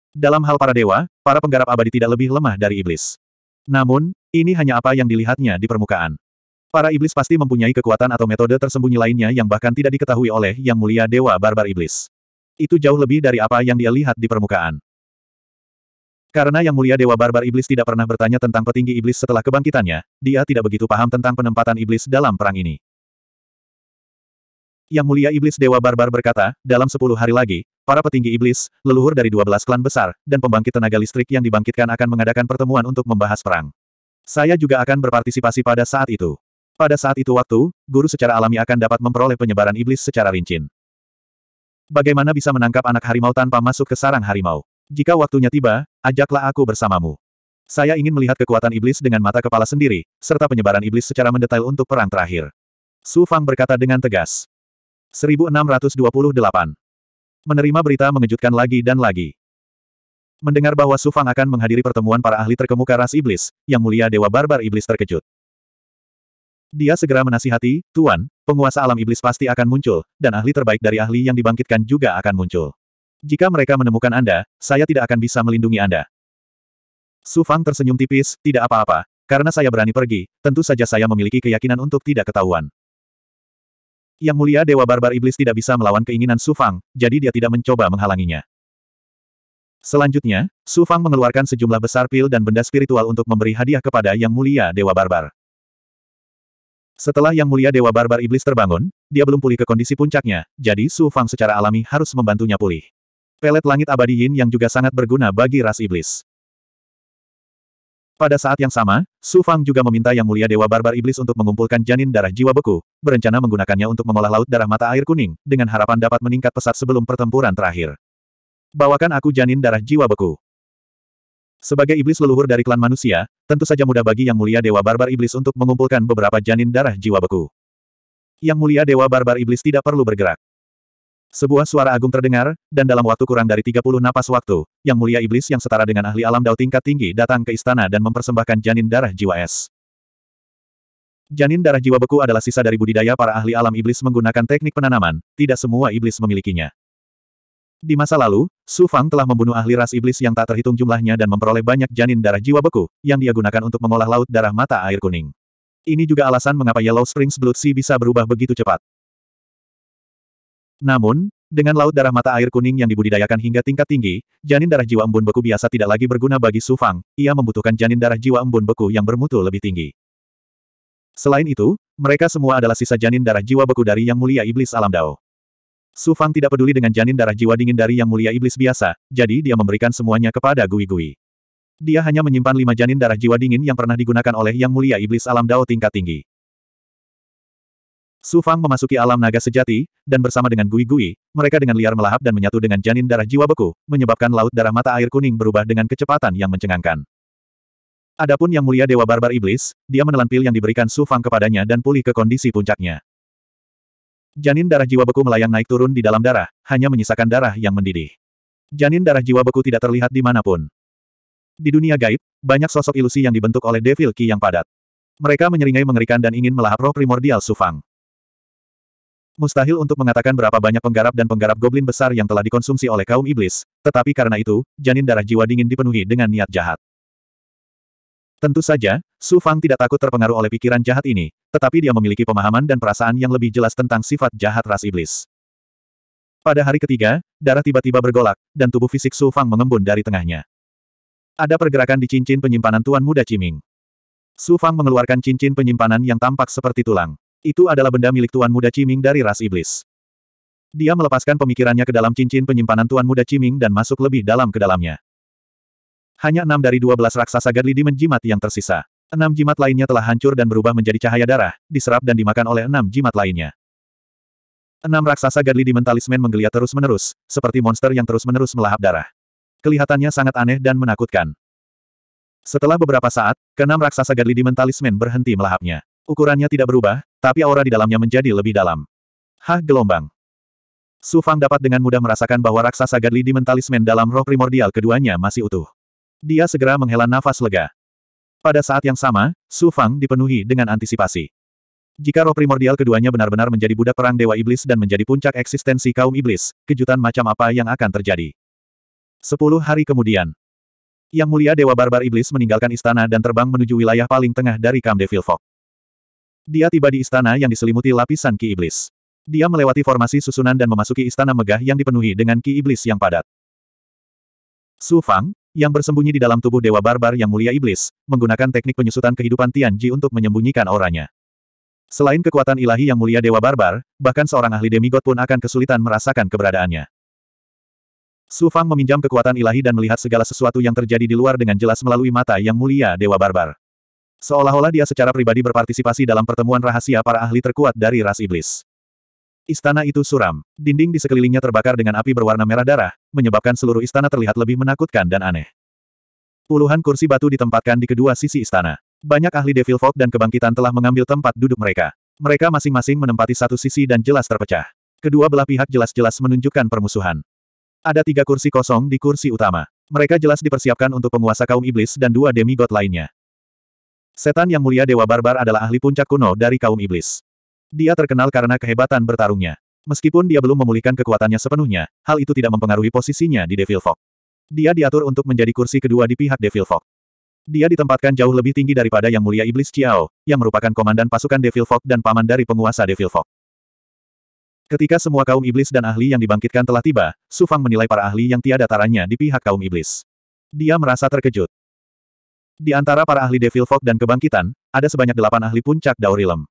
Dalam hal para dewa, para penggarap abadi tidak lebih lemah dari iblis. Namun, ini hanya apa yang dilihatnya di permukaan. Para iblis pasti mempunyai kekuatan atau metode tersembunyi lainnya yang bahkan tidak diketahui oleh Yang Mulia Dewa Barbar Iblis. Itu jauh lebih dari apa yang dia lihat di permukaan. Karena Yang Mulia Dewa Barbar Iblis tidak pernah bertanya tentang petinggi iblis setelah kebangkitannya, dia tidak begitu paham tentang penempatan iblis dalam perang ini. Yang Mulia Iblis Dewa Barbar berkata, dalam sepuluh hari lagi, para petinggi iblis, leluhur dari dua belas klan besar, dan pembangkit tenaga listrik yang dibangkitkan akan mengadakan pertemuan untuk membahas perang. Saya juga akan berpartisipasi pada saat itu. Pada saat itu waktu, guru secara alami akan dapat memperoleh penyebaran iblis secara rincin. Bagaimana bisa menangkap anak harimau tanpa masuk ke sarang harimau? Jika waktunya tiba, ajaklah aku bersamamu. Saya ingin melihat kekuatan iblis dengan mata kepala sendiri, serta penyebaran iblis secara mendetail untuk perang terakhir. Su Fang berkata dengan tegas. 1628. Menerima berita mengejutkan lagi dan lagi. Mendengar bahwa Su Fang akan menghadiri pertemuan para ahli terkemuka ras iblis, yang mulia Dewa Barbar Iblis terkejut. Dia segera menasihati, Tuan, penguasa alam iblis pasti akan muncul, dan ahli terbaik dari ahli yang dibangkitkan juga akan muncul. Jika mereka menemukan Anda, saya tidak akan bisa melindungi Anda. Su Fang tersenyum tipis, tidak apa-apa. Karena saya berani pergi, tentu saja saya memiliki keyakinan untuk tidak ketahuan. Yang mulia Dewa Barbar Iblis tidak bisa melawan keinginan Su Fang, jadi dia tidak mencoba menghalanginya. Selanjutnya, Su Fang mengeluarkan sejumlah besar pil dan benda spiritual untuk memberi hadiah kepada Yang Mulia Dewa Barbar. Setelah Yang Mulia Dewa Barbar Iblis terbangun, dia belum pulih ke kondisi puncaknya, jadi Su Fang secara alami harus membantunya pulih. Pelet langit abadi yin yang juga sangat berguna bagi ras iblis. Pada saat yang sama, Su Fang juga meminta Yang Mulia Dewa Barbar Iblis untuk mengumpulkan janin darah jiwa beku, berencana menggunakannya untuk mengolah laut darah mata air kuning, dengan harapan dapat meningkat pesat sebelum pertempuran terakhir. Bawakan aku janin darah jiwa beku. Sebagai iblis leluhur dari klan manusia, tentu saja mudah bagi Yang Mulia Dewa Barbar Iblis untuk mengumpulkan beberapa janin darah jiwa beku. Yang Mulia Dewa Barbar Iblis tidak perlu bergerak. Sebuah suara agung terdengar, dan dalam waktu kurang dari 30 napas waktu, yang mulia iblis yang setara dengan ahli alam dao tingkat tinggi datang ke istana dan mempersembahkan janin darah jiwa es. Janin darah jiwa beku adalah sisa dari budidaya para ahli alam iblis menggunakan teknik penanaman, tidak semua iblis memilikinya. Di masa lalu, Su Fang telah membunuh ahli ras iblis yang tak terhitung jumlahnya dan memperoleh banyak janin darah jiwa beku, yang dia gunakan untuk mengolah laut darah mata air kuning. Ini juga alasan mengapa Yellow Springs Blood Sea bisa berubah begitu cepat. Namun, dengan laut darah mata air kuning yang dibudidayakan hingga tingkat tinggi, janin darah jiwa embun beku biasa tidak lagi berguna bagi Su Fang, ia membutuhkan janin darah jiwa embun beku yang bermutu lebih tinggi. Selain itu, mereka semua adalah sisa janin darah jiwa beku dari Yang Mulia Iblis Alam Dao. Su Fang tidak peduli dengan janin darah jiwa dingin dari Yang Mulia Iblis biasa, jadi dia memberikan semuanya kepada Gui Gui. Dia hanya menyimpan lima janin darah jiwa dingin yang pernah digunakan oleh Yang Mulia Iblis Alam Dao tingkat tinggi. Su Fang memasuki alam naga sejati, dan bersama dengan Gui Gui, mereka dengan liar melahap dan menyatu dengan janin darah jiwa beku, menyebabkan laut darah mata air kuning berubah dengan kecepatan yang mencengangkan. Adapun yang mulia Dewa Barbar Iblis, dia menelan pil yang diberikan Su Fang kepadanya dan pulih ke kondisi puncaknya. Janin darah jiwa beku melayang naik turun di dalam darah, hanya menyisakan darah yang mendidih. Janin darah jiwa beku tidak terlihat di dimanapun. Di dunia gaib, banyak sosok ilusi yang dibentuk oleh Devil Ki yang padat. Mereka menyeringai mengerikan dan ingin melahap roh primordial Sufang. Mustahil untuk mengatakan berapa banyak penggarap dan penggarap goblin besar yang telah dikonsumsi oleh kaum iblis, tetapi karena itu, janin darah jiwa dingin dipenuhi dengan niat jahat. Tentu saja, Su Fang tidak takut terpengaruh oleh pikiran jahat ini, tetapi dia memiliki pemahaman dan perasaan yang lebih jelas tentang sifat jahat ras iblis. Pada hari ketiga, darah tiba-tiba bergolak, dan tubuh fisik Su Fang mengembun dari tengahnya. Ada pergerakan di cincin penyimpanan Tuan Muda Ciming. Su Fang mengeluarkan cincin penyimpanan yang tampak seperti tulang. Itu adalah benda milik Tuan Muda Ciming dari ras iblis. Dia melepaskan pemikirannya ke dalam cincin penyimpanan Tuan Muda Ciming dan masuk lebih dalam ke dalamnya. Hanya enam dari dua belas raksasa gadli di menjimat yang tersisa. Enam jimat lainnya telah hancur dan berubah menjadi cahaya darah, diserap dan dimakan oleh enam jimat lainnya. Enam raksasa gadli di mentalismen menggeliat terus-menerus, seperti monster yang terus-menerus melahap darah. Kelihatannya sangat aneh dan menakutkan. Setelah beberapa saat, keenam raksasa gadli di mentalismen berhenti melahapnya. Ukurannya tidak berubah, tapi aura di dalamnya menjadi lebih dalam. Hah gelombang. Su Fang dapat dengan mudah merasakan bahwa raksasa gadli di mentalismen dalam roh primordial keduanya masih utuh. Dia segera menghela nafas lega. Pada saat yang sama, Su Fang dipenuhi dengan antisipasi. Jika roh primordial keduanya benar-benar menjadi budak perang Dewa Iblis dan menjadi puncak eksistensi kaum iblis, kejutan macam apa yang akan terjadi? Sepuluh hari kemudian. Yang mulia Dewa Barbar Iblis meninggalkan istana dan terbang menuju wilayah paling tengah dari Kam Devil Fog. Dia tiba di istana yang diselimuti lapisan ki iblis. Dia melewati formasi susunan dan memasuki istana megah yang dipenuhi dengan ki iblis yang padat. Su Fang, yang bersembunyi di dalam tubuh Dewa Barbar yang mulia iblis, menggunakan teknik penyusutan kehidupan Tian Ji untuk menyembunyikan auranya. Selain kekuatan ilahi yang mulia Dewa Barbar, bahkan seorang ahli demigod pun akan kesulitan merasakan keberadaannya. Su Fang meminjam kekuatan ilahi dan melihat segala sesuatu yang terjadi di luar dengan jelas melalui mata yang mulia Dewa Barbar. Seolah-olah dia secara pribadi berpartisipasi dalam pertemuan rahasia para ahli terkuat dari ras iblis. Istana itu suram. Dinding di sekelilingnya terbakar dengan api berwarna merah darah, menyebabkan seluruh istana terlihat lebih menakutkan dan aneh. Puluhan kursi batu ditempatkan di kedua sisi istana. Banyak ahli Devil Folk dan kebangkitan telah mengambil tempat duduk mereka. Mereka masing-masing menempati satu sisi dan jelas terpecah. Kedua belah pihak jelas-jelas menunjukkan permusuhan. Ada tiga kursi kosong di kursi utama. Mereka jelas dipersiapkan untuk penguasa kaum iblis dan dua demigod lainnya. Setan yang mulia Dewa Barbar adalah ahli puncak kuno dari kaum iblis. Dia terkenal karena kehebatan bertarungnya. Meskipun dia belum memulihkan kekuatannya sepenuhnya, hal itu tidak mempengaruhi posisinya di Devil Fog. Dia diatur untuk menjadi kursi kedua di pihak Devil Fog. Dia ditempatkan jauh lebih tinggi daripada Yang Mulia Iblis Chiao, yang merupakan komandan pasukan Devil Fog dan paman dari penguasa Devil Fog. Ketika semua kaum iblis dan ahli yang dibangkitkan telah tiba, Sufang menilai para ahli yang tiada taranya di pihak kaum iblis. Dia merasa terkejut. Di antara para ahli Devil Folk dan kebangkitan, ada sebanyak delapan ahli puncak Dao Rilem.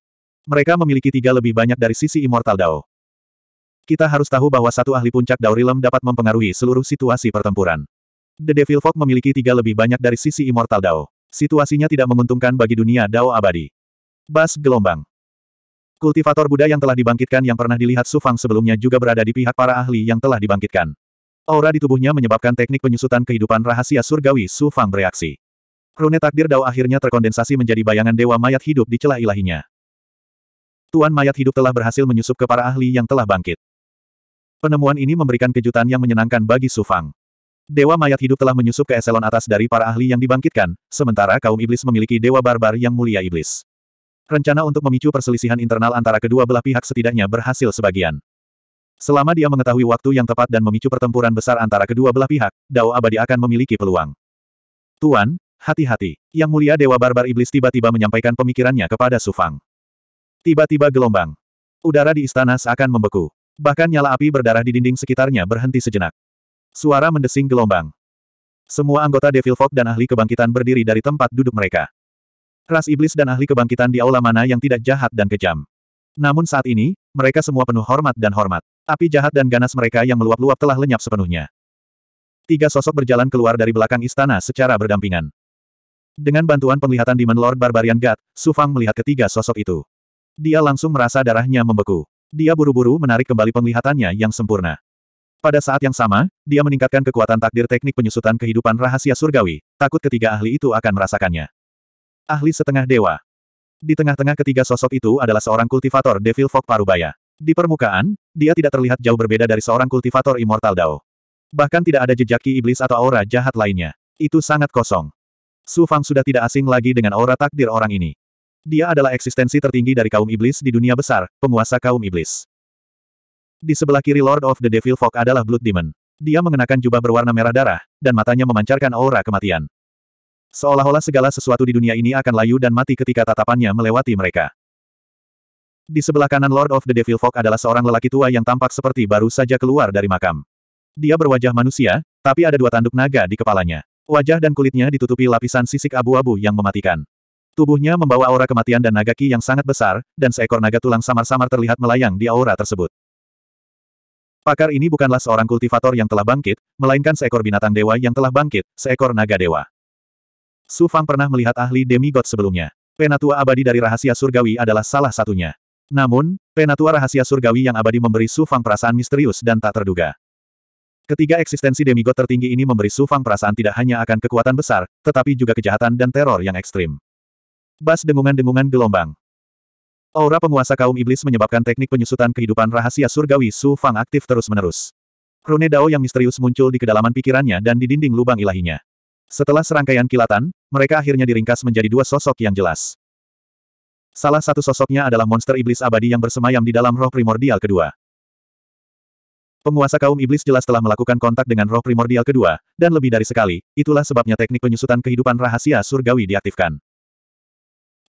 Mereka memiliki tiga lebih banyak dari sisi Immortal Dao. Kita harus tahu bahwa satu ahli puncak Dao Rilem dapat mempengaruhi seluruh situasi pertempuran. The Devil Folk memiliki tiga lebih banyak dari sisi Immortal Dao. Situasinya tidak menguntungkan bagi dunia Dao abadi. Bas gelombang. Kultivator Buddha yang telah dibangkitkan yang pernah dilihat Sufang sebelumnya juga berada di pihak para ahli yang telah dibangkitkan. Aura di tubuhnya menyebabkan teknik penyusutan kehidupan rahasia surgawi Sufang bereaksi. Rune takdir Dao akhirnya terkondensasi menjadi bayangan dewa mayat hidup di celah ilahinya. Tuan mayat hidup telah berhasil menyusup ke para ahli yang telah bangkit. Penemuan ini memberikan kejutan yang menyenangkan bagi Sufang. Dewa mayat hidup telah menyusup ke eselon atas dari para ahli yang dibangkitkan, sementara kaum iblis memiliki dewa barbar yang mulia iblis. Rencana untuk memicu perselisihan internal antara kedua belah pihak setidaknya berhasil sebagian. Selama dia mengetahui waktu yang tepat dan memicu pertempuran besar antara kedua belah pihak, Dao Abadi akan memiliki peluang. Tuan, Hati-hati, Yang Mulia Dewa Barbar Iblis tiba-tiba menyampaikan pemikirannya kepada Sufang. Tiba-tiba gelombang. Udara di istana seakan membeku. Bahkan nyala api berdarah di dinding sekitarnya berhenti sejenak. Suara mendesing gelombang. Semua anggota Devil Folk dan ahli kebangkitan berdiri dari tempat duduk mereka. Ras iblis dan ahli kebangkitan di aula mana yang tidak jahat dan kejam. Namun saat ini, mereka semua penuh hormat dan hormat. Api jahat dan ganas mereka yang meluap-luap telah lenyap sepenuhnya. Tiga sosok berjalan keluar dari belakang istana secara berdampingan. Dengan bantuan penglihatan Demon Lord Barbarian God, Su Fang melihat ketiga sosok itu. Dia langsung merasa darahnya membeku. Dia buru-buru menarik kembali penglihatannya yang sempurna. Pada saat yang sama, dia meningkatkan kekuatan takdir teknik penyusutan kehidupan rahasia surgawi, takut ketiga ahli itu akan merasakannya. Ahli setengah dewa. Di tengah-tengah ketiga sosok itu adalah seorang kultivator Devil Fog Parubaya. Di permukaan, dia tidak terlihat jauh berbeda dari seorang kultivator Immortal Dao. Bahkan tidak ada jejak ki iblis atau aura jahat lainnya. Itu sangat kosong. Su Fang sudah tidak asing lagi dengan aura takdir orang ini. Dia adalah eksistensi tertinggi dari kaum iblis di dunia besar, penguasa kaum iblis. Di sebelah kiri Lord of the Devil Fog adalah Blood Demon. Dia mengenakan jubah berwarna merah darah, dan matanya memancarkan aura kematian. Seolah-olah segala sesuatu di dunia ini akan layu dan mati ketika tatapannya melewati mereka. Di sebelah kanan Lord of the Devil Fog adalah seorang lelaki tua yang tampak seperti baru saja keluar dari makam. Dia berwajah manusia, tapi ada dua tanduk naga di kepalanya. Wajah dan kulitnya ditutupi lapisan sisik abu-abu yang mematikan. Tubuhnya membawa aura kematian dan naga ki yang sangat besar, dan seekor naga tulang samar-samar terlihat melayang di aura tersebut. Pakar ini bukanlah seorang kultivator yang telah bangkit, melainkan seekor binatang dewa yang telah bangkit, seekor naga dewa. Su Fang pernah melihat ahli demigod sebelumnya. Penatua abadi dari rahasia surgawi adalah salah satunya. Namun, penatua rahasia surgawi yang abadi memberi Su Fang perasaan misterius dan tak terduga. Ketiga eksistensi demigod tertinggi ini memberi Su Fang perasaan tidak hanya akan kekuatan besar, tetapi juga kejahatan dan teror yang ekstrim. Bas dengungan-dengungan gelombang. Aura penguasa kaum iblis menyebabkan teknik penyusutan kehidupan rahasia surgawi Su Fang aktif terus-menerus. Rune Dao yang misterius muncul di kedalaman pikirannya dan di dinding lubang ilahinya. Setelah serangkaian kilatan, mereka akhirnya diringkas menjadi dua sosok yang jelas. Salah satu sosoknya adalah monster iblis abadi yang bersemayam di dalam roh primordial kedua. Penguasa kaum iblis jelas telah melakukan kontak dengan roh primordial kedua, dan lebih dari sekali, itulah sebabnya teknik penyusutan kehidupan rahasia surgawi diaktifkan.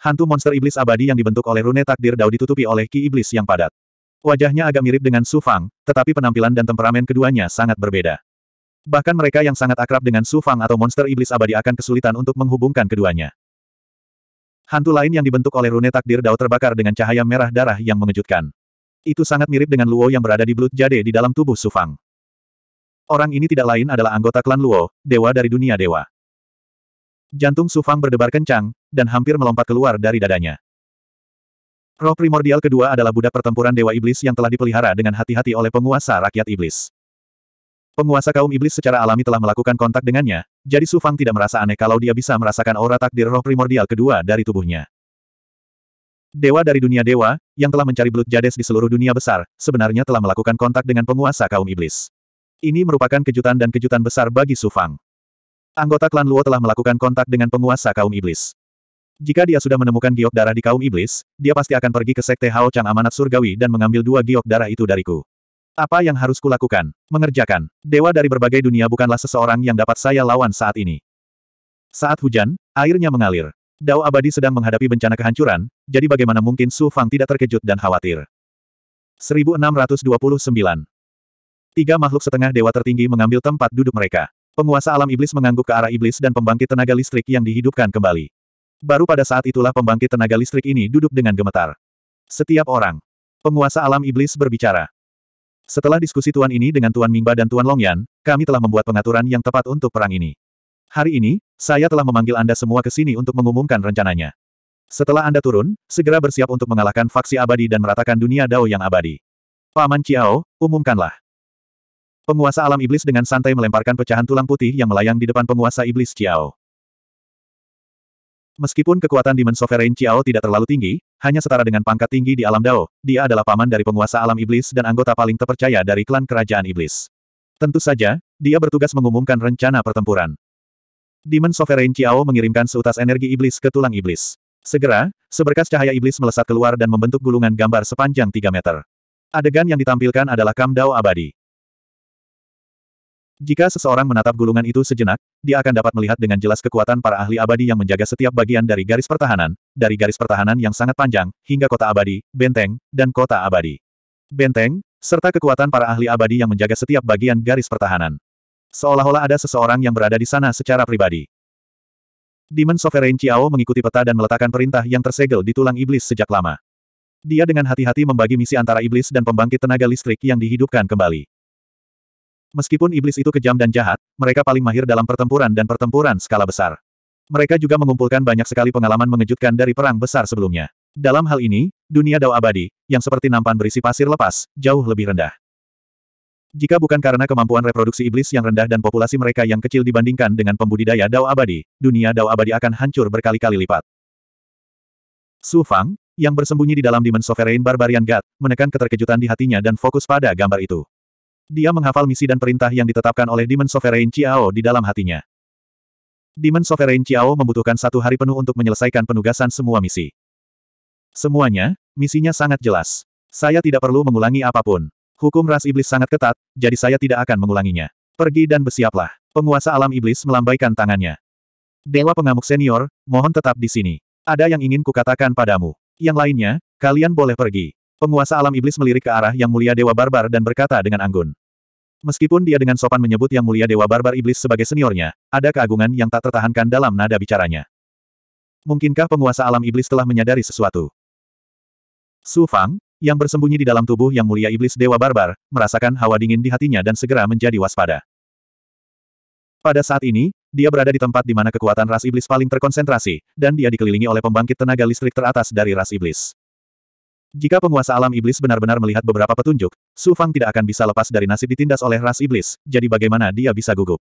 Hantu monster iblis abadi yang dibentuk oleh rune takdir Dao ditutupi oleh ki iblis yang padat. Wajahnya agak mirip dengan Su Fang, tetapi penampilan dan temperamen keduanya sangat berbeda. Bahkan mereka yang sangat akrab dengan Su Fang atau monster iblis abadi akan kesulitan untuk menghubungkan keduanya. Hantu lain yang dibentuk oleh rune takdir Dao terbakar dengan cahaya merah darah yang mengejutkan. Itu sangat mirip dengan Luo yang berada di Blood Jade di dalam tubuh Sufang. Orang ini tidak lain adalah anggota klan Luo, dewa dari dunia dewa. Jantung Sufang berdebar kencang, dan hampir melompat keluar dari dadanya. Roh primordial kedua adalah budak pertempuran dewa iblis yang telah dipelihara dengan hati-hati oleh penguasa rakyat iblis. Penguasa kaum iblis secara alami telah melakukan kontak dengannya, jadi Sufang tidak merasa aneh kalau dia bisa merasakan aura takdir roh primordial kedua dari tubuhnya. Dewa dari dunia dewa, yang telah mencari blood Jades di seluruh dunia besar, sebenarnya telah melakukan kontak dengan penguasa kaum iblis. Ini merupakan kejutan dan kejutan besar bagi Su Fang. Anggota klan Luo telah melakukan kontak dengan penguasa kaum iblis. Jika dia sudah menemukan giok darah di kaum iblis, dia pasti akan pergi ke sekte Hao Chang Amanat Surgawi dan mengambil dua giok darah itu dariku. Apa yang harus kulakukan? Mengerjakan. Dewa dari berbagai dunia bukanlah seseorang yang dapat saya lawan saat ini. Saat hujan, airnya mengalir. Dao abadi sedang menghadapi bencana kehancuran, jadi bagaimana mungkin Su Fang tidak terkejut dan khawatir. 1629. Tiga makhluk setengah dewa tertinggi mengambil tempat duduk mereka. Penguasa alam iblis mengangguk ke arah iblis dan pembangkit tenaga listrik yang dihidupkan kembali. Baru pada saat itulah pembangkit tenaga listrik ini duduk dengan gemetar. Setiap orang. Penguasa alam iblis berbicara. Setelah diskusi Tuan ini dengan Tuan Mingba dan Tuan Longyan, kami telah membuat pengaturan yang tepat untuk perang ini. Hari ini, saya telah memanggil Anda semua ke sini untuk mengumumkan rencananya. Setelah Anda turun, segera bersiap untuk mengalahkan faksi abadi dan meratakan dunia Dao yang abadi. Paman Chiao, umumkanlah. Penguasa alam iblis dengan santai melemparkan pecahan tulang putih yang melayang di depan penguasa iblis Chiao. Meskipun kekuatan Demon Sovereign Chiao tidak terlalu tinggi, hanya setara dengan pangkat tinggi di alam Dao, dia adalah paman dari penguasa alam iblis dan anggota paling terpercaya dari klan kerajaan iblis. Tentu saja, dia bertugas mengumumkan rencana pertempuran. Demon Sovereign Ciao mengirimkan seutas energi iblis ke tulang iblis. Segera, seberkas cahaya iblis melesat keluar dan membentuk gulungan gambar sepanjang 3 meter. Adegan yang ditampilkan adalah Kam Dao abadi. Jika seseorang menatap gulungan itu sejenak, dia akan dapat melihat dengan jelas kekuatan para ahli abadi yang menjaga setiap bagian dari garis pertahanan, dari garis pertahanan yang sangat panjang, hingga kota abadi, benteng, dan kota abadi. Benteng, serta kekuatan para ahli abadi yang menjaga setiap bagian garis pertahanan. Seolah-olah ada seseorang yang berada di sana secara pribadi. Demon Sovereign Chiao mengikuti peta dan meletakkan perintah yang tersegel di tulang iblis sejak lama. Dia dengan hati-hati membagi misi antara iblis dan pembangkit tenaga listrik yang dihidupkan kembali. Meskipun iblis itu kejam dan jahat, mereka paling mahir dalam pertempuran dan pertempuran skala besar. Mereka juga mengumpulkan banyak sekali pengalaman mengejutkan dari perang besar sebelumnya. Dalam hal ini, dunia Dao abadi, yang seperti nampan berisi pasir lepas, jauh lebih rendah. Jika bukan karena kemampuan reproduksi iblis yang rendah dan populasi mereka yang kecil dibandingkan dengan pembudidaya Dao Abadi, dunia Dao Abadi akan hancur berkali-kali lipat. Su Fang, yang bersembunyi di dalam Demon Sovereign Barbarian God, menekan keterkejutan di hatinya dan fokus pada gambar itu. Dia menghafal misi dan perintah yang ditetapkan oleh Demon Sovereign Chiao di dalam hatinya. Demon Sovereign Chiao membutuhkan satu hari penuh untuk menyelesaikan penugasan semua misi. Semuanya, misinya sangat jelas. Saya tidak perlu mengulangi apapun. Hukum ras iblis sangat ketat, jadi saya tidak akan mengulanginya. Pergi dan bersiaplah. Penguasa alam iblis melambaikan tangannya. Dewa pengamuk senior, mohon tetap di sini. Ada yang ingin kukatakan padamu. Yang lainnya, kalian boleh pergi. Penguasa alam iblis melirik ke arah yang mulia Dewa Barbar dan berkata dengan anggun. Meskipun dia dengan sopan menyebut yang mulia Dewa Barbar Iblis sebagai seniornya, ada keagungan yang tak tertahankan dalam nada bicaranya. Mungkinkah penguasa alam iblis telah menyadari sesuatu? Su Fang, yang bersembunyi di dalam tubuh yang mulia iblis Dewa Barbar, merasakan hawa dingin di hatinya dan segera menjadi waspada. Pada saat ini, dia berada di tempat di mana kekuatan ras iblis paling terkonsentrasi, dan dia dikelilingi oleh pembangkit tenaga listrik teratas dari ras iblis. Jika penguasa alam iblis benar-benar melihat beberapa petunjuk, Su Fang tidak akan bisa lepas dari nasib ditindas oleh ras iblis, jadi bagaimana dia bisa gugup?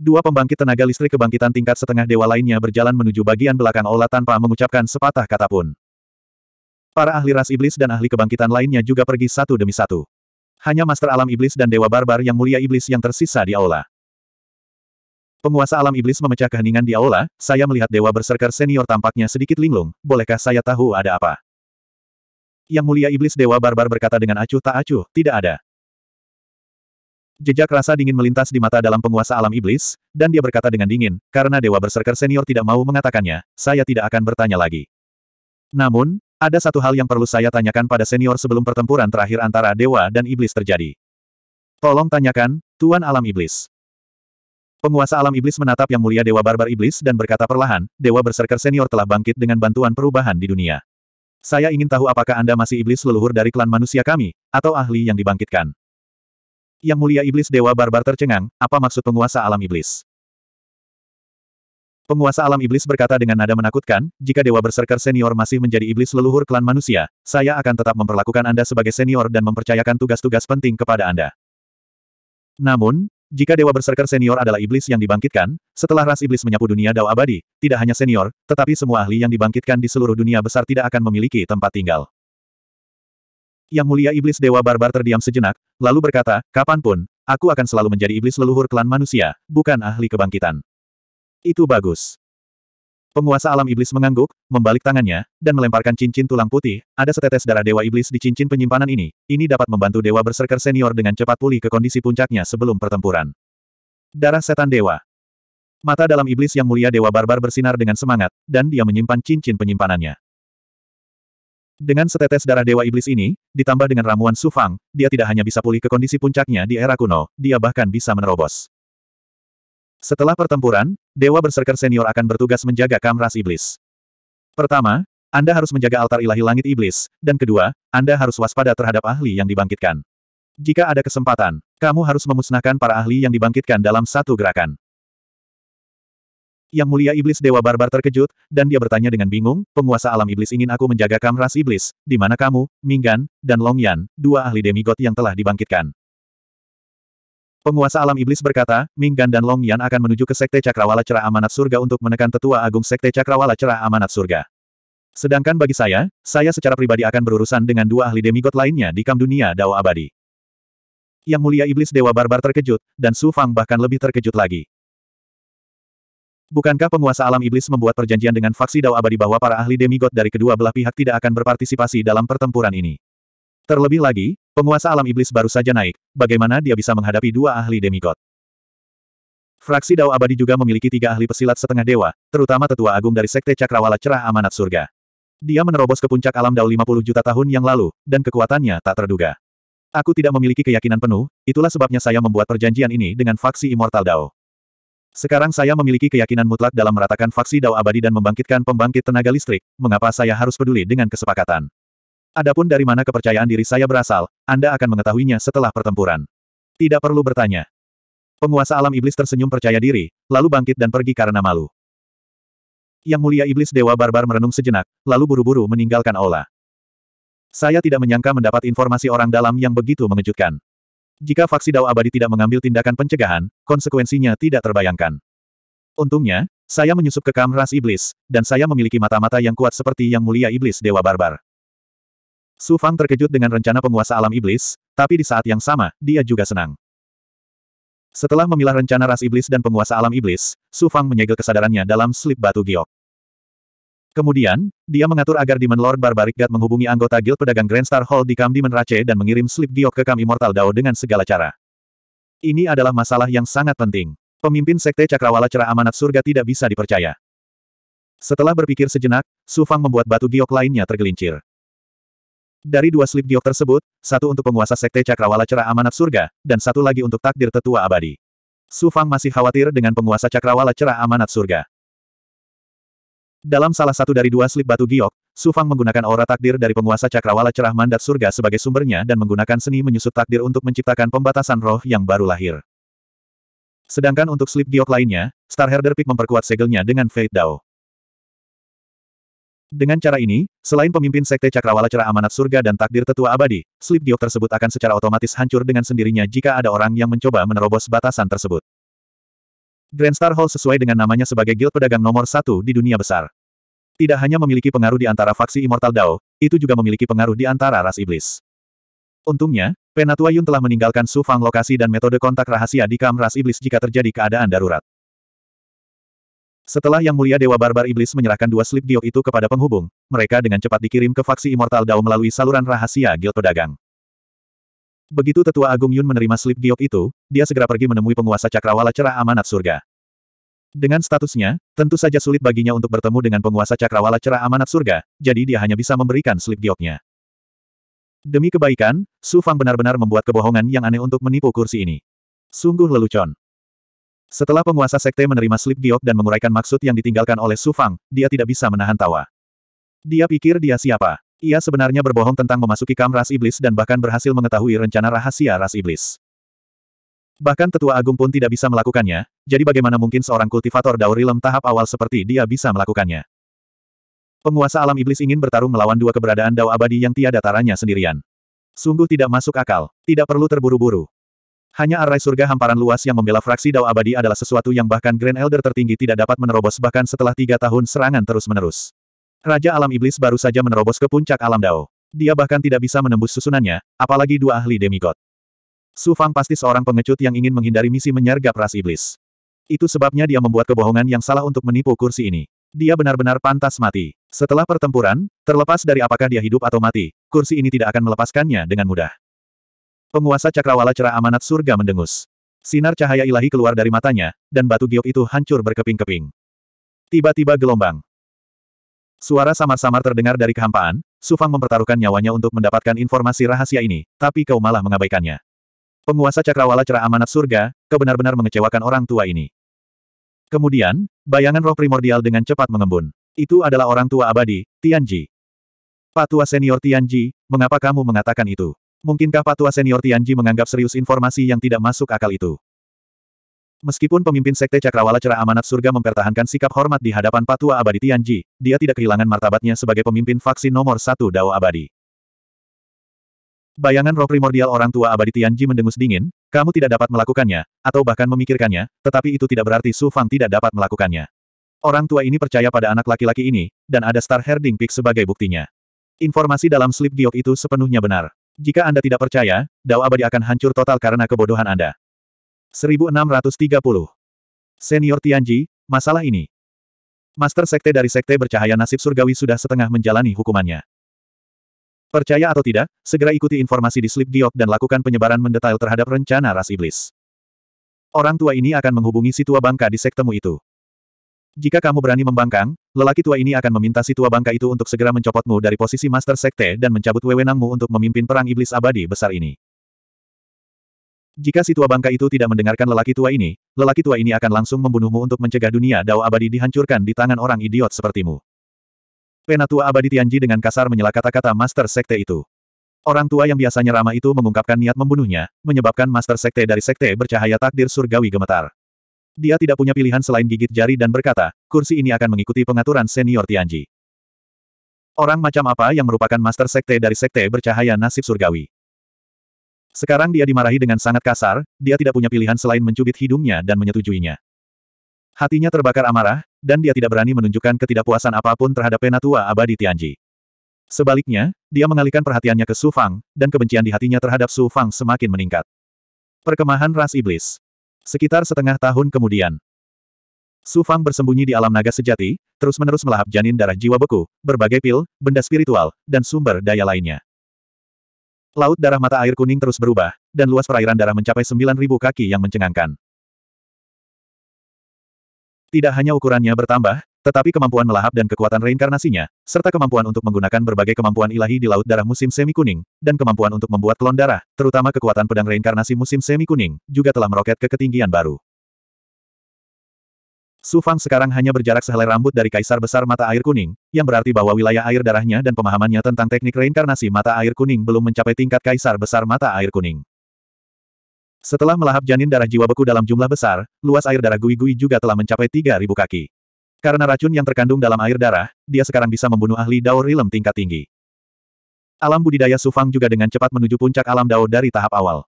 Dua pembangkit tenaga listrik kebangkitan tingkat setengah dewa lainnya berjalan menuju bagian belakang Ola tanpa mengucapkan sepatah kata pun. Para ahli ras iblis dan ahli kebangkitan lainnya juga pergi satu demi satu. Hanya Master Alam Iblis dan Dewa Barbar yang mulia iblis yang tersisa di aula. Penguasa Alam Iblis memecah keheningan di aula, saya melihat Dewa Berserker senior tampaknya sedikit linglung, bolehkah saya tahu ada apa? Yang mulia iblis Dewa Barbar berkata dengan acuh tak acuh, tidak ada. Jejak rasa dingin melintas di mata dalam penguasa alam iblis, dan dia berkata dengan dingin, karena Dewa Berserker Senior tidak mau mengatakannya, saya tidak akan bertanya lagi. Namun, ada satu hal yang perlu saya tanyakan pada senior sebelum pertempuran terakhir antara dewa dan iblis terjadi. Tolong tanyakan, Tuan Alam Iblis. Penguasa Alam Iblis menatap yang mulia Dewa Barbar Iblis dan berkata perlahan, Dewa Berserker Senior telah bangkit dengan bantuan perubahan di dunia. Saya ingin tahu apakah Anda masih iblis leluhur dari klan manusia kami, atau ahli yang dibangkitkan. Yang mulia iblis Dewa Barbar tercengang, apa maksud penguasa alam iblis? Penguasa alam iblis berkata dengan nada menakutkan, jika Dewa Berserker Senior masih menjadi iblis leluhur klan manusia, saya akan tetap memperlakukan Anda sebagai senior dan mempercayakan tugas-tugas penting kepada Anda. Namun, jika Dewa Berserker Senior adalah iblis yang dibangkitkan, setelah ras iblis menyapu dunia Dao Abadi, tidak hanya senior, tetapi semua ahli yang dibangkitkan di seluruh dunia besar tidak akan memiliki tempat tinggal. Yang mulia iblis Dewa Barbar terdiam sejenak, lalu berkata, kapanpun, aku akan selalu menjadi iblis leluhur klan manusia, bukan ahli kebangkitan. Itu bagus. Penguasa alam iblis mengangguk, membalik tangannya, dan melemparkan cincin tulang putih. Ada setetes darah dewa iblis di cincin penyimpanan ini. Ini dapat membantu dewa berserker senior dengan cepat pulih ke kondisi puncaknya sebelum pertempuran. Darah setan dewa. Mata dalam iblis yang mulia dewa barbar bersinar dengan semangat, dan dia menyimpan cincin penyimpanannya. Dengan setetes darah dewa iblis ini, ditambah dengan ramuan sufang, dia tidak hanya bisa pulih ke kondisi puncaknya di era kuno, dia bahkan bisa menerobos. Setelah pertempuran, Dewa Berserker Senior akan bertugas menjaga Kamras Iblis. Pertama, Anda harus menjaga altar ilahi langit Iblis, dan kedua, Anda harus waspada terhadap ahli yang dibangkitkan. Jika ada kesempatan, kamu harus memusnahkan para ahli yang dibangkitkan dalam satu gerakan. Yang mulia iblis Dewa Barbar terkejut, dan dia bertanya dengan bingung, penguasa alam iblis ingin aku menjaga kamras iblis, di mana kamu, Minggan, dan Longyan, dua ahli demigod yang telah dibangkitkan. Penguasa alam iblis berkata, Minggan dan Long Yan akan menuju ke Sekte Cakrawala Cerah Amanat Surga untuk menekan Tetua Agung Sekte Cakrawala Cerah Amanat Surga. Sedangkan bagi saya, saya secara pribadi akan berurusan dengan dua ahli demigod lainnya di Kam Dunia Dao Abadi. Yang mulia iblis Dewa Barbar terkejut, dan Su Fang bahkan lebih terkejut lagi. Bukankah penguasa alam iblis membuat perjanjian dengan faksi Dao Abadi bahwa para ahli demigod dari kedua belah pihak tidak akan berpartisipasi dalam pertempuran ini? Terlebih lagi, Penguasa alam iblis baru saja naik, bagaimana dia bisa menghadapi dua ahli demigod? Fraksi Dao Abadi juga memiliki tiga ahli pesilat setengah dewa, terutama tetua agung dari Sekte Cakrawala Cerah Amanat Surga. Dia menerobos ke puncak alam Dao 50 juta tahun yang lalu, dan kekuatannya tak terduga. Aku tidak memiliki keyakinan penuh, itulah sebabnya saya membuat perjanjian ini dengan faksi Immortal Dao. Sekarang saya memiliki keyakinan mutlak dalam meratakan faksi Dao Abadi dan membangkitkan pembangkit tenaga listrik, mengapa saya harus peduli dengan kesepakatan? Adapun dari mana kepercayaan diri saya berasal, Anda akan mengetahuinya setelah pertempuran. Tidak perlu bertanya. Penguasa alam iblis tersenyum percaya diri, lalu bangkit dan pergi karena malu. Yang mulia iblis Dewa Barbar merenung sejenak, lalu buru-buru meninggalkan aula. Saya tidak menyangka mendapat informasi orang dalam yang begitu mengejutkan. Jika faksi Dao Abadi tidak mengambil tindakan pencegahan, konsekuensinya tidak terbayangkan. Untungnya, saya menyusup ke kam iblis, dan saya memiliki mata-mata yang kuat seperti yang mulia iblis Dewa Barbar. Su Fang terkejut dengan rencana penguasa alam iblis, tapi di saat yang sama, dia juga senang. Setelah memilah rencana ras iblis dan penguasa alam iblis, Su Fang menyegel kesadarannya dalam slip batu giok. Kemudian, dia mengatur agar Demon Lord Barbaric God menghubungi anggota Guild Pedagang Grand Star Hall di Kam Demon Rache dan mengirim slip giok ke Kam Immortal Dao dengan segala cara. Ini adalah masalah yang sangat penting. Pemimpin Sekte Cakrawala Cerah Amanat Surga tidak bisa dipercaya. Setelah berpikir sejenak, Su Fang membuat batu giok lainnya tergelincir. Dari dua slip giok tersebut, satu untuk penguasa Sekte Cakrawala Cerah Amanat Surga, dan satu lagi untuk takdir tetua abadi. Su Fang masih khawatir dengan penguasa Cakrawala Cerah Amanat Surga. Dalam salah satu dari dua slip batu giok, Su Fang menggunakan aura takdir dari penguasa Cakrawala Cerah Mandat Surga sebagai sumbernya dan menggunakan seni menyusut takdir untuk menciptakan pembatasan roh yang baru lahir. Sedangkan untuk slip giok lainnya, Star Herder Peak memperkuat segelnya dengan Fate Dao. Dengan cara ini, selain pemimpin Sekte Cakrawala Cerah Amanat Surga dan Takdir Tetua Abadi, slip Giok tersebut akan secara otomatis hancur dengan sendirinya jika ada orang yang mencoba menerobos batasan tersebut. Grand Star Hall sesuai dengan namanya sebagai guild pedagang nomor satu di dunia besar. Tidak hanya memiliki pengaruh di antara faksi Immortal Dao, itu juga memiliki pengaruh di antara ras iblis. Untungnya, Penatua Yun telah meninggalkan Su lokasi dan metode kontak rahasia di kam ras iblis jika terjadi keadaan darurat. Setelah Yang Mulia Dewa Barbar Iblis menyerahkan dua slip giok itu kepada penghubung, mereka dengan cepat dikirim ke faksi Immortal Dao melalui saluran rahasia Guild Pedagang. Begitu Tetua Agung Yun menerima slip giok itu, dia segera pergi menemui penguasa Cakrawala Cerah Amanat Surga. Dengan statusnya, tentu saja sulit baginya untuk bertemu dengan penguasa Cakrawala Cerah Amanat Surga, jadi dia hanya bisa memberikan slip gioknya. Demi kebaikan, Su Fang benar-benar membuat kebohongan yang aneh untuk menipu kursi ini. Sungguh lelucon. Setelah penguasa sekte menerima slip giok dan menguraikan maksud yang ditinggalkan oleh Su Fang, dia tidak bisa menahan tawa. Dia pikir dia siapa. Ia sebenarnya berbohong tentang memasuki kam ras iblis dan bahkan berhasil mengetahui rencana rahasia ras iblis. Bahkan tetua agung pun tidak bisa melakukannya, jadi bagaimana mungkin seorang kultivator daurilem tahap awal seperti dia bisa melakukannya. Penguasa alam iblis ingin bertarung melawan dua keberadaan dao abadi yang tiada taranya sendirian. Sungguh tidak masuk akal, tidak perlu terburu-buru. Hanya arai surga hamparan luas yang membela fraksi Dao abadi adalah sesuatu yang bahkan Grand Elder tertinggi tidak dapat menerobos bahkan setelah tiga tahun serangan terus-menerus. Raja Alam Iblis baru saja menerobos ke puncak Alam Dao. Dia bahkan tidak bisa menembus susunannya, apalagi dua ahli demigod. Su Fang pasti seorang pengecut yang ingin menghindari misi menyergap ras iblis. Itu sebabnya dia membuat kebohongan yang salah untuk menipu kursi ini. Dia benar-benar pantas mati. Setelah pertempuran, terlepas dari apakah dia hidup atau mati, kursi ini tidak akan melepaskannya dengan mudah. Penguasa cakrawala cerah amanat surga mendengus. Sinar cahaya ilahi keluar dari matanya, dan batu giok itu hancur berkeping-keping. Tiba-tiba gelombang. Suara samar-samar terdengar dari kehampaan, Sufang mempertaruhkan nyawanya untuk mendapatkan informasi rahasia ini, tapi kau malah mengabaikannya. Penguasa cakrawala cerah amanat surga, kebenar benar-benar mengecewakan orang tua ini. Kemudian, bayangan roh primordial dengan cepat mengembun. Itu adalah orang tua abadi, Tianji. Patua senior Tianji, mengapa kamu mengatakan itu? Mungkinkah Patua Senior Tianji menganggap serius informasi yang tidak masuk akal itu? Meskipun pemimpin Sekte Cakrawala Cerah Amanat Surga mempertahankan sikap hormat di hadapan Patua Abadi Tianji, dia tidak kehilangan martabatnya sebagai pemimpin vaksin nomor satu Dao Abadi. Bayangan roh primordial orang tua Abadi Tianji mendengus dingin, kamu tidak dapat melakukannya, atau bahkan memikirkannya, tetapi itu tidak berarti Su Fang tidak dapat melakukannya. Orang tua ini percaya pada anak laki-laki ini, dan ada Star Herding Peak sebagai buktinya. Informasi dalam slip giok itu sepenuhnya benar. Jika Anda tidak percaya, Dao Abadi akan hancur total karena kebodohan Anda. 1630. Senior Tianji, masalah ini. Master Sekte dari Sekte Bercahaya Nasib Surgawi sudah setengah menjalani hukumannya. Percaya atau tidak, segera ikuti informasi di Slip Giok dan lakukan penyebaran mendetail terhadap rencana ras iblis. Orang tua ini akan menghubungi si tua bangka di sektemu itu. Jika kamu berani membangkang, lelaki tua ini akan meminta si tua bangka itu untuk segera mencopotmu dari posisi Master Sekte dan mencabut wewenangmu untuk memimpin perang iblis abadi besar ini. Jika si tua bangka itu tidak mendengarkan lelaki tua ini, lelaki tua ini akan langsung membunuhmu untuk mencegah dunia dao abadi dihancurkan di tangan orang idiot sepertimu. Penatua abadi Tianji dengan kasar menyela kata-kata Master Sekte itu. Orang tua yang biasanya ramah itu mengungkapkan niat membunuhnya, menyebabkan Master Sekte dari Sekte bercahaya takdir surgawi gemetar. Dia tidak punya pilihan selain gigit jari dan berkata, kursi ini akan mengikuti pengaturan senior Tianji. Orang macam apa yang merupakan master sekte dari sekte bercahaya nasib surgawi. Sekarang dia dimarahi dengan sangat kasar, dia tidak punya pilihan selain mencubit hidungnya dan menyetujuinya. Hatinya terbakar amarah, dan dia tidak berani menunjukkan ketidakpuasan apapun terhadap penatua abadi Tianji. Sebaliknya, dia mengalihkan perhatiannya ke Su Fang, dan kebencian di hatinya terhadap Su Fang semakin meningkat. Perkemahan ras iblis. Sekitar setengah tahun kemudian, Su Fang bersembunyi di alam naga sejati, terus-menerus melahap janin darah jiwa beku, berbagai pil, benda spiritual, dan sumber daya lainnya. Laut darah mata air kuning terus berubah, dan luas perairan darah mencapai 9.000 kaki yang mencengangkan. Tidak hanya ukurannya bertambah, tetapi kemampuan melahap dan kekuatan reinkarnasinya, serta kemampuan untuk menggunakan berbagai kemampuan ilahi di Laut Darah musim semi kuning, dan kemampuan untuk membuat klon darah, terutama kekuatan pedang reinkarnasi musim semi kuning, juga telah meroket ke ketinggian baru. Su Fang sekarang hanya berjarak sehelai rambut dari Kaisar Besar Mata Air Kuning, yang berarti bahwa wilayah air darahnya dan pemahamannya tentang teknik reinkarnasi Mata Air Kuning belum mencapai tingkat Kaisar Besar Mata Air Kuning. Setelah melahap janin darah jiwa beku dalam jumlah besar, luas air darah gui-gui juga telah mencapai 3.000 kaki. Karena racun yang terkandung dalam air darah, dia sekarang bisa membunuh ahli Dao Rilem tingkat tinggi. Alam budidaya Sufang juga dengan cepat menuju puncak alam Dao dari tahap awal.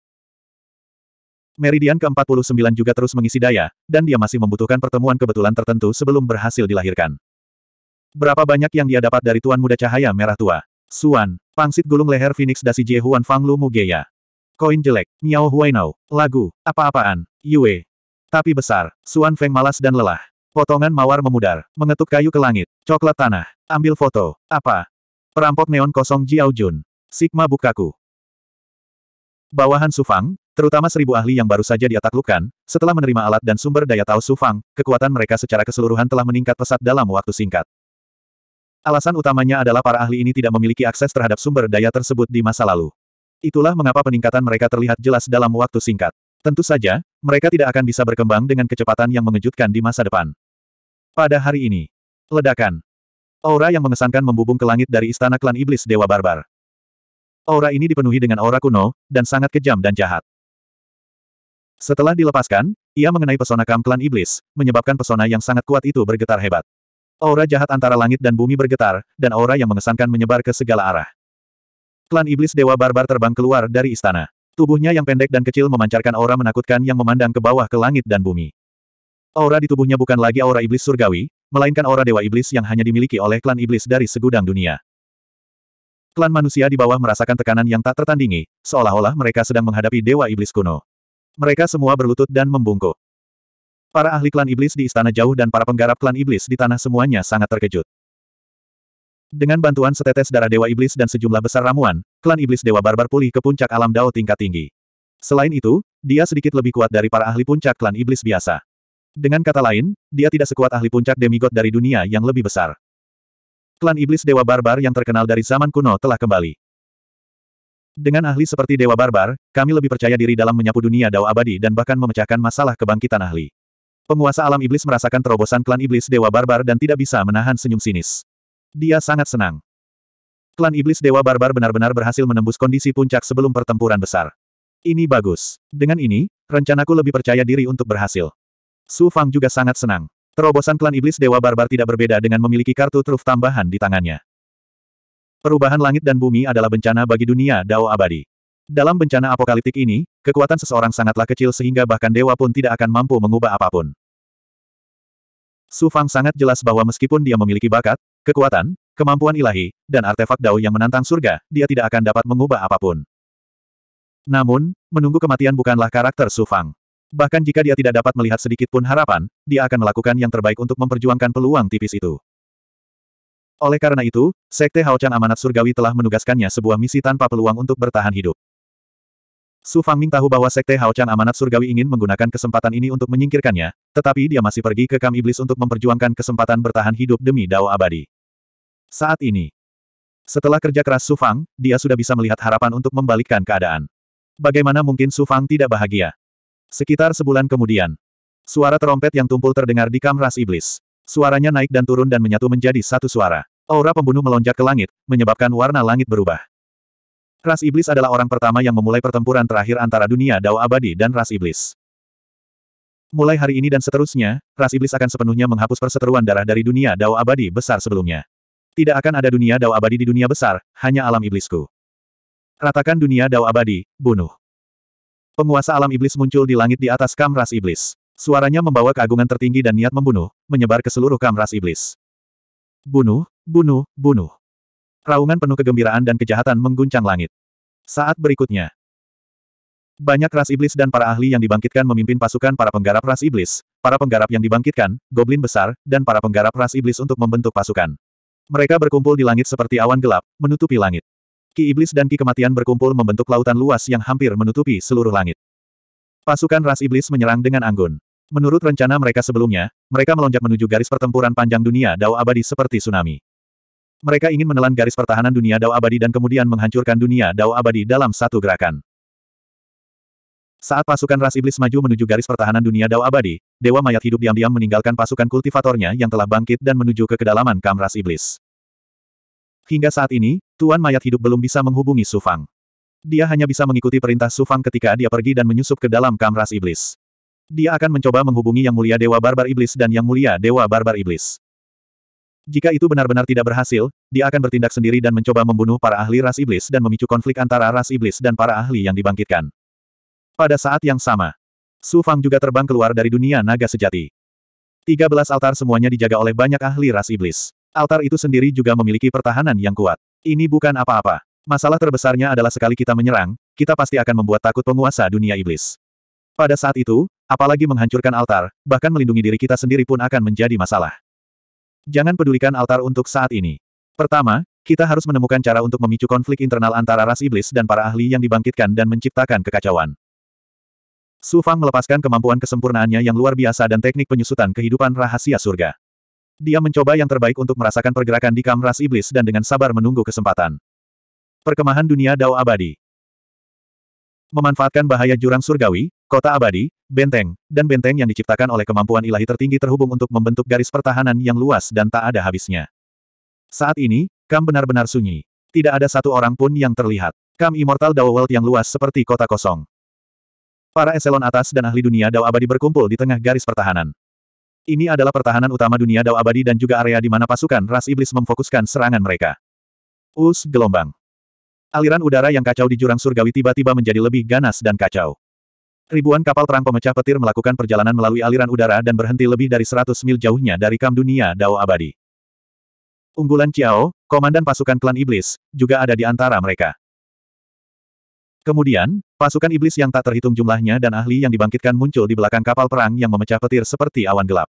Meridian ke-49 juga terus mengisi daya, dan dia masih membutuhkan pertemuan kebetulan tertentu sebelum berhasil dilahirkan. Berapa banyak yang dia dapat dari Tuan Muda Cahaya Merah Tua? Suan, pangsit gulung leher Phoenix dasi Jie Huan Fang Lu Mugeya. Koin jelek, Miao Huainau, lagu, apa-apaan, Yue. Tapi besar, Suan Feng malas dan lelah. Potongan mawar memudar, mengetuk kayu ke langit. Coklat tanah. Ambil foto. Apa? Perampok neon kosong Jiao Jun. Sigma Bukaku. Bawahan Sufang, terutama seribu ahli yang baru saja diataklukkan, setelah menerima alat dan sumber daya Tao Sufang, kekuatan mereka secara keseluruhan telah meningkat pesat dalam waktu singkat. Alasan utamanya adalah para ahli ini tidak memiliki akses terhadap sumber daya tersebut di masa lalu. Itulah mengapa peningkatan mereka terlihat jelas dalam waktu singkat. Tentu saja, mereka tidak akan bisa berkembang dengan kecepatan yang mengejutkan di masa depan. Pada hari ini, ledakan. Aura yang mengesankan membubung ke langit dari istana klan iblis Dewa Barbar. Aura ini dipenuhi dengan aura kuno, dan sangat kejam dan jahat. Setelah dilepaskan, ia mengenai pesona kam klan iblis, menyebabkan pesona yang sangat kuat itu bergetar hebat. Aura jahat antara langit dan bumi bergetar, dan aura yang mengesankan menyebar ke segala arah. Klan iblis Dewa Barbar terbang keluar dari istana. Tubuhnya yang pendek dan kecil memancarkan aura menakutkan yang memandang ke bawah ke langit dan bumi. Aura di tubuhnya bukan lagi aura iblis surgawi, melainkan aura dewa iblis yang hanya dimiliki oleh klan iblis dari segudang dunia. Klan manusia di bawah merasakan tekanan yang tak tertandingi, seolah-olah mereka sedang menghadapi dewa iblis kuno. Mereka semua berlutut dan membungkuk. Para ahli klan iblis di istana jauh dan para penggarap klan iblis di tanah semuanya sangat terkejut. Dengan bantuan setetes darah dewa iblis dan sejumlah besar ramuan, klan iblis dewa barbar pulih ke puncak alam dao tingkat tinggi. Selain itu, dia sedikit lebih kuat dari para ahli puncak klan iblis biasa. Dengan kata lain, dia tidak sekuat ahli puncak demigod dari dunia yang lebih besar. Klan iblis Dewa Barbar yang terkenal dari zaman kuno telah kembali. Dengan ahli seperti Dewa Barbar, kami lebih percaya diri dalam menyapu dunia Dao Abadi dan bahkan memecahkan masalah kebangkitan ahli. Penguasa alam iblis merasakan terobosan klan iblis Dewa Barbar dan tidak bisa menahan senyum sinis. Dia sangat senang. Klan iblis Dewa Barbar benar-benar berhasil menembus kondisi puncak sebelum pertempuran besar. Ini bagus. Dengan ini, rencanaku lebih percaya diri untuk berhasil. Su Fang juga sangat senang. Terobosan klan iblis Dewa Barbar tidak berbeda dengan memiliki kartu truf tambahan di tangannya. Perubahan langit dan bumi adalah bencana bagi dunia Dao abadi. Dalam bencana apokaliptik ini, kekuatan seseorang sangatlah kecil sehingga bahkan dewa pun tidak akan mampu mengubah apapun. Su Fang sangat jelas bahwa meskipun dia memiliki bakat, kekuatan, kemampuan ilahi, dan artefak Dao yang menantang surga, dia tidak akan dapat mengubah apapun. Namun, menunggu kematian bukanlah karakter Su Fang. Bahkan jika dia tidak dapat melihat sedikit pun harapan, dia akan melakukan yang terbaik untuk memperjuangkan peluang tipis itu. Oleh karena itu, Sekte Haochan Amanat Surgawi telah menugaskannya sebuah misi tanpa peluang untuk bertahan hidup. Su Ming tahu bahwa Sekte Haochan Amanat Surgawi ingin menggunakan kesempatan ini untuk menyingkirkannya, tetapi dia masih pergi ke Kam Iblis untuk memperjuangkan kesempatan bertahan hidup demi Dao Abadi. Saat ini, setelah kerja keras Su Fang, dia sudah bisa melihat harapan untuk membalikkan keadaan. Bagaimana mungkin Su Fang tidak bahagia? Sekitar sebulan kemudian, suara terompet yang tumpul terdengar di kamras iblis. Suaranya naik dan turun dan menyatu menjadi satu suara. Aura pembunuh melonjak ke langit, menyebabkan warna langit berubah. Ras Iblis adalah orang pertama yang memulai pertempuran terakhir antara dunia Dao Abadi dan Ras Iblis. Mulai hari ini dan seterusnya, ras iblis akan sepenuhnya menghapus perseteruan darah dari dunia Dao Abadi besar sebelumnya. Tidak akan ada dunia Dao Abadi di dunia besar, hanya alam iblisku. Ratakan dunia Dao Abadi, bunuh. Penguasa alam iblis muncul di langit di atas kamras iblis. Suaranya membawa keagungan tertinggi dan niat membunuh, menyebar ke seluruh kamras iblis. Bunuh, bunuh, bunuh. Raungan penuh kegembiraan dan kejahatan mengguncang langit. Saat berikutnya, banyak ras iblis dan para ahli yang dibangkitkan memimpin pasukan para penggarap ras iblis, para penggarap yang dibangkitkan, goblin besar, dan para penggarap ras iblis untuk membentuk pasukan. Mereka berkumpul di langit seperti awan gelap, menutupi langit. Ki Iblis dan Ki Kematian berkumpul membentuk lautan luas yang hampir menutupi seluruh langit. Pasukan ras Iblis menyerang dengan anggun. Menurut rencana mereka sebelumnya, mereka melonjak menuju garis pertempuran panjang dunia Dao Abadi seperti tsunami. Mereka ingin menelan garis pertahanan dunia Dao Abadi dan kemudian menghancurkan dunia Dao Abadi dalam satu gerakan. Saat pasukan ras iblis maju menuju garis pertahanan dunia Dao Abadi, Dewa Mayat hidup diam-diam meninggalkan pasukan kultivatornya yang telah bangkit dan menuju ke kedalaman kam ras iblis. Hingga saat ini, Tuan mayat hidup belum bisa menghubungi Sufang. Dia hanya bisa mengikuti perintah Sufang ketika dia pergi dan menyusup ke dalam kamras iblis. Dia akan mencoba menghubungi Yang Mulia Dewa Barbar Iblis dan Yang Mulia Dewa Barbar Iblis. Jika itu benar-benar tidak berhasil, dia akan bertindak sendiri dan mencoba membunuh para ahli ras iblis dan memicu konflik antara ras iblis dan para ahli yang dibangkitkan. Pada saat yang sama, Su Fang juga terbang keluar dari dunia naga sejati. 13 altar semuanya dijaga oleh banyak ahli ras iblis. Altar itu sendiri juga memiliki pertahanan yang kuat. Ini bukan apa-apa. Masalah terbesarnya adalah sekali kita menyerang, kita pasti akan membuat takut penguasa dunia iblis. Pada saat itu, apalagi menghancurkan altar, bahkan melindungi diri kita sendiri pun akan menjadi masalah. Jangan pedulikan altar untuk saat ini. Pertama, kita harus menemukan cara untuk memicu konflik internal antara ras iblis dan para ahli yang dibangkitkan dan menciptakan kekacauan. Su Fang melepaskan kemampuan kesempurnaannya yang luar biasa dan teknik penyusutan kehidupan rahasia surga. Dia mencoba yang terbaik untuk merasakan pergerakan di kamras iblis dan dengan sabar menunggu kesempatan. Perkemahan dunia Dao Abadi Memanfaatkan bahaya jurang surgawi, kota abadi, benteng, dan benteng yang diciptakan oleh kemampuan ilahi tertinggi terhubung untuk membentuk garis pertahanan yang luas dan tak ada habisnya. Saat ini, Kam benar-benar sunyi. Tidak ada satu orang pun yang terlihat. Kam Immortal Dao World yang luas seperti kota kosong. Para eselon atas dan ahli dunia Dao Abadi berkumpul di tengah garis pertahanan. Ini adalah pertahanan utama dunia Dao abadi dan juga area di mana pasukan ras iblis memfokuskan serangan mereka. Us gelombang. Aliran udara yang kacau di jurang surgawi tiba-tiba menjadi lebih ganas dan kacau. Ribuan kapal perang pemecah petir melakukan perjalanan melalui aliran udara dan berhenti lebih dari 100 mil jauhnya dari kam dunia Dao abadi. Unggulan Ciao, komandan pasukan klan iblis, juga ada di antara mereka. Kemudian, Pasukan iblis yang tak terhitung jumlahnya dan ahli yang dibangkitkan muncul di belakang kapal perang yang memecah petir seperti awan gelap.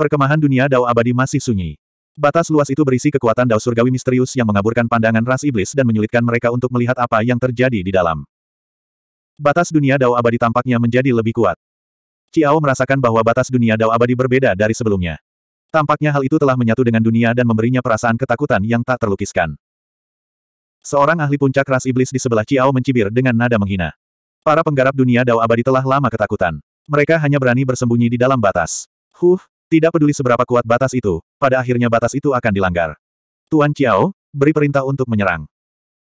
Perkemahan dunia Dao abadi masih sunyi. Batas luas itu berisi kekuatan Dao surgawi misterius yang mengaburkan pandangan ras iblis dan menyulitkan mereka untuk melihat apa yang terjadi di dalam. Batas dunia Dao abadi tampaknya menjadi lebih kuat. Ciao merasakan bahwa batas dunia Dao abadi berbeda dari sebelumnya. Tampaknya hal itu telah menyatu dengan dunia dan memberinya perasaan ketakutan yang tak terlukiskan. Seorang ahli puncak ras iblis di sebelah Ciao mencibir dengan nada menghina. Para penggarap dunia Dao abadi telah lama ketakutan. Mereka hanya berani bersembunyi di dalam batas. Huh, tidak peduli seberapa kuat batas itu, pada akhirnya batas itu akan dilanggar. Tuan Ciao, beri perintah untuk menyerang.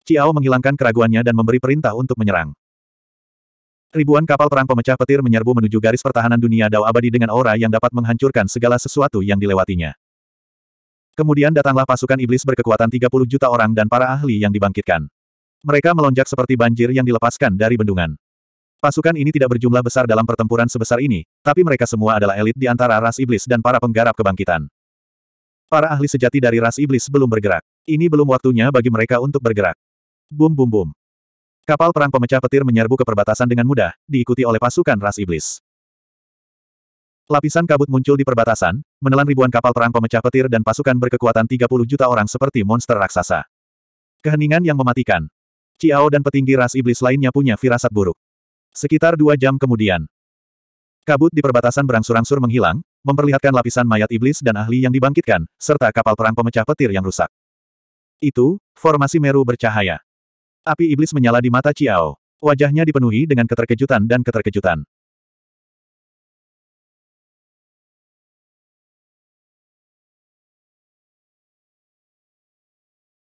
Ciao menghilangkan keraguannya dan memberi perintah untuk menyerang. Ribuan kapal perang pemecah petir menyerbu menuju garis pertahanan dunia Dao abadi dengan aura yang dapat menghancurkan segala sesuatu yang dilewatinya. Kemudian datanglah pasukan iblis berkekuatan 30 juta orang dan para ahli yang dibangkitkan. Mereka melonjak seperti banjir yang dilepaskan dari bendungan. Pasukan ini tidak berjumlah besar dalam pertempuran sebesar ini, tapi mereka semua adalah elit di antara ras iblis dan para penggarap kebangkitan. Para ahli sejati dari ras iblis belum bergerak. Ini belum waktunya bagi mereka untuk bergerak. Bum bum bum. Kapal perang pemecah petir menyerbu ke perbatasan dengan mudah, diikuti oleh pasukan ras iblis. Lapisan kabut muncul di perbatasan, menelan ribuan kapal perang pemecah petir dan pasukan berkekuatan 30 juta orang seperti monster raksasa. Keheningan yang mematikan. Ciao dan petinggi ras iblis lainnya punya firasat buruk. Sekitar dua jam kemudian. Kabut di perbatasan berangsur-angsur menghilang, memperlihatkan lapisan mayat iblis dan ahli yang dibangkitkan, serta kapal perang pemecah petir yang rusak. Itu, formasi meru bercahaya. Api iblis menyala di mata Ciao. Wajahnya dipenuhi dengan keterkejutan dan keterkejutan.